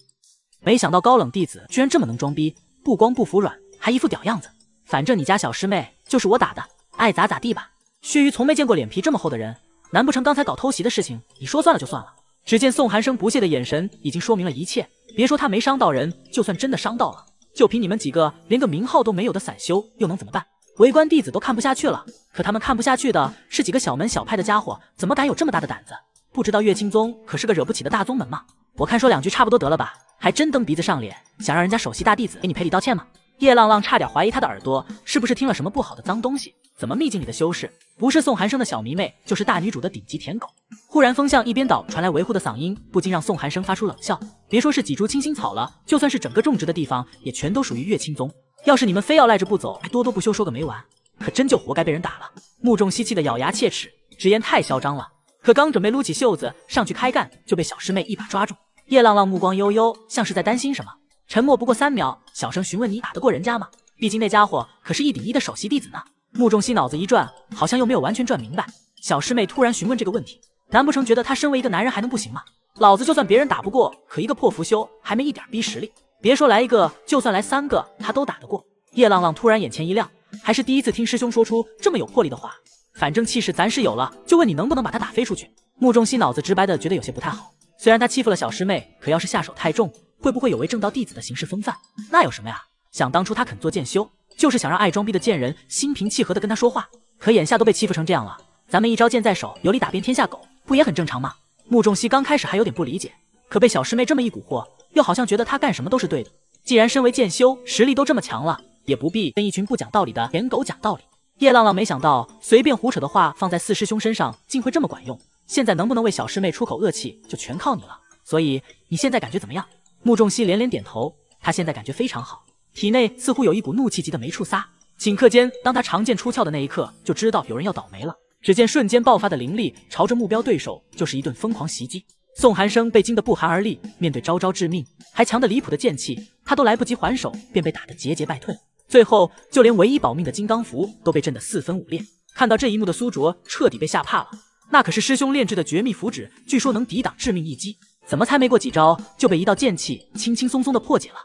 没想到高冷弟子居然这么能装逼，不光不服软，还一副屌样子。反正你家小师妹就是我打的，爱咋咋地吧。薛余从没见过脸皮这么厚的人，难不成刚才搞偷袭的事情，你说算了就算了？只见宋寒生不屑的眼神已经说明了一切。别说他没伤到人，就算真的伤到了，就凭你们几个连个名号都没有的散修，又能怎么办？围观弟子都看不下去了，可他们看不下去的是几个小门小派的家伙，怎么敢有这么大的胆子？不知道月清宗可是个惹不起的大宗门吗？我看说两句差不多得了吧，还真蹬鼻子上脸，想让人家首席大弟子给你赔礼道歉吗？叶浪浪差点怀疑他的耳朵是不是听了什么不好的脏东西，怎么秘境里的修士？不是宋寒生的小迷妹，就是大女主的顶级舔狗。忽然风向一边倒传来维护的嗓音，不禁让宋寒生发出冷笑。别说是几株清新草了，就算是整个种植的地方，也全都属于月清宗。要是你们非要赖着不走，还多多不休说个没完，可真就活该被人打了。穆仲熙气得咬牙切齿，直言太嚣张了。可刚准备撸起袖子上去开干，就被小师妹一把抓住。叶浪浪目光悠悠，像是在担心什么。沉默不过三秒，小声询问你打得过人家吗？毕竟那家伙可是一顶一的首席弟子呢。穆仲熙脑子一转，好像又没有完全转明白。小师妹突然询问这个问题，难不成觉得他身为一个男人还能不行吗？老子就算别人打不过，可一个破符修还没一点逼实力，别说来一个，就算来三个，他都打得过。叶浪浪突然眼前一亮，还是第一次听师兄说出这么有魄力的话。反正气势咱是有了，就问你能不能把他打飞出去。穆仲熙脑子直白的觉得有些不太好。虽然他欺负了小师妹，可要是下手太重，会不会有违正道弟子的行事风范？那有什么呀？想当初他肯做剑修。就是想让爱装逼的贱人心平气和的跟他说话，可眼下都被欺负成这样了，咱们一招剑在手，有理打遍天下狗，不也很正常吗？穆仲熙刚开始还有点不理解，可被小师妹这么一蛊惑，又好像觉得他干什么都是对的。既然身为剑修，实力都这么强了，也不必跟一群不讲道理的舔狗讲道理。叶浪浪没想到，随便胡扯的话放在四师兄身上，竟会这么管用。现在能不能为小师妹出口恶气，就全靠你了。所以你现在感觉怎么样？穆仲熙连连点头，他现在感觉非常好。体内似乎有一股怒气，急的没处撒。顷刻间，当他长剑出鞘的那一刻，就知道有人要倒霉了。只见瞬间爆发的灵力，朝着目标对手就是一顿疯狂袭击。宋寒生被惊得不寒而栗，面对招招致命还强得离谱的剑气，他都来不及还手，便被打得节节败退。最后，就连唯一保命的金刚符都被震得四分五裂。看到这一幕的苏卓彻底被吓怕了。那可是师兄炼制的绝密符纸，据说能抵挡致命一击，怎么才没过几招就被一道剑气轻轻松松的破解了？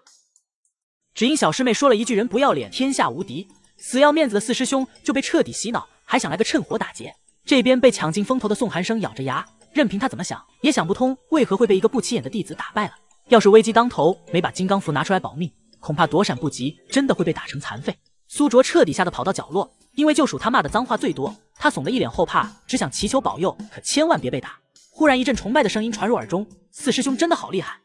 只因小师妹说了一句“人不要脸，天下无敌”，死要面子的四师兄就被彻底洗脑，还想来个趁火打劫。这边被抢尽风头的宋寒生咬着牙，任凭他怎么想也想不通，为何会被一个不起眼的弟子打败了。要是危机当头，没把金刚符拿出来保命，恐怕躲闪不及，真的会被打成残废。苏卓彻底吓得跑到角落，因为就属他骂的脏话最多，他怂得一脸后怕，只想祈求保佑，可千万别被打。忽然一阵崇拜的声音传入耳中：“四师兄真的好厉害，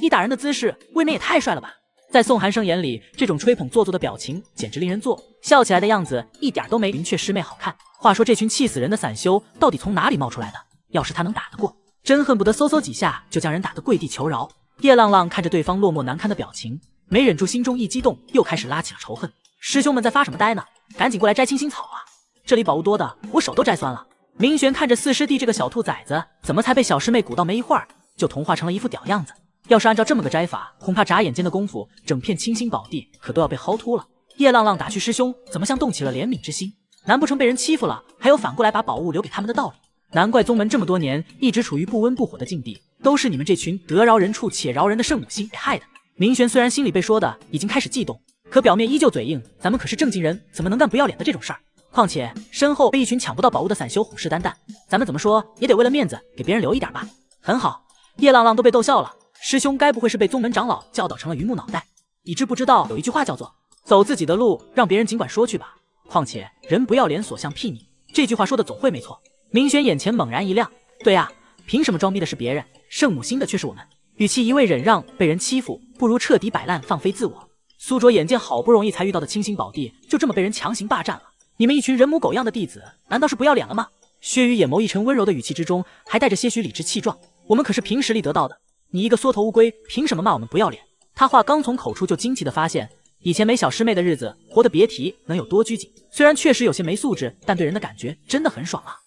你打人的姿势未免也太帅了吧！”在宋寒生眼里，这种吹捧做作的表情简直令人作笑，起来的样子一点都没云雀师妹好看。话说，这群气死人的散修到底从哪里冒出来的？要是他能打得过，真恨不得嗖嗖几下就将人打得跪地求饶。叶浪浪看着对方落寞难堪的表情，没忍住心中一激动，又开始拉起了仇恨。师兄们在发什么呆呢？赶紧过来摘青心草啊！这里宝物多的，我手都摘酸了。明玄看着四师弟这个小兔崽子，怎么才被小师妹鼓到没一会儿，就同化成了一副屌样子？要是按照这么个摘法，恐怕眨眼间的功夫，整片清心宝地可都要被薅秃了。叶浪浪打趣师兄，怎么像动起了怜悯之心？难不成被人欺负了，还有反过来把宝物留给他们的道理？难怪宗门这么多年一直处于不温不火的境地，都是你们这群得饶人处且饶人的圣母心给害的。明玄虽然心里被说的已经开始悸动，可表面依旧嘴硬。咱们可是正经人，怎么能干不要脸的这种事儿？况且身后被一群抢不到宝物的散修虎视眈眈，咱们怎么说也得为了面子给别人留一点吧。很好，叶浪浪都被逗笑了。师兄，该不会是被宗门长老教导成了榆木脑袋？你知不知道有一句话叫做“走自己的路，让别人尽管说去吧”。况且“人不要脸，所向披靡”这句话说的总会没错。明玄眼前猛然一亮，对呀，凭什么装逼的是别人，圣母心的却是我们？与其一味忍让被人欺负，不如彻底摆烂，放飞自我。苏卓眼见好不容易才遇到的清心宝地就这么被人强行霸占了，你们一群人模狗样的弟子，难道是不要脸了吗？薛宇眼眸一沉，温柔的语气之中还带着些许理直气壮：“我们可是凭实力得到的。”你一个缩头乌龟，凭什么骂我们不要脸？他话刚从口出，就惊奇的发现，以前没小师妹的日子，活得别提能有多拘谨。虽然确实有些没素质，但对人的感觉真的很爽啊！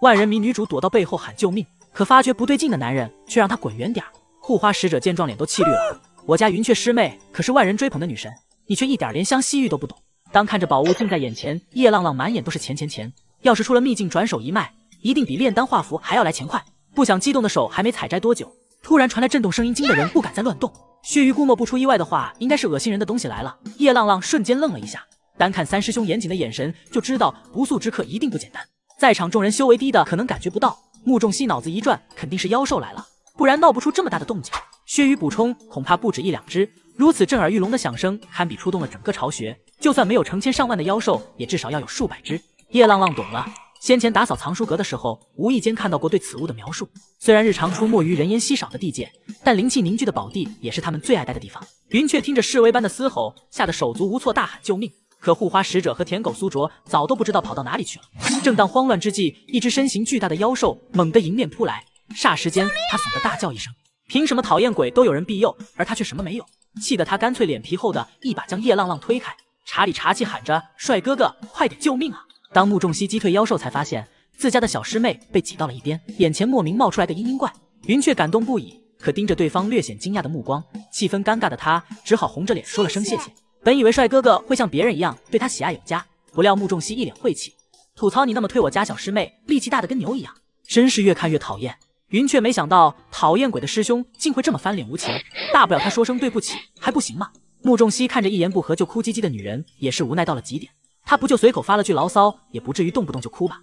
万人迷女主躲到背后喊救命，可发觉不对劲的男人却让她滚远点。护花使者见状，脸都气绿了。我家云雀师妹可是万人追捧的女神，你却一点怜香惜玉都不懂。当看着宝物近在眼前，叶浪浪满眼都是钱钱钱。要是出了秘境转手一卖，一定比炼丹画符还要来钱快。不想激动的手还没采摘多久。突然传来震动声音，惊的人不敢再乱动。薛余估摸不出意外的话，应该是恶心人的东西来了。叶浪浪瞬间愣了一下，单看三师兄严谨的眼神，就知道不速之客一定不简单。在场众人修为低的可能感觉不到。穆仲熙脑子一转，肯定是妖兽来了，不然闹不出这么大的动静。薛余补充，恐怕不止一两只。如此震耳欲聋的响声，堪比出动了整个巢穴。就算没有成千上万的妖兽，也至少要有数百只。叶浪浪懂了。先前打扫藏书阁的时候，无意间看到过对此物的描述。虽然日常出没于人烟稀少的地界，但灵气凝聚的宝地也是他们最爱待的地方。云雀听着示威般的嘶吼，吓得手足无措，大喊救命。可护花使者和舔狗苏卓早都不知道跑到哪里去了。正当慌乱之际，一只身形巨大的妖兽猛地迎面扑来，霎时间他怂得大叫一声：“凭什么讨厌鬼都有人庇佑，而他却什么没有？”气得他干脆脸皮厚的一把将叶浪浪推开，茶里茶气喊着：“帅哥哥，快点救命啊！”当穆仲熙击退妖兽，才发现自家的小师妹被挤到了一边，眼前莫名冒出来的嘤嘤怪云雀感动不已，可盯着对方略显惊讶的目光，气氛尴尬的他只好红着脸说了声谢谢。本以为帅哥哥会像别人一样对他喜爱有加，不料穆仲熙一脸晦气，吐槽你那么推我家小师妹，力气大的跟牛一样，真是越看越讨厌。云雀没想到讨厌鬼的师兄竟会这么翻脸无情，大不了他说声对不起还不行吗？穆仲熙看着一言不合就哭唧唧的女人，也是无奈到了极点。他不就随口发了句牢骚，也不至于动不动就哭吧。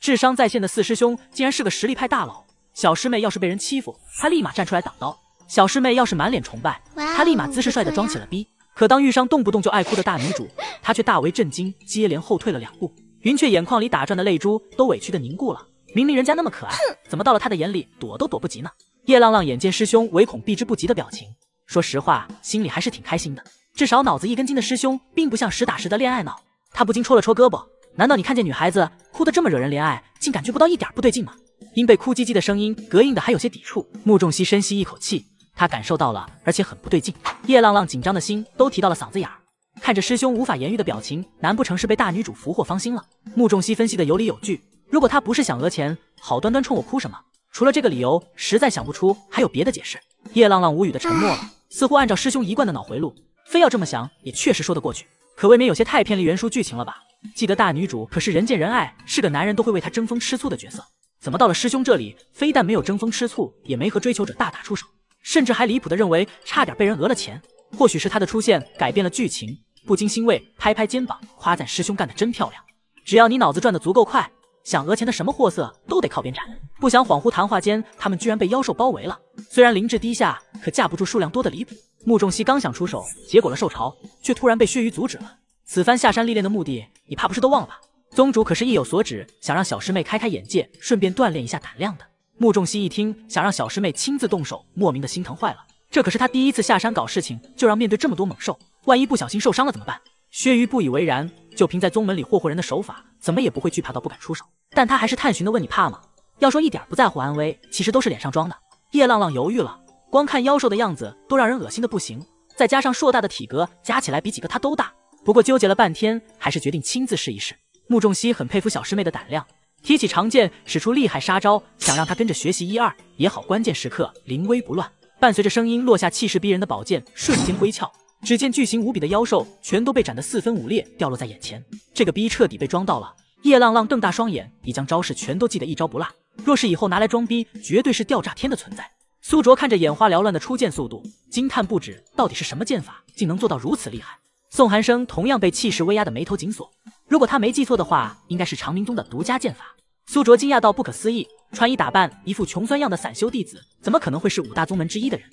智商在线的四师兄竟然是个实力派大佬，小师妹要是被人欺负，他立马站出来挡刀；小师妹要是满脸崇拜，他立马姿势帅的装起了逼。可当遇上动不动就爱哭的大女主，他却大为震惊，接连后退了两步。云雀眼眶里打转的泪珠都委屈的凝固了，明明人家那么可爱，怎么到了他的眼里躲都躲不及呢？叶浪浪眼见师兄唯恐避之不及的表情，说实话心里还是挺开心的。至少脑子一根筋的师兄并不像实打实的恋爱脑，他不禁戳了戳胳膊。难道你看见女孩子哭得这么惹人怜爱，竟感觉不到一点不对劲吗？因被哭唧唧的声音隔应的还有些抵触，穆仲熙深吸一口气，他感受到了，而且很不对劲。叶浪浪紧张的心都提到了嗓子眼儿，看着师兄无法言喻的表情，难不成是被大女主俘获芳心了？穆仲熙分析的有理有据，如果他不是想讹钱，好端端冲我哭什么？除了这个理由，实在想不出还有别的解释。叶浪浪无语的沉默了，似乎按照师兄一贯的脑回路。非要这么想，也确实说得过去，可未免有些太偏离原书剧情了吧？记得大女主可是人见人爱，是个男人都会为她争风吃醋的角色，怎么到了师兄这里，非但没有争风吃醋，也没和追求者大打出手，甚至还离谱的认为差点被人讹了钱？或许是他的出现改变了剧情，不禁欣慰，拍拍肩膀，夸赞师兄干得真漂亮。只要你脑子转得足够快，想讹钱的什么货色都得靠边站。不想恍惚谈话间，他们居然被妖兽包围了。虽然灵智低下，可架不住数量多得离谱。穆仲熙刚想出手结果了兽潮，却突然被薛鱼阻止了。此番下山历练的目的，你怕不是都忘了吧？宗主可是意有所指，想让小师妹开开眼界，顺便锻炼一下胆量的。穆仲熙一听，想让小师妹亲自动手，莫名的心疼坏了。这可是他第一次下山搞事情，就让面对这么多猛兽，万一不小心受伤了怎么办？薛鱼不以为然，就凭在宗门里霍霍人的手法，怎么也不会惧怕到不敢出手。但他还是探寻的问：“你怕吗？”要说一点不在乎安危，其实都是脸上装的。叶浪浪犹豫了。光看妖兽的样子都让人恶心的不行，再加上硕大的体格，加起来比几个他都大。不过纠结了半天，还是决定亲自试一试。穆仲熙很佩服小师妹的胆量，提起长剑，使出厉害杀招，想让她跟着学习一二也好，关键时刻临危不乱。伴随着声音落下，气势逼人的宝剑瞬间挥鞘，只见巨型无比的妖兽全都被斩得四分五裂，掉落在眼前。这个逼彻底被装到了！叶浪浪瞪大双眼，已将招式全都记得一招不落。若是以后拿来装逼，绝对是吊炸天的存在。苏卓看着眼花缭乱的出剑速度，惊叹不止。到底是什么剑法，竟能做到如此厉害？宋寒生同样被气势威压的眉头紧锁。如果他没记错的话，应该是长明宗的独家剑法。苏卓惊讶到不可思议：穿衣打扮一副穷酸样的散修弟子，怎么可能会是五大宗门之一的人？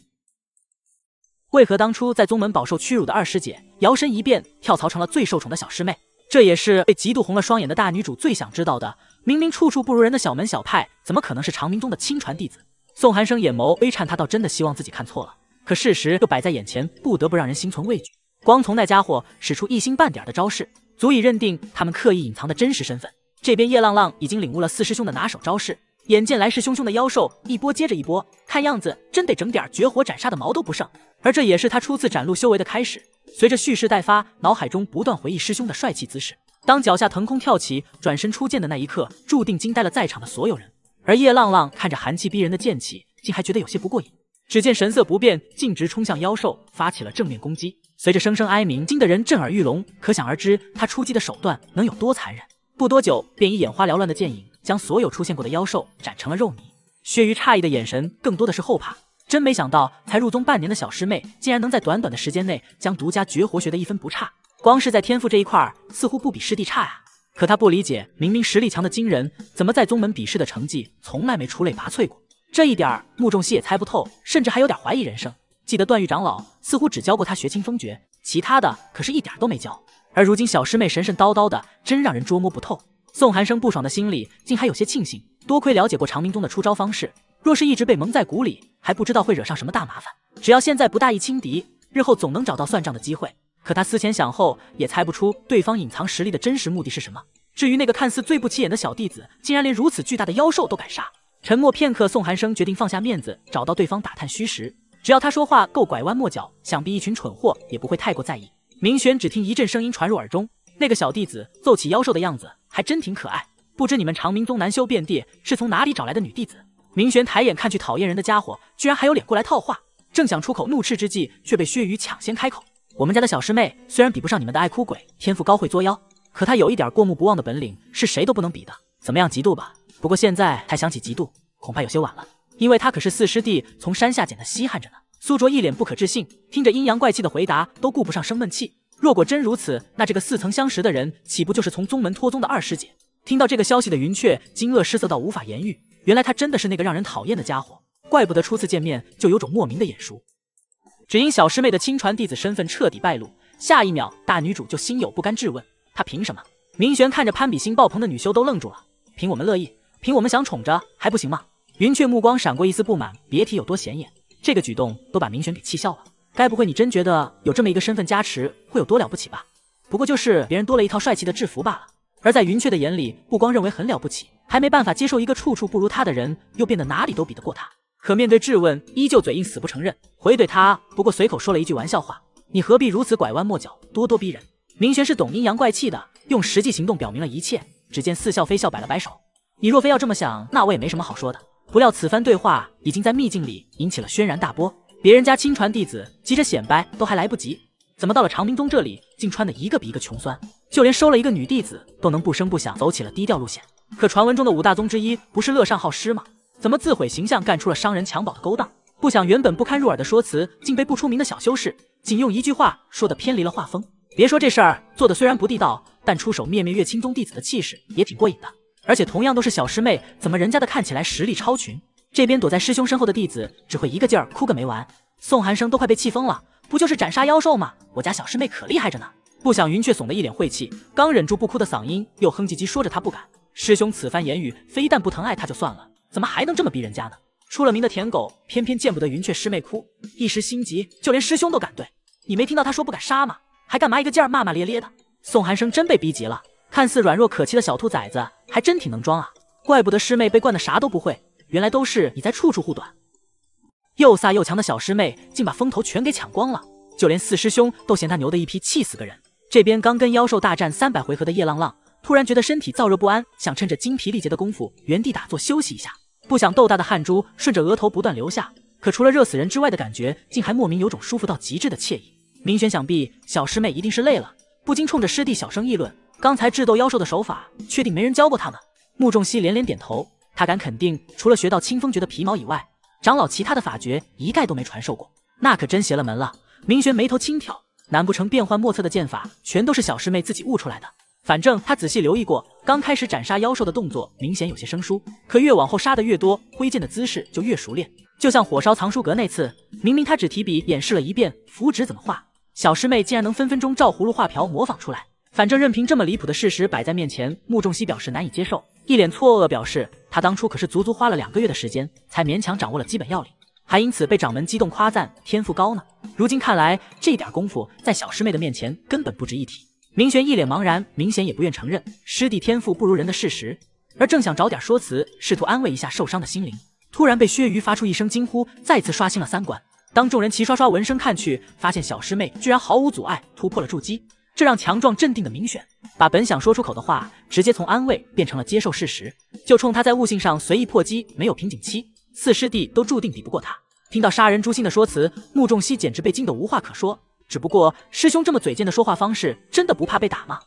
为何当初在宗门饱受屈辱的二师姐，摇身一变跳槽成了最受宠的小师妹？这也是被嫉妒红了双眼的大女主最想知道的。明明处处不如人的小门小派，怎么可能是长明宗的亲传弟子？宋寒生眼眸微颤，他倒真的希望自己看错了，可事实又摆在眼前，不得不让人心存畏惧。光从那家伙使出一星半点的招式，足以认定他们刻意隐藏的真实身份。这边叶浪浪已经领悟了四师兄的拿手招式，眼见来势汹汹的妖兽一波接着一波，看样子真得整点绝活斩杀的毛都不剩。而这也是他初次展露修为的开始。随着蓄势待发，脑海中不断回忆师兄的帅气姿势。当脚下腾空跳起，转身出剑的那一刻，注定惊呆了在场的所有人。而叶浪浪看着寒气逼人的剑气，竟还觉得有些不过瘾。只见神色不变，径直冲向妖兽，发起了正面攻击。随着声声哀鸣，惊得人震耳欲聋，可想而知他出击的手段能有多残忍。不多久，便以眼花缭乱的剑影，将所有出现过的妖兽斩成了肉泥。薛瑜诧异的眼神，更多的是后怕。真没想到，才入宗半年的小师妹，竟然能在短短的时间内，将独家绝活学的一分不差。光是在天赋这一块，似乎不比师弟差啊。可他不理解，明明实力强的惊人，怎么在宗门比试的成绩从来没出类拔萃过？这一点穆仲熙也猜不透，甚至还有点怀疑人生。记得段誉长老似乎只教过他学清风诀，其他的可是一点都没教。而如今小师妹神神叨叨的，真让人捉摸不透。宋寒生不爽的心里，竟还有些庆幸，多亏了解过长明宗的出招方式，若是一直被蒙在鼓里，还不知道会惹上什么大麻烦。只要现在不大意轻敌，日后总能找到算账的机会。可他思前想后，也猜不出对方隐藏实力的真实目的是什么。至于那个看似最不起眼的小弟子，竟然连如此巨大的妖兽都敢杀。沉默片刻，宋寒生决定放下面子，找到对方打探虚实。只要他说话够拐弯抹角，想必一群蠢货也不会太过在意。明玄只听一阵声音传入耳中，那个小弟子揍起妖兽的样子还真挺可爱。不知你们长明宗难修遍地是从哪里找来的女弟子？明玄抬眼看去，讨厌人的家伙居然还有脸过来套话。正想出口怒斥之际，却被薛雨抢先开口。我们家的小师妹虽然比不上你们的爱哭鬼，天赋高会作妖，可她有一点过目不忘的本领，是谁都不能比的。怎么样，嫉妒吧？不过现在才想起嫉妒，恐怕有些晚了，因为她可是四师弟从山下捡的稀罕着呢。苏卓一脸不可置信，听着阴阳怪气的回答，都顾不上生闷气。若果真如此，那这个似曾相识的人，岂不就是从宗门脱宗的二师姐？听到这个消息的云雀惊愕失色到无法言喻，原来他真的是那个让人讨厌的家伙，怪不得初次见面就有种莫名的眼熟。只因小师妹的亲传弟子身份彻底败露，下一秒大女主就心有不甘质问她凭什么？明玄看着攀比心爆棚的女修都愣住了，凭我们乐意，凭我们想宠着还不行吗？云雀目光闪过一丝不满，别提有多显眼，这个举动都把明玄给气笑了。该不会你真觉得有这么一个身份加持会有多了不起吧？不过就是别人多了一套帅气的制服罢了。而在云雀的眼里，不光认为很了不起，还没办法接受一个处处不如他的人又变得哪里都比得过他。可面对质问，依旧嘴硬死不承认。回怼他，不过随口说了一句玩笑话，你何必如此拐弯抹角，咄咄逼人？明玄是懂阴阳怪气的，用实际行动表明了一切。只见似笑非笑，摆了摆手。你若非要这么想，那我也没什么好说的。不料此番对话已经在秘境里引起了轩然大波。别人家亲传弟子急着显摆都还来不及，怎么到了长明宗这里，竟穿的一个比一个穷酸？就连收了一个女弟子，都能不声不响走起了低调路线。可传闻中的五大宗之一，不是乐善好施吗？怎么自毁形象，干出了伤人抢宝的勾当？不想原本不堪入耳的说辞，竟被不出名的小修士仅用一句话说的偏离了画风。别说这事儿做的虽然不地道，但出手灭灭月清宗弟子的气势也挺过瘾的。而且同样都是小师妹，怎么人家的看起来实力超群，这边躲在师兄身后的弟子只会一个劲儿哭个没完。宋寒生都快被气疯了，不就是斩杀妖兽吗？我家小师妹可厉害着呢。不想云雀怂的一脸晦气，刚忍住不哭的嗓音又哼唧唧说着他不敢。师兄此番言语非但不疼爱他就算了。怎么还能这么逼人家呢？出了名的舔狗，偏偏见不得云雀师妹哭，一时心急，就连师兄都敢对。你没听到他说不敢杀吗？还干嘛一个劲儿骂骂咧咧的？宋寒生真被逼急了，看似软弱可欺的小兔崽子，还真挺能装啊！怪不得师妹被惯得啥都不会，原来都是你在处处护短。又飒又强的小师妹，竟把风头全给抢光了，就连四师兄都嫌他牛的一批，气死个人。这边刚跟妖兽大战三百回合的叶浪浪，突然觉得身体燥热不安，想趁着精疲力竭的功夫原地打坐休息一下。不想豆大的汗珠顺着额头不断流下，可除了热死人之外的感觉，竟还莫名有种舒服到极致的惬意。明玄想必小师妹一定是累了，不禁冲着师弟小声议论：“刚才智斗妖兽的手法，确定没人教过他们？”穆仲熙连连点头，他敢肯定，除了学到清风诀的皮毛以外，长老其他的法诀一概都没传授过，那可真邪了门了。明玄眉头轻挑，难不成变幻莫测的剑法全都是小师妹自己悟出来的？反正他仔细留意过。刚开始斩杀妖兽的动作明显有些生疏，可越往后杀的越多，挥剑的姿势就越熟练。就像火烧藏书阁那次，明明他只提笔演示了一遍符纸怎么画，小师妹竟然能分分钟照葫芦画瓢模仿出来。反正任凭这么离谱的事实摆在面前，穆仲熙表示难以接受，一脸错愕表示他当初可是足足花了两个月的时间才勉强掌握了基本要领，还因此被掌门激动夸赞天赋高呢。如今看来，这点功夫在小师妹的面前根本不值一提。明玄一脸茫然，明显也不愿承认师弟天赋不如人的事实，而正想找点说辞，试图安慰一下受伤的心灵，突然被薛瑜发出一声惊呼，再次刷新了三观。当众人齐刷刷闻声看去，发现小师妹居然毫无阻碍突破了筑基，这让强壮镇定的明玄把本想说出口的话，直接从安慰变成了接受事实。就冲他在悟性上随意破击没有瓶颈期，四师弟都注定比不过他。听到杀人诛心的说辞，穆仲熙简直被惊得无话可说。只不过师兄这么嘴贱的说话方式，真的不怕被打吗？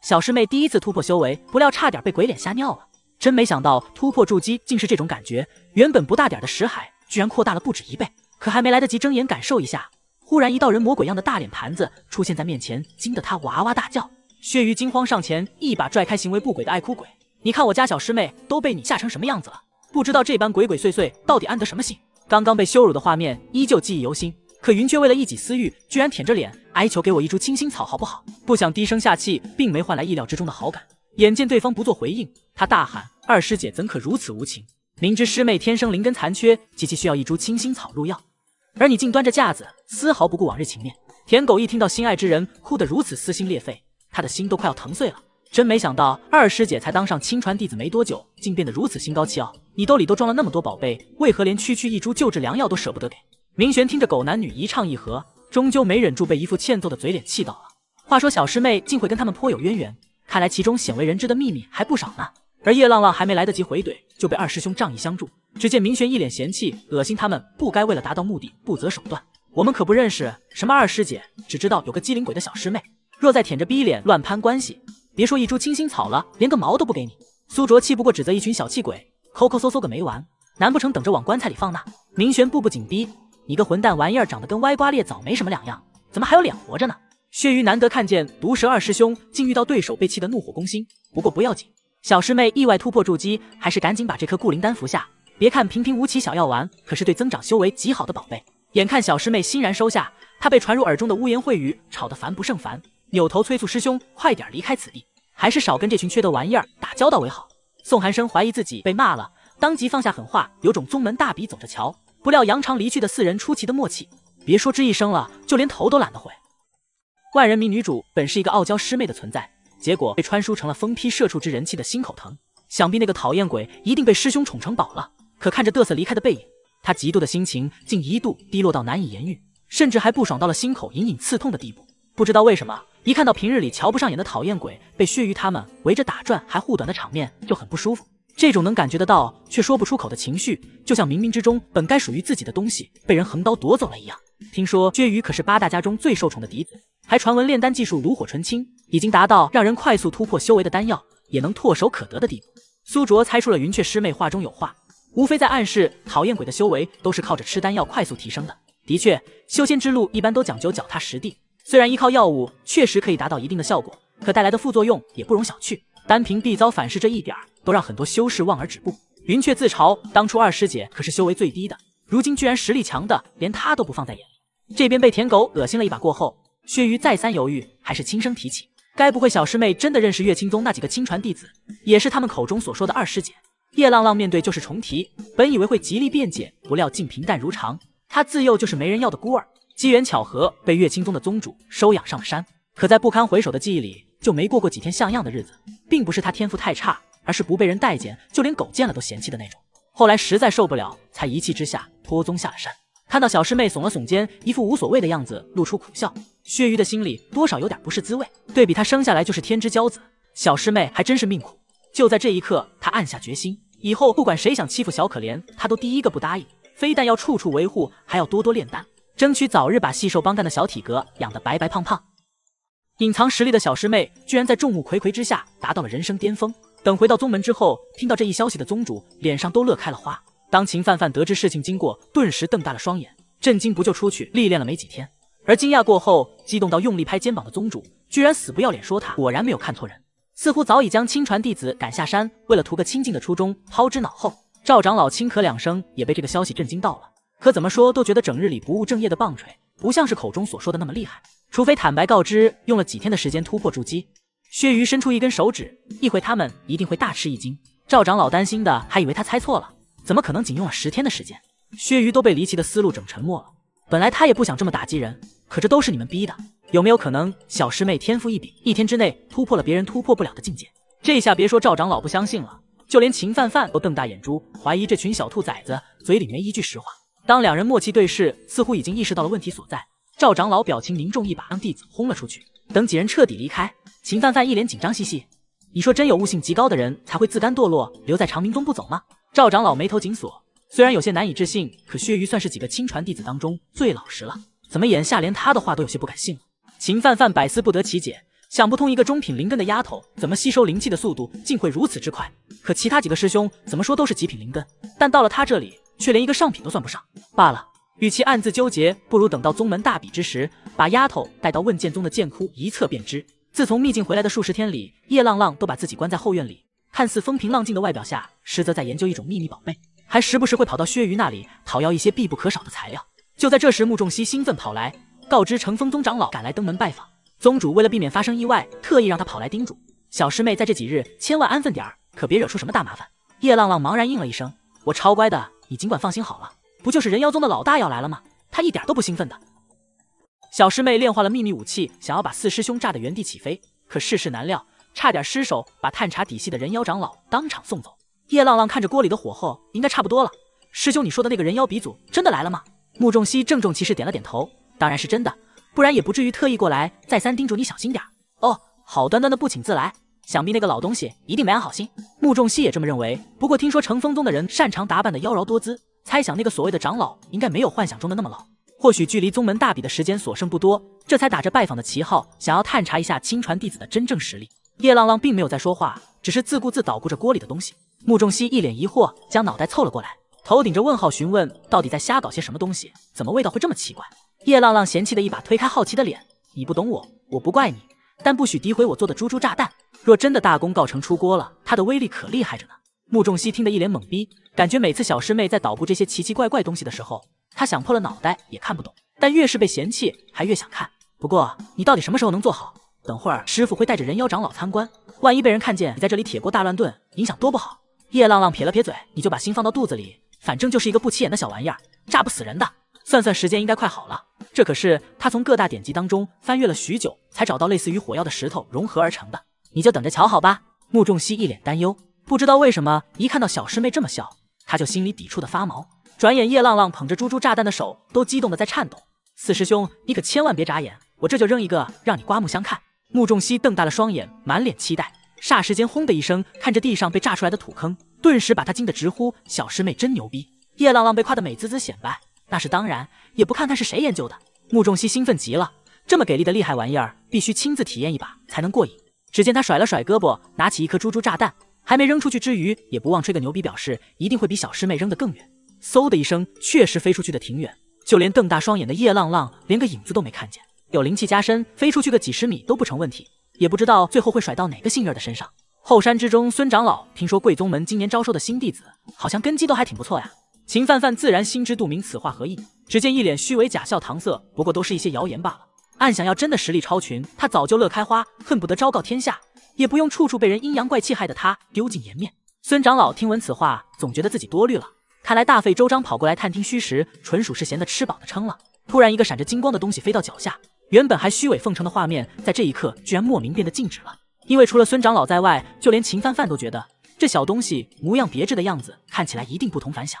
小师妹第一次突破修为，不料差点被鬼脸吓尿了。真没想到突破筑基竟是这种感觉，原本不大点的石海居然扩大了不止一倍。可还没来得及睁眼感受一下，忽然一道人魔鬼样的大脸盘子出现在面前，惊得他哇哇大叫。血鱼惊慌上前，一把拽开行为不轨的爱哭鬼。你看我家小师妹都被你吓成什么样子了？不知道这般鬼鬼祟祟到底安得什么心？刚刚被羞辱的画面依旧记忆犹新。可云雀为了一己私欲，居然舔着脸哀求给我一株清心草，好不好？不想低声下气，并没换来意料之中的好感。眼见对方不做回应，他大喊：“二师姐怎可如此无情？明知师妹天生灵根残缺，极其需要一株清心草入药，而你竟端着架子，丝毫不顾往日情面。”舔狗一听到心爱之人哭得如此撕心裂肺，他的心都快要疼碎了。真没想到，二师姐才当上亲传弟子没多久，竟变得如此心高气傲。你兜里都装了那么多宝贝，为何连区区一株救治良药都舍不得给？明玄听着狗男女一唱一和，终究没忍住被一副欠揍的嘴脸气到了。话说小师妹竟会跟他们颇有渊源，看来其中鲜为人知的秘密还不少呢。而叶浪浪还没来得及回怼，就被二师兄仗义相助。只见明玄一脸嫌弃，恶心他们不该为了达到目的不择手段。我们可不认识什么二师姐，只知道有个机灵鬼的小师妹。若再舔着逼脸乱攀关系，别说一株清心草了，连个毛都不给你。苏卓气不过，指责一群小气鬼抠抠搜搜个没完，难不成等着往棺材里放？那明玄步步紧逼。你个混蛋玩意儿，长得跟歪瓜裂枣没什么两样，怎么还有脸活着呢？薛鱼难得看见毒蛇二师兄竟遇到对手，被气得怒火攻心。不过不要紧，小师妹意外突破筑基，还是赶紧把这颗固灵丹服下。别看平平无奇小药丸，可是对增长修为极好的宝贝。眼看小师妹欣然收下，她被传入耳中的污言秽语吵得烦不胜烦，扭头催促师兄快点离开此地，还是少跟这群缺德玩意儿打交道为好。宋寒生怀疑自己被骂了，当即放下狠话，有种宗门大比，走着瞧。不料扬长离去的四人出奇的默契，别说吱一声了，就连头都懒得回。万人迷女主本是一个傲娇师妹的存在，结果被穿书成了疯批社畜之人气的心口疼。想必那个讨厌鬼一定被师兄宠成宝了。可看着嘚瑟离开的背影，她嫉妒的心情竟一度低落到难以言喻，甚至还不爽到了心口隐隐刺痛的地步。不知道为什么，一看到平日里瞧不上眼的讨厌鬼被血鱼他们围着打转还护短的场面，就很不舒服。这种能感觉得到却说不出口的情绪，就像冥冥之中本该属于自己的东西被人横刀夺走了一样。听说薛鱼可是八大家中最受宠的嫡子，还传闻炼丹技术炉火纯青，已经达到让人快速突破修为的丹药也能唾手可得的地步。苏卓猜出了云雀师妹话中有话，无非在暗示讨厌鬼的修为都是靠着吃丹药快速提升的。的确，修仙之路一般都讲究脚踏实地，虽然依靠药物确实可以达到一定的效果，可带来的副作用也不容小觑，单凭必遭反噬这一点儿。都让很多修士望而止步。云雀自嘲，当初二师姐可是修为最低的，如今居然实力强的连她都不放在眼里。这边被舔狗恶心了一把过后，薛鱼再三犹豫，还是轻声提起，该不会小师妹真的认识月清宗那几个亲传弟子，也是他们口中所说的二师姐？叶浪浪面对就是重提，本以为会极力辩解，不料竟平淡如常。他自幼就是没人要的孤儿，机缘巧合被月清宗的宗主收养上了山，可在不堪回首的记忆里就没过过几天像样的日子，并不是他天赋太差。而是不被人待见，就连狗见了都嫌弃的那种。后来实在受不了，才一气之下拖宗下了山。看到小师妹耸了耸肩，一副无所谓的样子，露出苦笑。薛鱼的心里多少有点不是滋味。对比他生下来就是天之骄子，小师妹还真是命苦。就在这一刻，他暗下决心，以后不管谁想欺负小可怜，他都第一个不答应。非但要处处维护，还要多多炼丹，争取早日把细瘦帮干的小体格养得白白胖胖。隐藏实力的小师妹，居然在众目睽睽之下达到了人生巅峰。等回到宗门之后，听到这一消息的宗主脸上都乐开了花。当秦范范得知事情经过，顿时瞪大了双眼，震惊不就出去历练了没几天？而惊讶过后，激动到用力拍肩膀的宗主，居然死不要脸说他果然没有看错人，似乎早已将亲传弟子赶下山，为了图个清净的初衷抛之脑后。赵长老轻咳两声，也被这个消息震惊到了。可怎么说都觉得整日里不务正业的棒槌，不像是口中所说的那么厉害，除非坦白告知用了几天的时间突破筑基。薛鱼伸出一根手指，一回他们一定会大吃一惊。赵长老担心的，还以为他猜错了，怎么可能仅用了十天的时间？薛鱼都被离奇的思路整沉默了。本来他也不想这么打击人，可这都是你们逼的。有没有可能小师妹天赋异禀，一天之内突破了别人突破不了的境界？这下别说赵长老不相信了，就连秦范范都瞪大眼珠，怀疑这群小兔崽子嘴里没一句实话。当两人默契对视，似乎已经意识到了问题所在。赵长老表情凝重，一把将弟子轰了出去。等几人彻底离开。秦范范一脸紧张兮兮：“你说真有悟性极高的人才会自甘堕落，留在长明宗不走吗？”赵长老眉头紧锁，虽然有些难以置信，可薛瑜算是几个亲传弟子当中最老实了，怎么眼下连他的话都有些不敢信了？秦范范百思不得其解，想不通一个中品灵根的丫头，怎么吸收灵气的速度竟会如此之快？可其他几个师兄怎么说都是极品灵根，但到了他这里，却连一个上品都算不上。罢了，与其暗自纠结，不如等到宗门大比之时，把丫头带到问剑宗的剑窟一测便知。自从秘境回来的数十天里，叶浪浪都把自己关在后院里。看似风平浪静的外表下，实则在研究一种秘密宝贝，还时不时会跑到薛余那里讨要一些必不可少的材料。就在这时，穆仲熙兴奋跑来，告知乘风宗长老赶来登门拜访。宗主为了避免发生意外，特意让他跑来叮嘱小师妹，在这几日千万安分点儿，可别惹出什么大麻烦。叶浪浪茫然应了一声：“我超乖的，你尽管放心好了。不就是人妖宗的老大要来了吗？他一点都不兴奋的。”小师妹炼化了秘密武器，想要把四师兄炸得原地起飞，可世事难料，差点失手把探查底细的人妖长老当场送走。叶浪浪看着锅里的火候，应该差不多了。师兄，你说的那个人妖鼻祖真的来了吗？穆仲熙郑重其事点了点头，当然是真的，不然也不至于特意过来，再三叮嘱你小心点哦，好端端的不请自来，想必那个老东西一定没安好心。穆仲熙也这么认为，不过听说乘风宗的人擅长打扮的妖娆多姿，猜想那个所谓的长老应该没有幻想中的那么老。或许距离宗门大比的时间所剩不多，这才打着拜访的旗号，想要探查一下亲传弟子的真正实力。叶浪浪并没有在说话，只是自顾自捣鼓着锅里的东西。穆仲熙一脸疑惑，将脑袋凑了过来，头顶着问号询问，到底在瞎搞些什么东西，怎么味道会这么奇怪？叶浪浪嫌弃的一把推开好奇的脸，你不懂我，我不怪你，但不许诋毁我做的猪猪炸弹。若真的大功告成出锅了，它的威力可厉害着呢。穆仲熙听得一脸懵逼，感觉每次小师妹在捣鼓这些奇奇怪怪东西的时候。他想破了脑袋也看不懂，但越是被嫌弃，还越想看。不过你到底什么时候能做好？等会儿师傅会带着人妖长老参观，万一被人看见你在这里铁锅大乱炖，影响多不好！叶浪浪撇了撇嘴，你就把心放到肚子里，反正就是一个不起眼的小玩意儿，炸不死人的。算算时间，应该快好了。这可是他从各大典籍当中翻阅了许久才找到类似于火药的石头融合而成的，你就等着瞧好吧。穆仲熙一脸担忧，不知道为什么一看到小师妹这么笑，他就心里抵触的发毛。转眼，叶浪浪捧着猪猪炸弹的手都激动的在颤抖。四师兄，你可千万别眨眼，我这就扔一个，让你刮目相看。穆仲熙瞪大了双眼，满脸期待。霎时间，轰的一声，看着地上被炸出来的土坑，顿时把他惊得直呼：“小师妹真牛逼！”叶浪浪被夸得美滋滋显摆，那是当然，也不看看是谁研究的。穆仲熙兴奋极了，这么给力的厉害玩意儿，必须亲自体验一把才能过瘾。只见他甩了甩胳膊，拿起一颗猪猪炸弹，还没扔出去之余，也不忘吹个牛逼，表示一定会比小师妹扔得更远。嗖的一声，确实飞出去的挺远，就连瞪大双眼的叶浪浪，连个影子都没看见。有灵气加身，飞出去个几十米都不成问题。也不知道最后会甩到哪个幸运儿的身上。后山之中，孙长老听说贵宗门今年招收的新弟子，好像根基都还挺不错呀。秦范范自然心知肚明此话何意，只见一脸虚伪假笑搪塞，不过都是一些谣言罢了。暗想要真的实力超群，他早就乐开花，恨不得昭告天下，也不用处处被人阴阳怪气，害得他丢尽颜面。孙长老听闻此话，总觉得自己多虑了。看来大费周章跑过来探听虚实，纯属是闲得吃饱的撑了。突然，一个闪着金光的东西飞到脚下，原本还虚伪奉承的画面，在这一刻居然莫名变得静止了。因为除了孙长老在外，就连秦范范都觉得这小东西模样别致的样子，看起来一定不同凡响。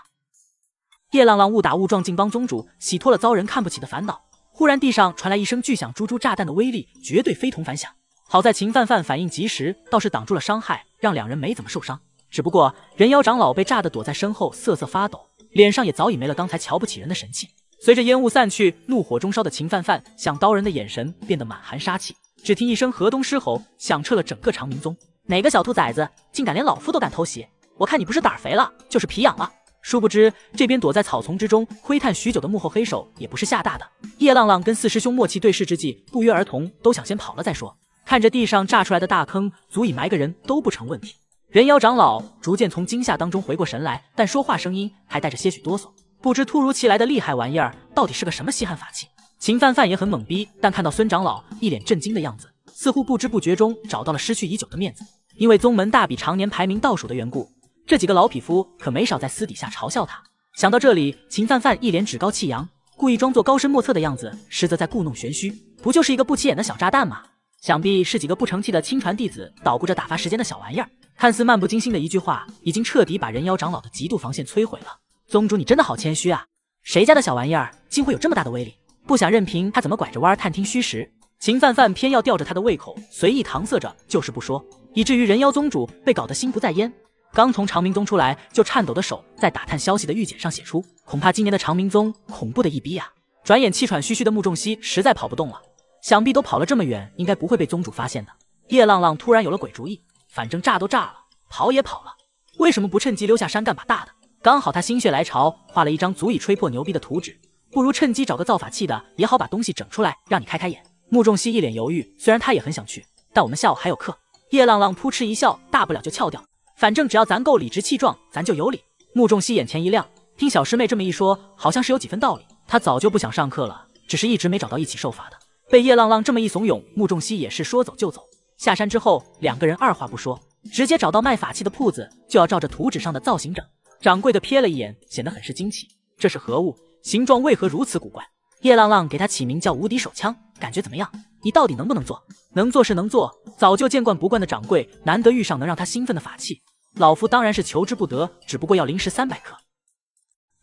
叶浪浪误打误撞竟帮宗主洗脱了遭人看不起的烦恼。忽然地上传来一声巨响，猪猪炸弹的威力绝对非同凡响。好在秦范范反应及时，倒是挡住了伤害，让两人没怎么受伤。只不过人妖长老被炸得躲在身后瑟瑟发抖，脸上也早已没了刚才瞧不起人的神气。随着烟雾散去，怒火中烧的秦范范向刀人的眼神变得满含杀气。只听一声河东狮吼，响彻了整个长明宗。哪个小兔崽子竟敢连老夫都敢偷袭？我看你不是胆儿肥了，就是皮痒了。殊不知这边躲在草丛之中窥探许久的幕后黑手也不是吓大的。叶浪浪跟四师兄默契对视之际，不约而同都想先跑了再说。看着地上炸出来的大坑，足以埋个人都不成问题。人妖长老逐渐从惊吓当中回过神来，但说话声音还带着些许哆嗦。不知突如其来的厉害玩意儿到底是个什么稀罕法器。秦范范也很懵逼，但看到孙长老一脸震惊的样子，似乎不知不觉中找到了失去已久的面子。因为宗门大比常年排名倒数的缘故，这几个老匹夫可没少在私底下嘲笑他。想到这里，秦范范一脸趾高气扬，故意装作高深莫测的样子，实则在故弄玄虚。不就是一个不起眼的小炸弹吗？想必是几个不成器的亲传弟子捣鼓着打发时间的小玩意儿。看似漫不经心的一句话，已经彻底把人妖长老的极度防线摧毁了。宗主，你真的好谦虚啊！谁家的小玩意儿竟会有这么大的威力？不想任凭他怎么拐着弯探听虚实，秦范范偏要吊着他的胃口，随意搪塞着，就是不说，以至于人妖宗主被搞得心不在焉。刚从长明宗出来，就颤抖的手在打探消息的玉简上写出：“恐怕今年的长明宗恐怖的一逼呀！”转眼气喘吁吁的穆仲熙实在跑不动了，想必都跑了这么远，应该不会被宗主发现的。叶浪浪突然有了鬼主意。反正炸都炸了，跑也跑了，为什么不趁机溜下山干把大的？刚好他心血来潮画了一张足以吹破牛逼的图纸，不如趁机找个造法器的也好把东西整出来，让你开开眼。穆仲熙一脸犹豫，虽然他也很想去，但我们下午还有课。叶浪浪扑哧一笑，大不了就翘掉，反正只要咱够理直气壮，咱就有理。穆仲熙眼前一亮，听小师妹这么一说，好像是有几分道理。他早就不想上课了，只是一直没找到一起受罚的。被叶浪浪这么一怂恿，穆仲熙也是说走就走。下山之后，两个人二话不说，直接找到卖法器的铺子，就要照着图纸上的造型整。掌柜的瞥了一眼，显得很是惊奇：“这是何物？形状为何如此古怪？”叶浪浪给他起名叫“无敌手枪”，感觉怎么样？你到底能不能做？能做是能做，早就见惯不惯的掌柜，难得遇上能让他兴奋的法器，老夫当然是求之不得。只不过要临时三百克，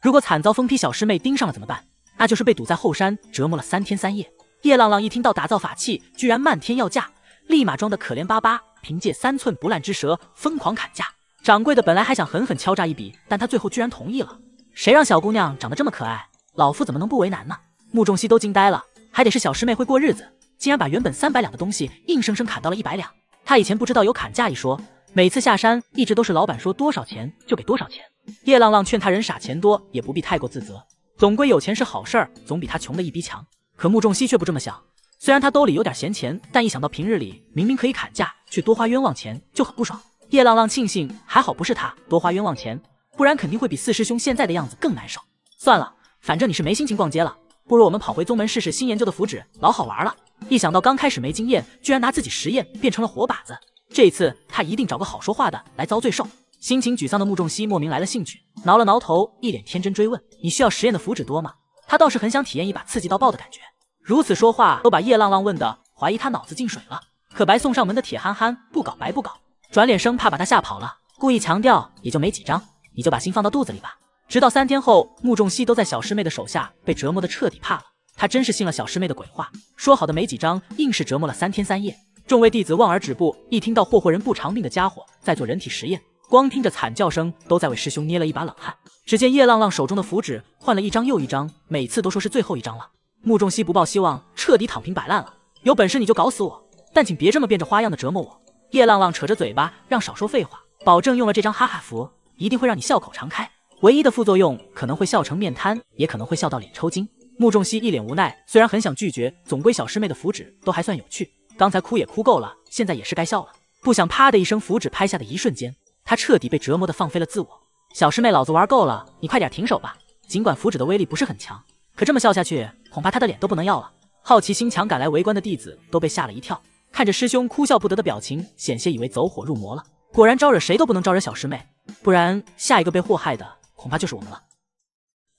如果惨遭疯批小师妹盯上了怎么办？那就是被堵在后山折磨了三天三夜。叶浪浪一听到打造法器，居然漫天要价。立马装的可怜巴巴，凭借三寸不烂之舌疯狂砍价。掌柜的本来还想狠狠敲诈一笔，但他最后居然同意了。谁让小姑娘长得这么可爱，老夫怎么能不为难呢？穆仲熙都惊呆了，还得是小师妹会过日子，竟然把原本三百两的东西硬生生砍到了一百两。他以前不知道有砍价一说，每次下山一直都是老板说多少钱就给多少钱。叶浪浪劝他，人傻钱多也不必太过自责，总归有钱是好事儿，总比他穷的一逼强。可穆仲熙却不这么想。虽然他兜里有点闲钱，但一想到平日里明明可以砍价却多花冤枉钱，就很不爽。叶浪浪庆幸还好不是他多花冤枉钱，不然肯定会比四师兄现在的样子更难受。算了，反正你是没心情逛街了，不如我们跑回宗门试试新研究的符纸，老好玩了。一想到刚开始没经验，居然拿自己实验变成了活靶子，这一次他一定找个好说话的来遭罪受。心情沮丧的穆仲熙莫名来了兴趣，挠了挠头，一脸天真追问：“你需要实验的符纸多吗？”他倒是很想体验一把刺激到爆的感觉。如此说话，都把叶浪浪问的怀疑他脑子进水了。可白送上门的铁憨憨不搞白不搞，转脸生怕把他吓跑了，故意强调也就没几张，你就把心放到肚子里吧。直到三天后，穆仲熙都在小师妹的手下被折磨的彻底怕了。他真是信了小师妹的鬼话，说好的没几张，硬是折磨了三天三夜。众位弟子望而止步，一听到霍霍人不偿命的家伙在做人体实验，光听着惨叫声都在为师兄捏了一把冷汗。只见叶浪浪手中的符纸换了一张又一张，每次都说是最后一张了。穆仲熙不抱希望，彻底躺平摆烂了。有本事你就搞死我，但请别这么变着花样的折磨我。叶浪浪扯着嘴巴，让少说废话，保证用了这张哈哈符，一定会让你笑口常开。唯一的副作用可能会笑成面瘫，也可能会笑到脸抽筋。穆仲熙一脸无奈，虽然很想拒绝，总归小师妹的符纸都还算有趣。刚才哭也哭够了，现在也是该笑了。不想，啪的一声，符纸拍下的一瞬间，他彻底被折磨的放飞了自我。小师妹，老子玩够了，你快点停手吧。尽管符纸的威力不是很强，可这么笑下去。恐怕他的脸都不能要了。好奇心强赶来围观的弟子都被吓了一跳，看着师兄哭笑不得的表情，险些以为走火入魔了。果然招惹谁都不能招惹小师妹，不然下一个被祸害的恐怕就是我们了。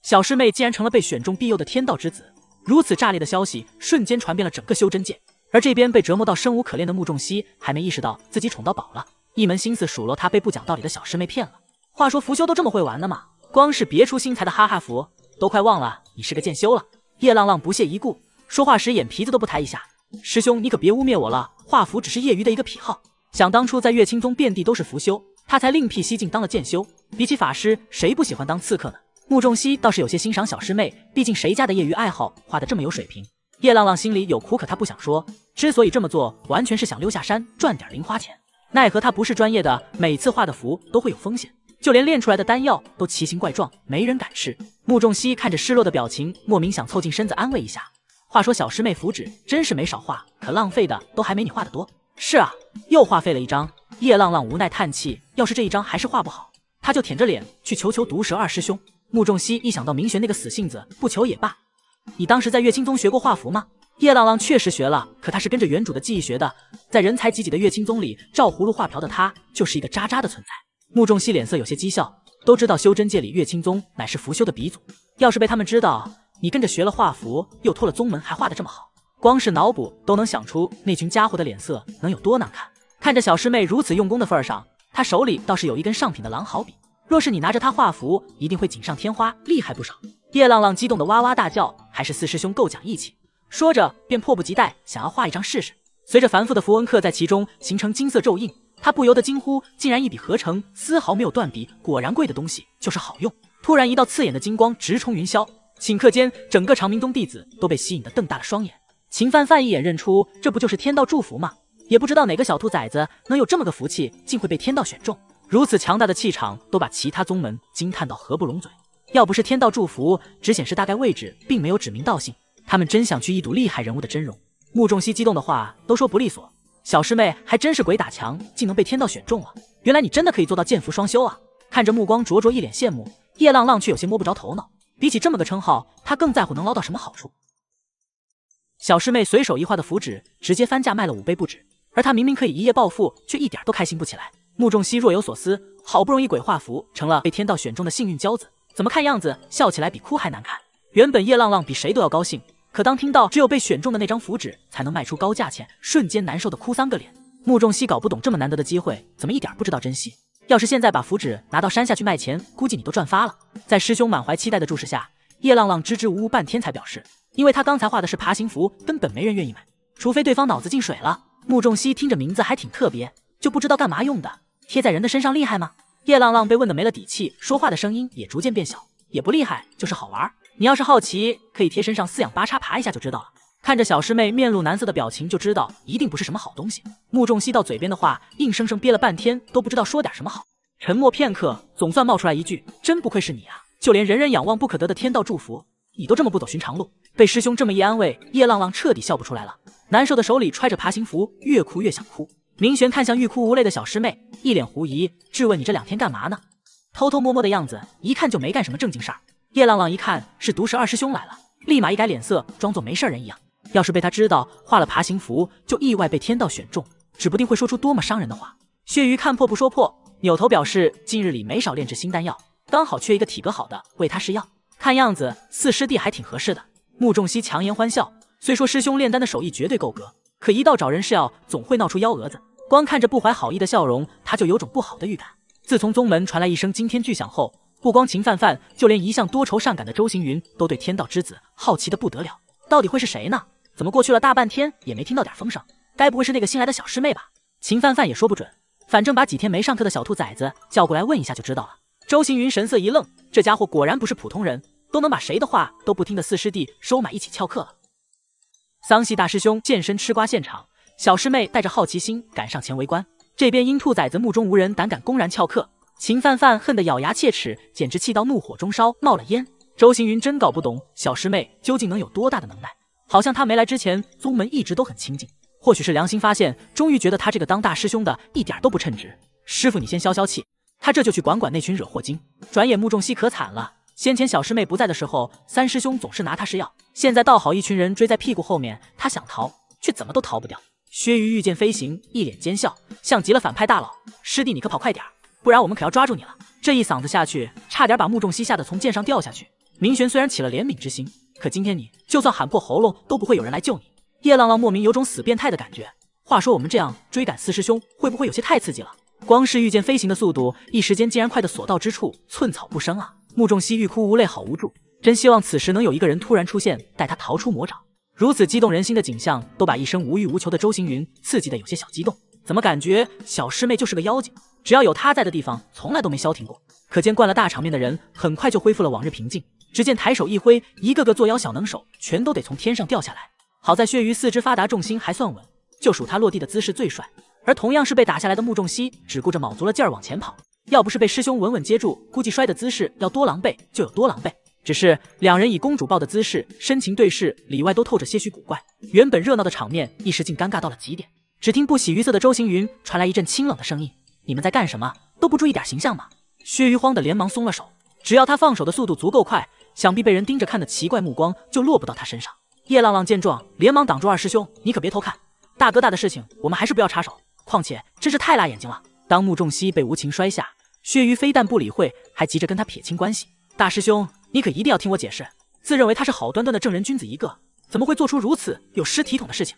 小师妹竟然成了被选中庇佑的天道之子，如此炸裂的消息瞬间传遍了整个修真界。而这边被折磨到生无可恋的穆仲熙，还没意识到自己宠到宝了，一门心思数落他被不讲道理的小师妹骗了。话说拂修都这么会玩的吗？光是别出心裁的哈哈符，都快忘了你是个剑修了。叶浪浪不屑一顾，说话时眼皮子都不抬一下。师兄，你可别污蔑我了，画符只是业余的一个癖好。想当初在月清宗，遍地都是符修，他才另辟蹊径当了剑修。比起法师，谁不喜欢当刺客呢？穆仲熙倒是有些欣赏小师妹，毕竟谁家的业余爱好画得这么有水平？叶浪浪心里有苦，可他不想说。之所以这么做，完全是想溜下山赚点零花钱。奈何他不是专业的，每次画的符都会有风险。就连炼出来的丹药都奇形怪状，没人敢吃。穆仲熙看着失落的表情，莫名想凑近身子安慰一下。话说小师妹符纸真是没少画，可浪费的都还没你画的多。是啊，又画废了一张。叶浪浪无奈叹气，要是这一张还是画不好，他就舔着脸去求求毒蛇二师兄。穆仲熙一想到明玄那个死性子，不求也罢。你当时在月清宗学过画符吗？叶浪浪确实学了，可他是跟着原主的记忆学的。在人才济济的月清宗里，照葫芦画瓢的他就是一个渣渣的存在。穆仲熙脸色有些讥笑，都知道修真界里月清宗乃是符修的鼻祖，要是被他们知道你跟着学了画符，又脱了宗门，还画得这么好，光是脑补都能想出那群家伙的脸色能有多难看。看着小师妹如此用功的份上，他手里倒是有一根上品的狼毫笔，若是你拿着它画符，一定会锦上添花，厉害不少。叶浪浪激动的哇哇大叫，还是四师兄够讲义气，说着便迫不及待想要画一张试试。随着繁复的符文刻在其中，形成金色咒印。他不由得惊呼：“竟然一笔合成，丝毫没有断笔！果然贵的东西就是好用。”突然，一道刺眼的金光直冲云霄，顷刻间，整个长明宗弟子都被吸引的瞪大了双眼。秦范范一眼认出，这不就是天道祝福吗？也不知道哪个小兔崽子能有这么个福气，竟会被天道选中。如此强大的气场，都把其他宗门惊叹到合不拢嘴。要不是天道祝福只显示大概位置，并没有指名道姓，他们真想去一睹厉害人物的真容。穆仲熙激动的话都说不利索。小师妹还真是鬼打墙，竟能被天道选中了。原来你真的可以做到剑符双修啊！看着目光灼灼，一脸羡慕，叶浪浪却有些摸不着头脑。比起这么个称号，他更在乎能捞到什么好处。小师妹随手一画的符纸，直接翻价卖了五倍不止。而他明明可以一夜暴富，却一点都开心不起来。穆仲熙若有所思，好不容易鬼画符成了被天道选中的幸运娇子，怎么看样子，笑起来比哭还难看。原本叶浪浪比谁都要高兴。可当听到只有被选中的那张符纸才能卖出高价钱，瞬间难受的哭丧个脸。穆仲熙搞不懂这么难得的机会怎么一点不知道珍惜。要是现在把符纸拿到山下去卖钱，估计你都赚发了。在师兄满怀期待的注视下，叶浪浪支支吾吾半天才表示，因为他刚才画的是爬行符，根本没人愿意买。除非对方脑子进水了。穆仲熙听着名字还挺特别，就不知道干嘛用的。贴在人的身上厉害吗？叶浪浪被问的没了底气，说话的声音也逐渐变小，也不厉害，就是好玩。你要是好奇，可以贴身上四仰八叉爬一下就知道了。看着小师妹面露难色的表情，就知道一定不是什么好东西。穆仲熙到嘴边的话，硬生生憋了半天，都不知道说点什么好。沉默片刻，总算冒出来一句：“真不愧是你啊，就连人人仰望不可得的天道祝福，你都这么不走寻常路。”被师兄这么一安慰，叶浪浪彻底笑不出来了，难受的手里揣着爬行符，越哭越想哭。明玄看向欲哭无泪的小师妹，一脸狐疑，质问：“你这两天干嘛呢？偷偷摸摸的样子，一看就没干什么正经事儿。”叶浪浪一看是毒蛇二师兄来了，立马一改脸色，装作没事人一样。要是被他知道画了爬行符，就意外被天道选中，指不定会说出多么伤人的话。血鱼看破不说破，扭头表示近日里没少炼制新丹药，刚好缺一个体格好的为他试药。看样子四师弟还挺合适的。穆仲熙强颜欢笑，虽说师兄炼丹的手艺绝对够格，可一到找人试药，总会闹出幺蛾子。光看着不怀好意的笑容，他就有种不好的预感。自从宗门传来一声惊天巨响后。不光秦范范，就连一向多愁善感的周行云，都对天道之子好奇的不得了。到底会是谁呢？怎么过去了大半天也没听到点风声？该不会是那个新来的小师妹吧？秦范范也说不准，反正把几天没上课的小兔崽子叫过来问一下就知道了。周行云神色一愣，这家伙果然不是普通人，都能把谁的话都不听的四师弟收买一起翘课了。桑系大师兄健身吃瓜现场，小师妹带着好奇心赶上前围观。这边因兔崽子目中无人，胆敢公然翘课。秦范范恨得咬牙切齿，简直气到怒火中烧，冒了烟。周行云真搞不懂小师妹究竟能有多大的能耐，好像他没来之前，宗门一直都很清静。或许是良心发现，终于觉得他这个当大师兄的一点都不称职。师傅，你先消消气，他这就去管管那群惹祸精。转眼穆仲熙可惨了，先前小师妹不在的时候，三师兄总是拿他试药，现在倒好，一群人追在屁股后面，他想逃，却怎么都逃不掉。薛瑜御剑飞行，一脸奸笑，像极了反派大佬。师弟，你可跑快点。不然我们可要抓住你了！这一嗓子下去，差点把穆仲熙吓得从剑上掉下去。明玄虽然起了怜悯之心，可今天你就算喊破喉咙，都不会有人来救你。叶浪浪莫名有种死变态的感觉。话说我们这样追赶四师兄，会不会有些太刺激了？光是御剑飞行的速度，一时间竟然快得所到之处寸草不生啊！穆仲熙欲哭无泪，好无助，真希望此时能有一个人突然出现，带他逃出魔掌。如此激动人心的景象，都把一生无欲无求的周行云刺激的有些小激动。怎么感觉小师妹就是个妖精？只要有他在的地方，从来都没消停过。可见惯了大场面的人，很快就恢复了往日平静。只见抬手一挥，一个个作妖小能手全都得从天上掉下来。好在血鱼四肢发达，重心还算稳，就数他落地的姿势最帅。而同样是被打下来的穆仲熙，只顾着卯足了劲儿往前跑，要不是被师兄稳稳接住，估计摔的姿势要多狼狈就有多狼狈。只是两人以公主抱的姿势深情对视，里外都透着些许古怪。原本热闹的场面，一时竟尴尬到了极点。只听不喜于色的周行云传来一阵清冷的声音。你们在干什么？都不注意点形象吗？薛于慌得连忙松了手，只要他放手的速度足够快，想必被人盯着看的奇怪目光就落不到他身上。叶浪浪见状，连忙挡住二师兄：“你可别偷看，大哥大的事情我们还是不要插手，况且真是太辣眼睛了。”当穆仲熙被无情摔下，薛于非但不理会，还急着跟他撇清关系。大师兄，你可一定要听我解释，自认为他是好端端的正人君子一个，怎么会做出如此有失体统的事情？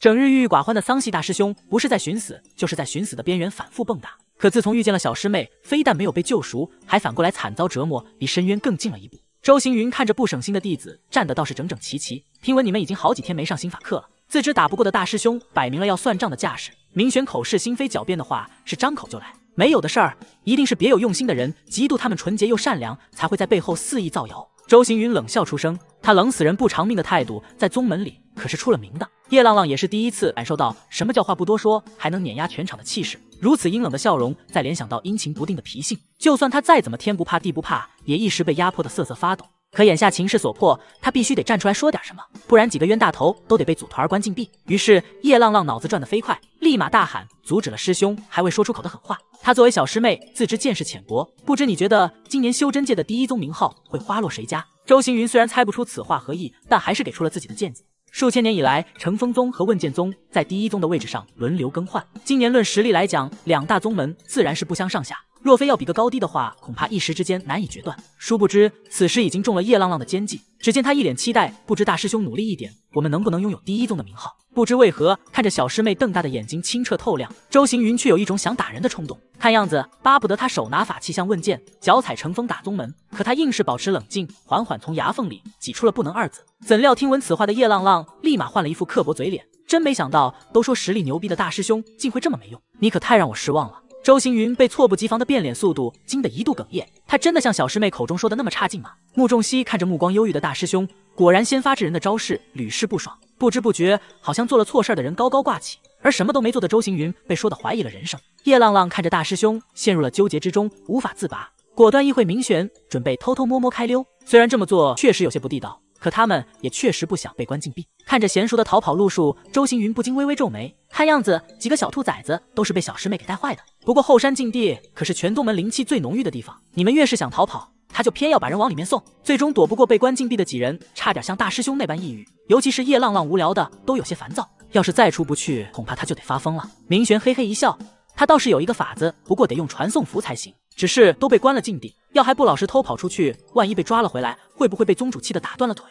整日郁郁寡欢的桑系大师兄，不是在寻死，就是在寻死的边缘反复蹦跶。可自从遇见了小师妹，非但没有被救赎，还反过来惨遭折磨，离深渊更近了一步。周行云看着不省心的弟子，站得倒是整整齐齐。听闻你们已经好几天没上心法课了，自知打不过的大师兄，摆明了要算账的架势。明玄口是心非，狡辩的话是张口就来，没有的事儿，一定是别有用心的人嫉妒他们纯洁又善良，才会在背后肆意造谣。周行云冷笑出声，他冷死人不偿命的态度在宗门里可是出了名的。叶浪浪也是第一次感受到什么叫话不多说还能碾压全场的气势，如此阴冷的笑容，再联想到阴晴不定的脾性，就算他再怎么天不怕地不怕，也一时被压迫得瑟瑟发抖。可眼下情势所迫，他必须得站出来说点什么，不然几个冤大头都得被组团关禁闭。于是叶浪浪脑子转得飞快，立马大喊阻止了师兄还未说出口的狠话。他作为小师妹，自知见识浅薄，不知你觉得今年修真界的第一宗名号会花落谁家？周行云虽然猜不出此话何意，但还是给出了自己的见解。数千年以来，乘风宗和问剑宗在第一宗的位置上轮流更换。今年论实力来讲，两大宗门自然是不相上下。若非要比个高低的话，恐怕一时之间难以决断。殊不知，此时已经中了叶浪浪的奸计。只见他一脸期待，不知大师兄努力一点，我们能不能拥有第一宗的名号？不知为何，看着小师妹瞪大的眼睛清澈透亮，周行云却有一种想打人的冲动。看样子，巴不得他手拿法器像问剑，脚踩乘风打宗门。可他硬是保持冷静，缓缓从牙缝里挤出了“不能”二字。怎料听闻此话的叶浪浪，立马换了一副刻薄嘴脸。真没想到，都说实力牛逼的大师兄，竟会这么没用！你可太让我失望了。周行云被措不及防的变脸速度惊得一度哽咽，他真的像小师妹口中说的那么差劲吗？穆仲熙看着目光忧郁的大师兄，果然先发制人的招式屡试不爽。不知不觉，好像做了错事的人高高挂起，而什么都没做的周行云被说的怀疑了人生。叶浪浪看着大师兄陷入了纠结之中，无法自拔，果断一会明玄，准备偷偷摸摸开溜。虽然这么做确实有些不地道。可他们也确实不想被关禁闭。看着娴熟的逃跑路数，周行云不禁微微皱眉。看样子，几个小兔崽子都是被小师妹给带坏的。不过后山禁地可是全宗门灵气最浓郁的地方，你们越是想逃跑，他就偏要把人往里面送。最终躲不过被关禁闭的几人，差点像大师兄那般抑郁。尤其是叶浪浪无聊的都有些烦躁，要是再出不去，恐怕他就得发疯了。明玄嘿嘿一笑，他倒是有一个法子，不过得用传送符才行。只是都被关了禁地，要还不老实偷跑出去，万一被抓了回来，会不会被宗主气得打断了腿？